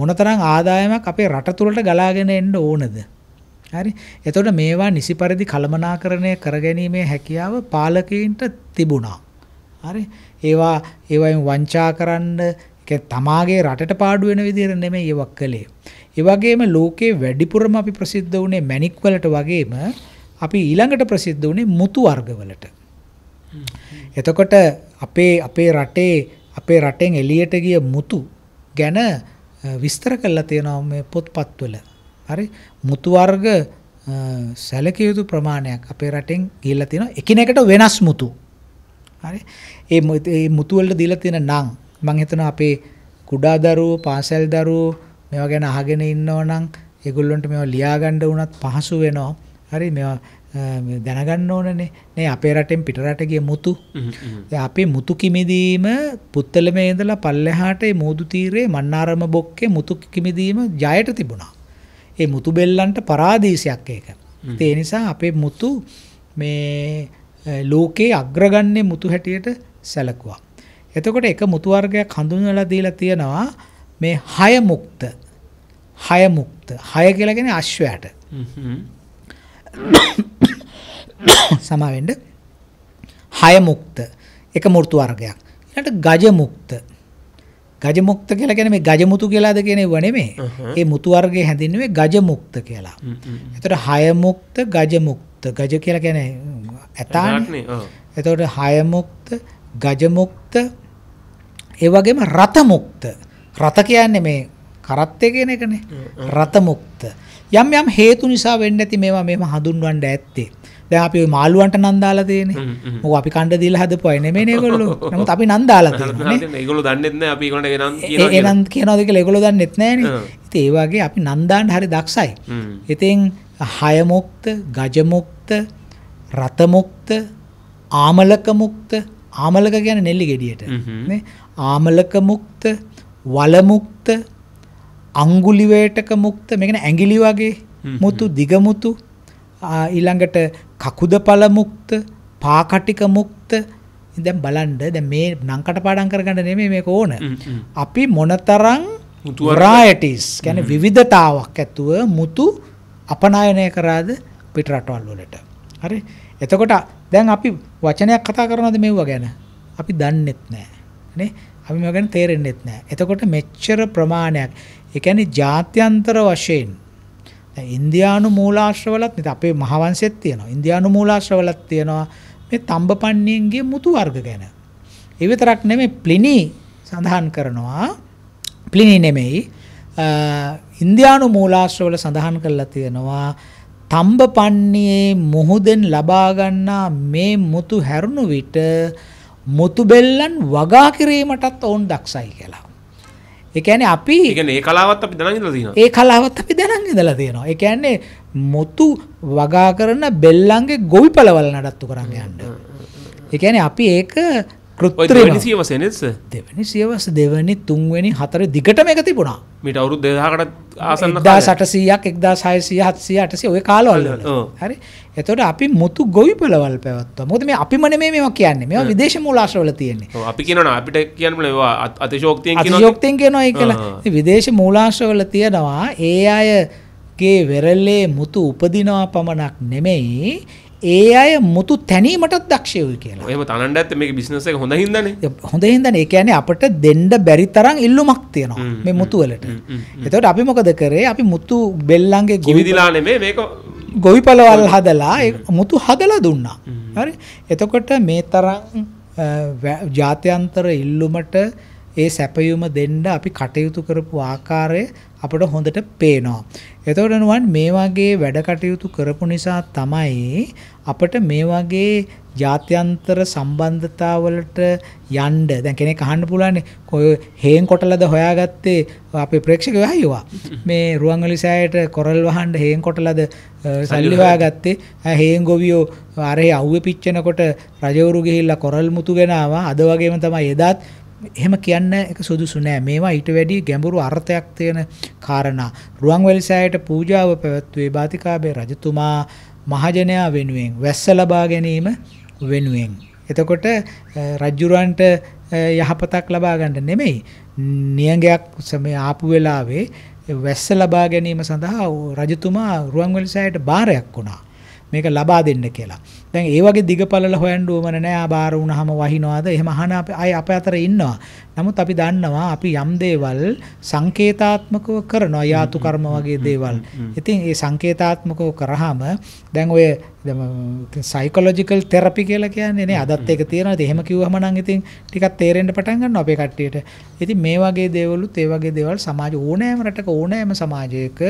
මොනතරම් ආදායමක් අපේ රට තුළට ගලාගෙන එන්න ඕනද? හරි. එතකොට මේවා නිසි පරිදි කළමනාකරණය කරගැනීමේ හැකියාව පාලකයින්ට තිබුණා. හරි. ඒවා ඒවයින් වංචා කරන්න තමාගේ රටට පාඩු වෙන විදිහට නෙමෙයි ඒවක් කළේ. ඒ වගේම ලෝකේ වැඩිපුරම අපි ප්‍රසිද්ධ වුණේ මැණික් වලට වගේම අපි ඊළඟට ප්‍රසිද්ධ වුණේ මුතු වර්ගවලට. එතකොට අපේ අපේ රටේ අපේ රටෙන් එලියට ගිය මුතු ගැන විස්තර කරලා තියෙනවා මේ පොත්පත්වල. හරි මුතු වර්ග සැලකිය යුතු ප්‍රමාණයක් අපේ රටෙන් ගිහිල්ලා තියෙනවා එකිනෙකට වෙනස් මුතු. හරි ඒ ඒ මුතු වල දීලා තියෙන නම් මම හිතනවා අපේ කුඩා දරුවෝ පාසල් දරුවෝ මේවා ගැන අහගෙන ඉන්නවනම් ඒගොල්ලොන්ට මේවා ලියා ගන්න උනත් පහසු වෙනවා. හරි මේවා දැනගන්න ඕනනේ නේ අපේ රටෙන් පිට රට ගිය මුතු. අපේ මුතු කිමිදීම පුත්තලමේ ඉඳලා පල්ලෙහාට මේ මූදු තීරේ මන්නාරම බොක්කේ මුතු කිමිදීම ජයට තිබුණා. ඒ මුතු බෙල්ලන්ට පරාදීසයක් ඒක. ඒ නිසා අපේ මුතු මේ ලෝකේ අග්‍රගන්නේ මුතු හැටියට සැලකුවා. එතකොට එක මුතු වර්ගයක් හඳුන්වලා දීලා තියෙනවා මේ හය මුක්ත. හය මුක්ත. හය කියලා කියන්නේ අශ්වයාට. සමාවෙන්න හය මුක්ත එක මෘතු වර්ගයක්. ඊළඟට ගජ මුක්ත. ගජ මුක්ත කියලා කියන්නේ මේ ගජ මුතු කියලාද කියන ඒව නෙමෙයි. Uh-huh. ඒ මුතු වර්ගය හැඳින්වෙන්නේ ගජ මුක්ත කියලා. එතකොට හය මුක්ත ගජ මුක්ත ගජ කියලා කියන්නේ ඇතානේ. එතකොට හය මුක්ත ගජ මුක්ත ඒ වගේම රත මුක්ත. රත කියන්නේ මේ කරත්තේ කියන එකනේ. රත මුක්ත. යම් යම් හේතු නිසා වෙන්න ඇති මේවා මේව හඳුන්වන්න ඇත්තේ. දැන් අපි මාළුවන්ට නම් දාලා තියෙන්නේ. මොකෝ අපි කණ්ඩ දීලා හදපු අය නෙමෙයි ඒගොල්ලෝ. නමුත් අපි නම් දාලා තියෙනවා නේ. ඒගොල්ලෝ දන්නෙත් නැහැ අපි ඒගොල්ලන්ට එනම් කියනවා. එනම් කියනවාද කියලා ඒගොල්ලෝ දන්නෙත් නැහනේ. ඉතින් ඒ වගේ අපි නම් දාන්න හරි දක්ෂයි. ඉතින් හයමුක්ත, ගජමුක්ත, රතමුක්ත, ආමලක මුක්ත, ආමලක කියන්නේ නෙල්ලි ගෙඩියට නේ. ආමලක මුක්ත, වල මුක්ත, අඟුලි වේටක මුක්ත, මේ කියන්නේ ඇඟිලි වගේ මුතු, දිග මුතු ඊළඟට කකුද පළ මුක්ත, පාකටික මුක්ත දැන් බලන්න දැන් මේ නංකට පාඩම් කරගන්න නෙමෙයි මේක ඕන. අපි මොනතරම් varieties කියන්නේ විවිධතාවක් ඇතුව මුතු අපනායනය කරාද පිටරටවල් වලට. හරි? එතකොට දැන් අපි වචනයක් කතා කරනවද මෙව්වා ගැන? අපි දන්නෙත් නෑ. නේ? අපි මේවා ගැන තේරෙන්නෙත් නෑ. එතකොට මෙච්චර ප්‍රමාණයක් ඒ කියන්නේ ජාත්‍යන්තර වශයෙන් දැන් ඉන්දියානු මූලාශ්‍රවලත් නේද අපේ මහවංශෙත් තියෙනවා. ඉන්දියානු මූලාශ්‍රවලත් තියෙනවා මේ තඹපන්ණියන්ගේ මුතු වර්ග ගැන. ඒ විතරක් නෙමෙයි ප්ලිනි සඳහන් කරනවා ප්ලිනි නෙමෙයි ඉන්දියානු මූලාශ්‍රවල සඳහන් කරලා තියෙනවා තඹපන්ණියේ මුහුදෙන් ලබා ගන්නා මේ මුතු හැරුණු විට මුතු බෙල්ලන් වගා කිරීමටත් ඔවුන් දක්ෂයි කියලා. එකන අපි ඒ කලාවත් අපි දැනග ඒ කලාවත් අපි දැනන් ඉදලා තියෙනවා එකන්නේ මුතු වගා කරන බෙල්ලන්ගේ ගොවි පලවල නඩත්තු කරන්න යන්න එකන අපි ඒක කෘත්‍ර සියවස නෙස දෙවැනි සියවස දෙවැනි තුන්වැනි හතර දිගටම එක තිබුණා මිට අවුත් දෙදාකට ආසන්න දා සටසීයක් එක්දා සයසිය හත්සිය අටසේ ඔය කාලවල්ල හරි එතොට අපි මුතු ගොවි පලවල් පැවත්ව මුොද මේ අපිම මේ මේවා කියන්නේ මේ විදේශ මූලාශ්‍රවල තියෙන්නේ අපි කියන අපිට කියන්නවා අතිශෝක්තිය යෝක්තියෙන් කියනවා කළ විදේශ මූලාශ්‍රවල තියෙනවා ඒ අයගේ වෙරල්ලේ මුතු උපදිනවා පමණක් නෙමෙයි ඒ අය මුතු තැනීමටත් දක්ෂයවයි කියලා. එහෙම තනන්න ඇත්තේ මේක බිස්නස් එක හොඳ හින්දානේ. හොඳ හින්දානේ. ඒ කියන්නේ අපිට දෙන්න බැරි තරම් ඉල්ලුමක් තියෙනවා මේ මුතු වලට. එතකොට අපි මොකද කරේ? අපි මුතු බෙල්ලන්ගේ ගිවිදලා නෙමෙයි මේක ගොවිපලවල් හදලා මුතු හදලා දුන්නා. හරි. එතකොට මේ තරම් ජාත්‍යන්තර ඉල්ලුමට ඒ සැපයුම දෙන්න අපි කටයුතු කරපු ආකාරය අපට හොඳට පේනවා. එතකොට නුවන් මේ වගේ වැඩ කටයුතු කරපු නිසා තමයි අපට මේ වගේ ජාත්‍යන්තර සම්බන්ධතාවලට යන්න දැන් කෙනෙක් අහන්න පුළුවන් කොයි හේන් කොටලද හොයාගත්තේ අපේ ප්‍රේක්ෂකයෝ අහයවා මේ රුවන්වැලි සෑයට කොරල් වහන්න හේන් කොටලද සල්ලි හොයාගත්තේ හේන් ගොවියෝ අරේ අවුවේ පිච්චෙනකොට රජවරු ගිහිල්ලා කොරල් මුතු ගෙනාවා අද වගේම තමයි එදාත් එහෙම කියන්න එක සුදුසු නෑ මේවා ඊට වැඩි ගැඹුරු අර්ථයක් තියෙන කාරණා රුවන්වැලි සෑයට පූජාව පැවැත්වුවේ බාතිකාභය රජතුමා මහජනයා වෙනුවෙන් වැස්ස ලබා ගැනීම වෙනුවෙන් එතකොට රජුරන්ට යහපතක් ලබා ගන්න නෙමෙයි නියඟයක් සමේ ආපු වෙලාවේ වැස්ස ලබා ගැනීම සඳහා රජතුමා රුවන්වැලි සෑයට බාරයක් වුණා මේක ලබා දෙන්න කියලා දැන් ඒ වගේ දිගපළල හොයන්න ඕමන නෑ ආ බාර වුණාම වහිනවද එහෙම අහන අපි අය අප අතර ඉන්නවා නමුත් අපි දන්නවා අපි යම් දේවල් සංකේතාත්මකව කරනවා යාතු කර්ම වගේ දේවල් ඉතින් ඒ සංකේතාත්මකව කරාම දැන් ඔය සයිකොලොජිකල් තෙරපි කියලා කියන්නේ නේ අදත් ඒක තියෙනවා ඉතින් එහෙම කිව්වම නම් ඉතින් ටිකක් තේරෙන්න පටන් ගන්නවා අපේ කට්ටියට ඉතින් මේ වගේ දේවලුත් ඒ වගේ දේවල් සමාජ ඕනෑම රටක ඕනෑම සමාජයක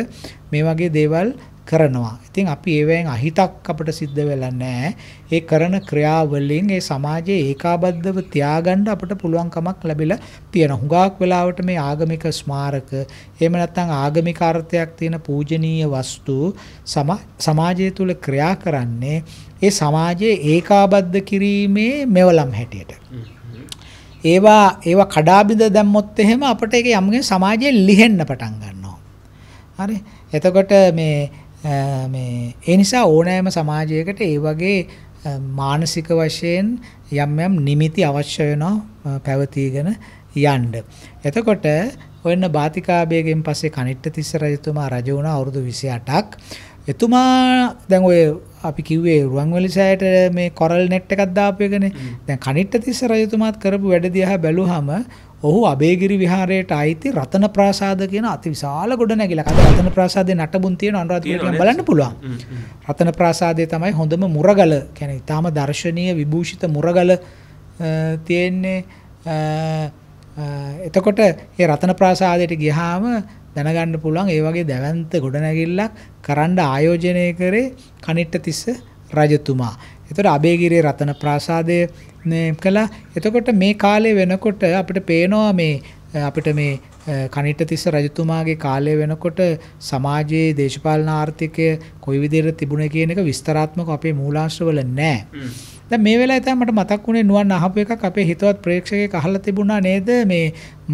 මේ වගේ දේවල් කරනවා. ඉතින් අපි ඒවෙන් අහිතක් අපිට සිද්ධ වෙලා නැහැ. ඒ කරන ක්‍රියාවලින් ඒ සමාජයේ ඒකාබද්ධව තියාගන්න අපිට පුළුවන්කමක් ලැබිලා තියෙන. හුඟක් වෙලාවට මේ ආගමික ස්මාරක, එහෙම නැත්නම් ආගමික අර්ථයක් තියෙන පූජනීය වස්තු සමාජය තුල ක්‍රියා කරන්නේ ඒ සමාජයේ ඒකාබද්ධ කිරීමේ මෙවලම් හැටියට. ඒවා ඒවා කඩාබිඳ දැම්මොත් එහෙම අපිට ඒක යම්ගේ සමාජයේ ලිහෙන්න පටන් ගන්නවා. හරි. එතකොට මේ මේ ඒ නිසා ඕනෑම සමාජයකට ඒ වගේ මානසික වශයෙන් යම් යම් නිමිති අවශ්‍ය වෙනවා පැවතීගෙන යන්න. එතකොට ඔන්න බාතිකාභයගෙන් පස්සේ කනිට්ට තිස්ස රජතුමා රජ වුණා අවුරුදු 28ක්. එතුමා දැන් ඔය අපි කිව්වේ රුවන්වැලි සෑයට මේ කොරල් net එකක් දාපු එකනේ. දැන් කනිට්ට තිස්ස රජතුමාත් කරපු වැඩ දිහා බැලුවහම ඔහු අබේගිරි විහාරයට අයිති රතන ප්‍රාසාද කියන අතිවිශාල ගොඩනැගිල්ලක්. අද රතන ප්‍රාසාදේ නටබුන් තියෙන අනුරාධපුරේ බලන්න පුළුවන්. රතන ප්‍රාසාදේ තමයි හොඳම මුරගල කියන්නේ ඊටාම දර්ශනීය විභූෂිත මුරගල තියෙන්නේ එතකොට ඒ රතන ප්‍රාසාදයට ගියාම දැනගන්න පුළුවන් ඒ වගේ දැවැන්ත ගොඩනැගිල්ලක් කරන්න ආයෝජනය කරේ කනිට්ට තිස්ස රජතුමා. එතකොට අබේගිරේ රතන ප්‍රාසාදය මේ කළා. එතකොට මේ කාලේ වෙනකොට අපිට පේනවා මේ අපිට මේ කනිටතිස්ස රජතුමාගේ කාලය වෙනකොට සමාජයේ දේශපාලන ආර්ථිකය කොයි විදිහට තිබුණේ කියන එක විස්තරාත්මකව අපේ මූලාශ්‍රවල නැහැ. දැන් මේ වෙලාවේ තමයි මට මතක් වුණේ නුවන් අහපු එකක් අපේ හිතවත් ප්‍රේක්ෂකයෙක් අහලා තිබුණා නේද මේ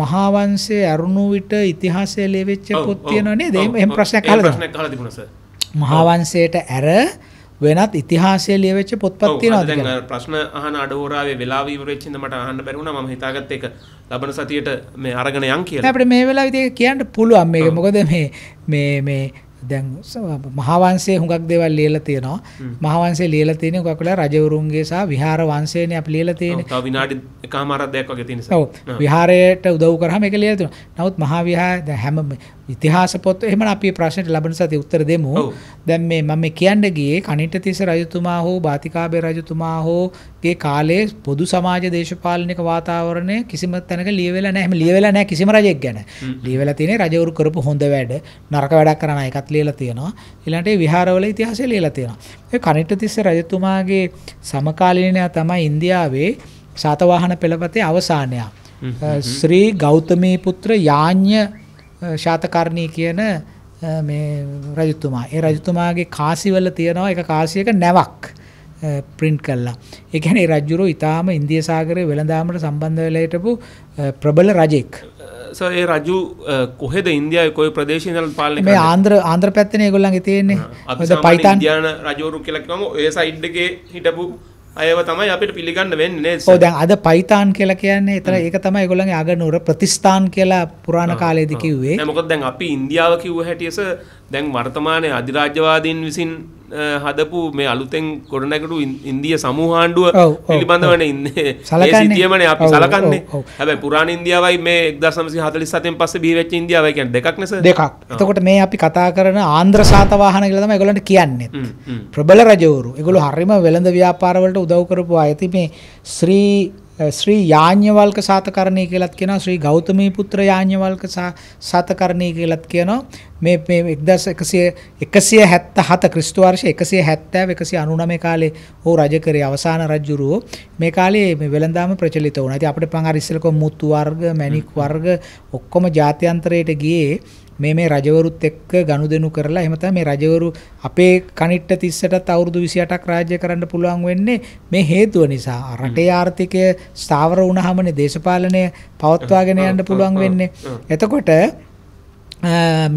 මහා වංශයේ අරුණු විට ඉතිහාසය ලැබෙච්ච පොත් තියෙනවා නේද? එහෙම ප්‍රශ්නයක් අහලා තිබුණා. මහා වංශයට ඇර වෙනත් ඉතිහාසය ලියවෙච්ච පොත්පත් තියෙනවා ප්‍රශ්න අහන අඩෝරාවේ වෙලාව ඉවර වෙච්ච ඉඳන් මට අහන්න බැරි වුණා මම හිතාගත්ත එක ලබන සතියට මේ අරගෙන යන් කියලා අපිට මේ වෙලාවේ ඒක කියන්න පුළුවන් මේක මොකද මේ මේ මේ දැන් මහාවංශයේ හුඟක් දේවල් ලියලා තියෙනවා. මහාවංශයේ ලියලා තියෙන හුඟක් වෙලා රජවරුන්ගේ සහ විහාර වංශයනේ අපි ලියලා තියෙන්නේ. තව විනාඩි එකමාරක් දෙයක් වගේ තියෙන නිසා. ඔව්. විහාරයට උදව් කරාම ඒක ලියලා තියෙනවා. නමුත් මහා විහාර හැම ඉතිහාස පොත් එහෙම අපි ප්‍රශ්නට ලබන සති උත්තර දෙමු දැන් මේ මම කියන්න ගියේ කනිටතිස්ස රජතුමා හෝ බාතිකාබේ රජතුමා හෝගේ කාලේ පොදු සමාජ දේශපාලනික වාතාවරණය කිසිම තැනක ලියවෙලා නැහැ එහෙම ලියවෙලා නැහැ කිසිම රජෙක් ගැන ලියවෙලා තියෙන්නේ රජවරු කරපු හොඳ වැඩ නරක වැඩක් කරන එකත් ලියලා තියෙනවා ඊළඟට විහාරවල ඉතිහාසය ලියලා තියෙනවා ඒ කනිටතිස්ස රජතුමාගේ සමකාලීනයා තමයි ඉන්දියාවේ සාතවාහන පෙළපතේ අවසානයක් ශ්‍රී ගෞතමී පුත්‍ර යාඥ්‍ය ශාතකර්ණී කියන මේ රජතුමා. ඒ රජතුමාගේ කාසිවල තියෙනවා එක කාසියක නැවක්. ප්‍රින්ට් කළා. ඒ කියන්නේ රජුරෝ ඊටාම ඉන්දියා සාගරයේ වෙළඳාමට සම්බන්ධ වෙලා හිටපු ප්‍රබල රජෙක්. සර් ඒ රජු කොහෙද ඉන්දියාවේ කොයි ප්‍රදේශේ ඉඳලා පාලනය කරන්නේ? මේ ආන්ధ్ర ආන්ధ్‍ර පැත්තනේ ඒගොල්ලන්ගේ තියෙන්නේ. ඔය පයිතන් ඉන්දියාන රජවරු කියලා කිව්වම ඔය සයිඩ් එකේ හිටපු අයව තමයි අපිට පිළිගන්න වෙන්නේ ඔව් දැන් අද පයිතාන් කියලා කියන්නේ ඒතර ඒක තමයි ඒගොල්ලන්ගේ අගනුවර ප්‍රතිස්ථාන කියලා පුරාණ කාලයේදී කිව්වේ. මොකද දැන් අපි ඉන්දියාව කිව්ව හැටියස දැන් වර්තමානයේ අධිරාජ්‍යවාදීන් විසින් හදපු මේ අලුතෙන් කොඩනැකටු ඉන්දිය සමූහාණ්ඩුව පිළිබඳවන ඉන්න සලකන්තියමන අපි සලකන්නේ හැබ පුරාණ ඉන්දියාවයි මේ දසමසි හතලි සතෙන් පස බිවෙච්ච ඉදියාවයි කියන් දෙකක් නෙස දෙකක් එතකොට මේ අපි කතා කරන ආන්ද්‍ර සාතවාහන කියලම එකගලට කියන්නේ ප්‍රබල රජවරු එකගොලු හරිම වෙළඳ ව්‍යාපාරවලට උදව් කරපු අයති මේ ශ්‍රී ශ්‍රී යාඥවල්ක සාතකරණී කියලත් කියනවා ශ්‍රී ගෞතමී පුත්‍ර යාඥවල්ක සාතකරණී කියලත් කියනවා මේ මේ 1177 ක්‍රිස්තු වර්ෂ 170 199 කාලේ ඔහු රජ කරේ අවසාන රජුරෝ මේ කාලේ මේ වෙළඳාම ප්‍රචලිත වුණා. ඉතින් අපිට පං අර ඉස්සෙල්ලා කො මුතු වර්ග, මැණික් වර්ග ඔක්කොම ජාත්‍යන්තරයට ගියේ මේ මේ රජවරුත් එක්ක ගනුදෙනු කරලා එහෙම තමයි මේ රජවරු අපේ කණිට්ට 30ටත් අවුරුදු 28ක් රාජ්‍ය කරන්න පුළුවන් වෙන්නේ මේ හේතුව නිසා රටේ ආර්ථිකය ස්ථාවර වුණාමනේ දේශපාලනය පවත්වාගෙන යන්න පුළුවන් වෙන්නේ එතකොට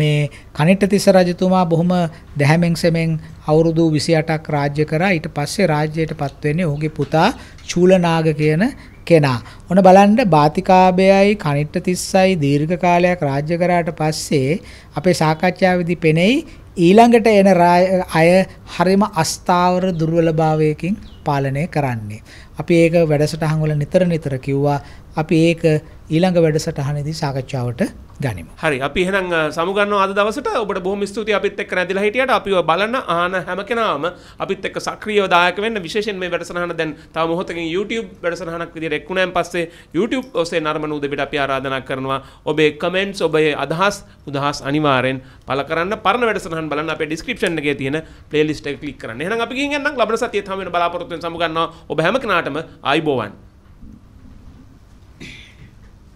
මේ කනිට තිස්ස රජතුමා බොහොම දැහැමෙන් සෙමෙන් අවුරුදු 28ක් රාජ්‍ය කරා ඊට පස්සේ රාජ්‍යයට පත් වෙන්නේ ඔහුගේ පුතා චූලනාග කියන කෙනා. ඔන්න බලන්න බාතිකාබයයි කනිට්ට තිස්සයි දීර්ඝ කාලයක් රාජ්‍ය කරාට පස්සේ අපේ සාකච්ඡාවේදී පෙනෙයි ඊළඟට එන අය හරිම අස්ථාවර දුර්වලභාවයකින් පාලනය කරන්නේ. අපි ඒක වැඩසටහන් වල නිතර නිතර කිව්වා. අපි ඒක ඊළඟ වැඩසටහනදී සාකච්ඡාවට ගනිම. හරි අපි එහෙනම් සමුගන්න අද දවසට ඔබට බොහොම ස්තුතියි අපිත් එක්ක රැඳිලා හිටියට අපිව බලන ආන හැම කෙනාම අපිත් එක්ක සක්‍රීයව දායක වෙන්න විශේෂයෙන් මේ වැඩසටහන දැන් තව මොහොතකින් YouTube වැඩසටහනක් විදිහට එක්ුණාන් පස්සේ YouTube ඔස්සේ නරඹන උදෙවිට අපි ආරාධනා කරනවා ඔබේ කමෙන්ට්ස් ඔබේ අදහස් උදහස් අනිවාර්යෙන් පළ කරන්න පරණ වැඩසටහන් බලන්න අපේ ඩිස්ක්‍රිප්ෂන් එකේ තියෙන ප්ලේලිස්ට් එක ක්ලික් කරන්න. එහෙනම් අපි ගිහින් යන්නම් ලබන සතියේ තම වෙන බලාපොරොත්තු වෙන සමුගන්නවා ඔබ හැම කෙනාටම ආයුබෝවන්.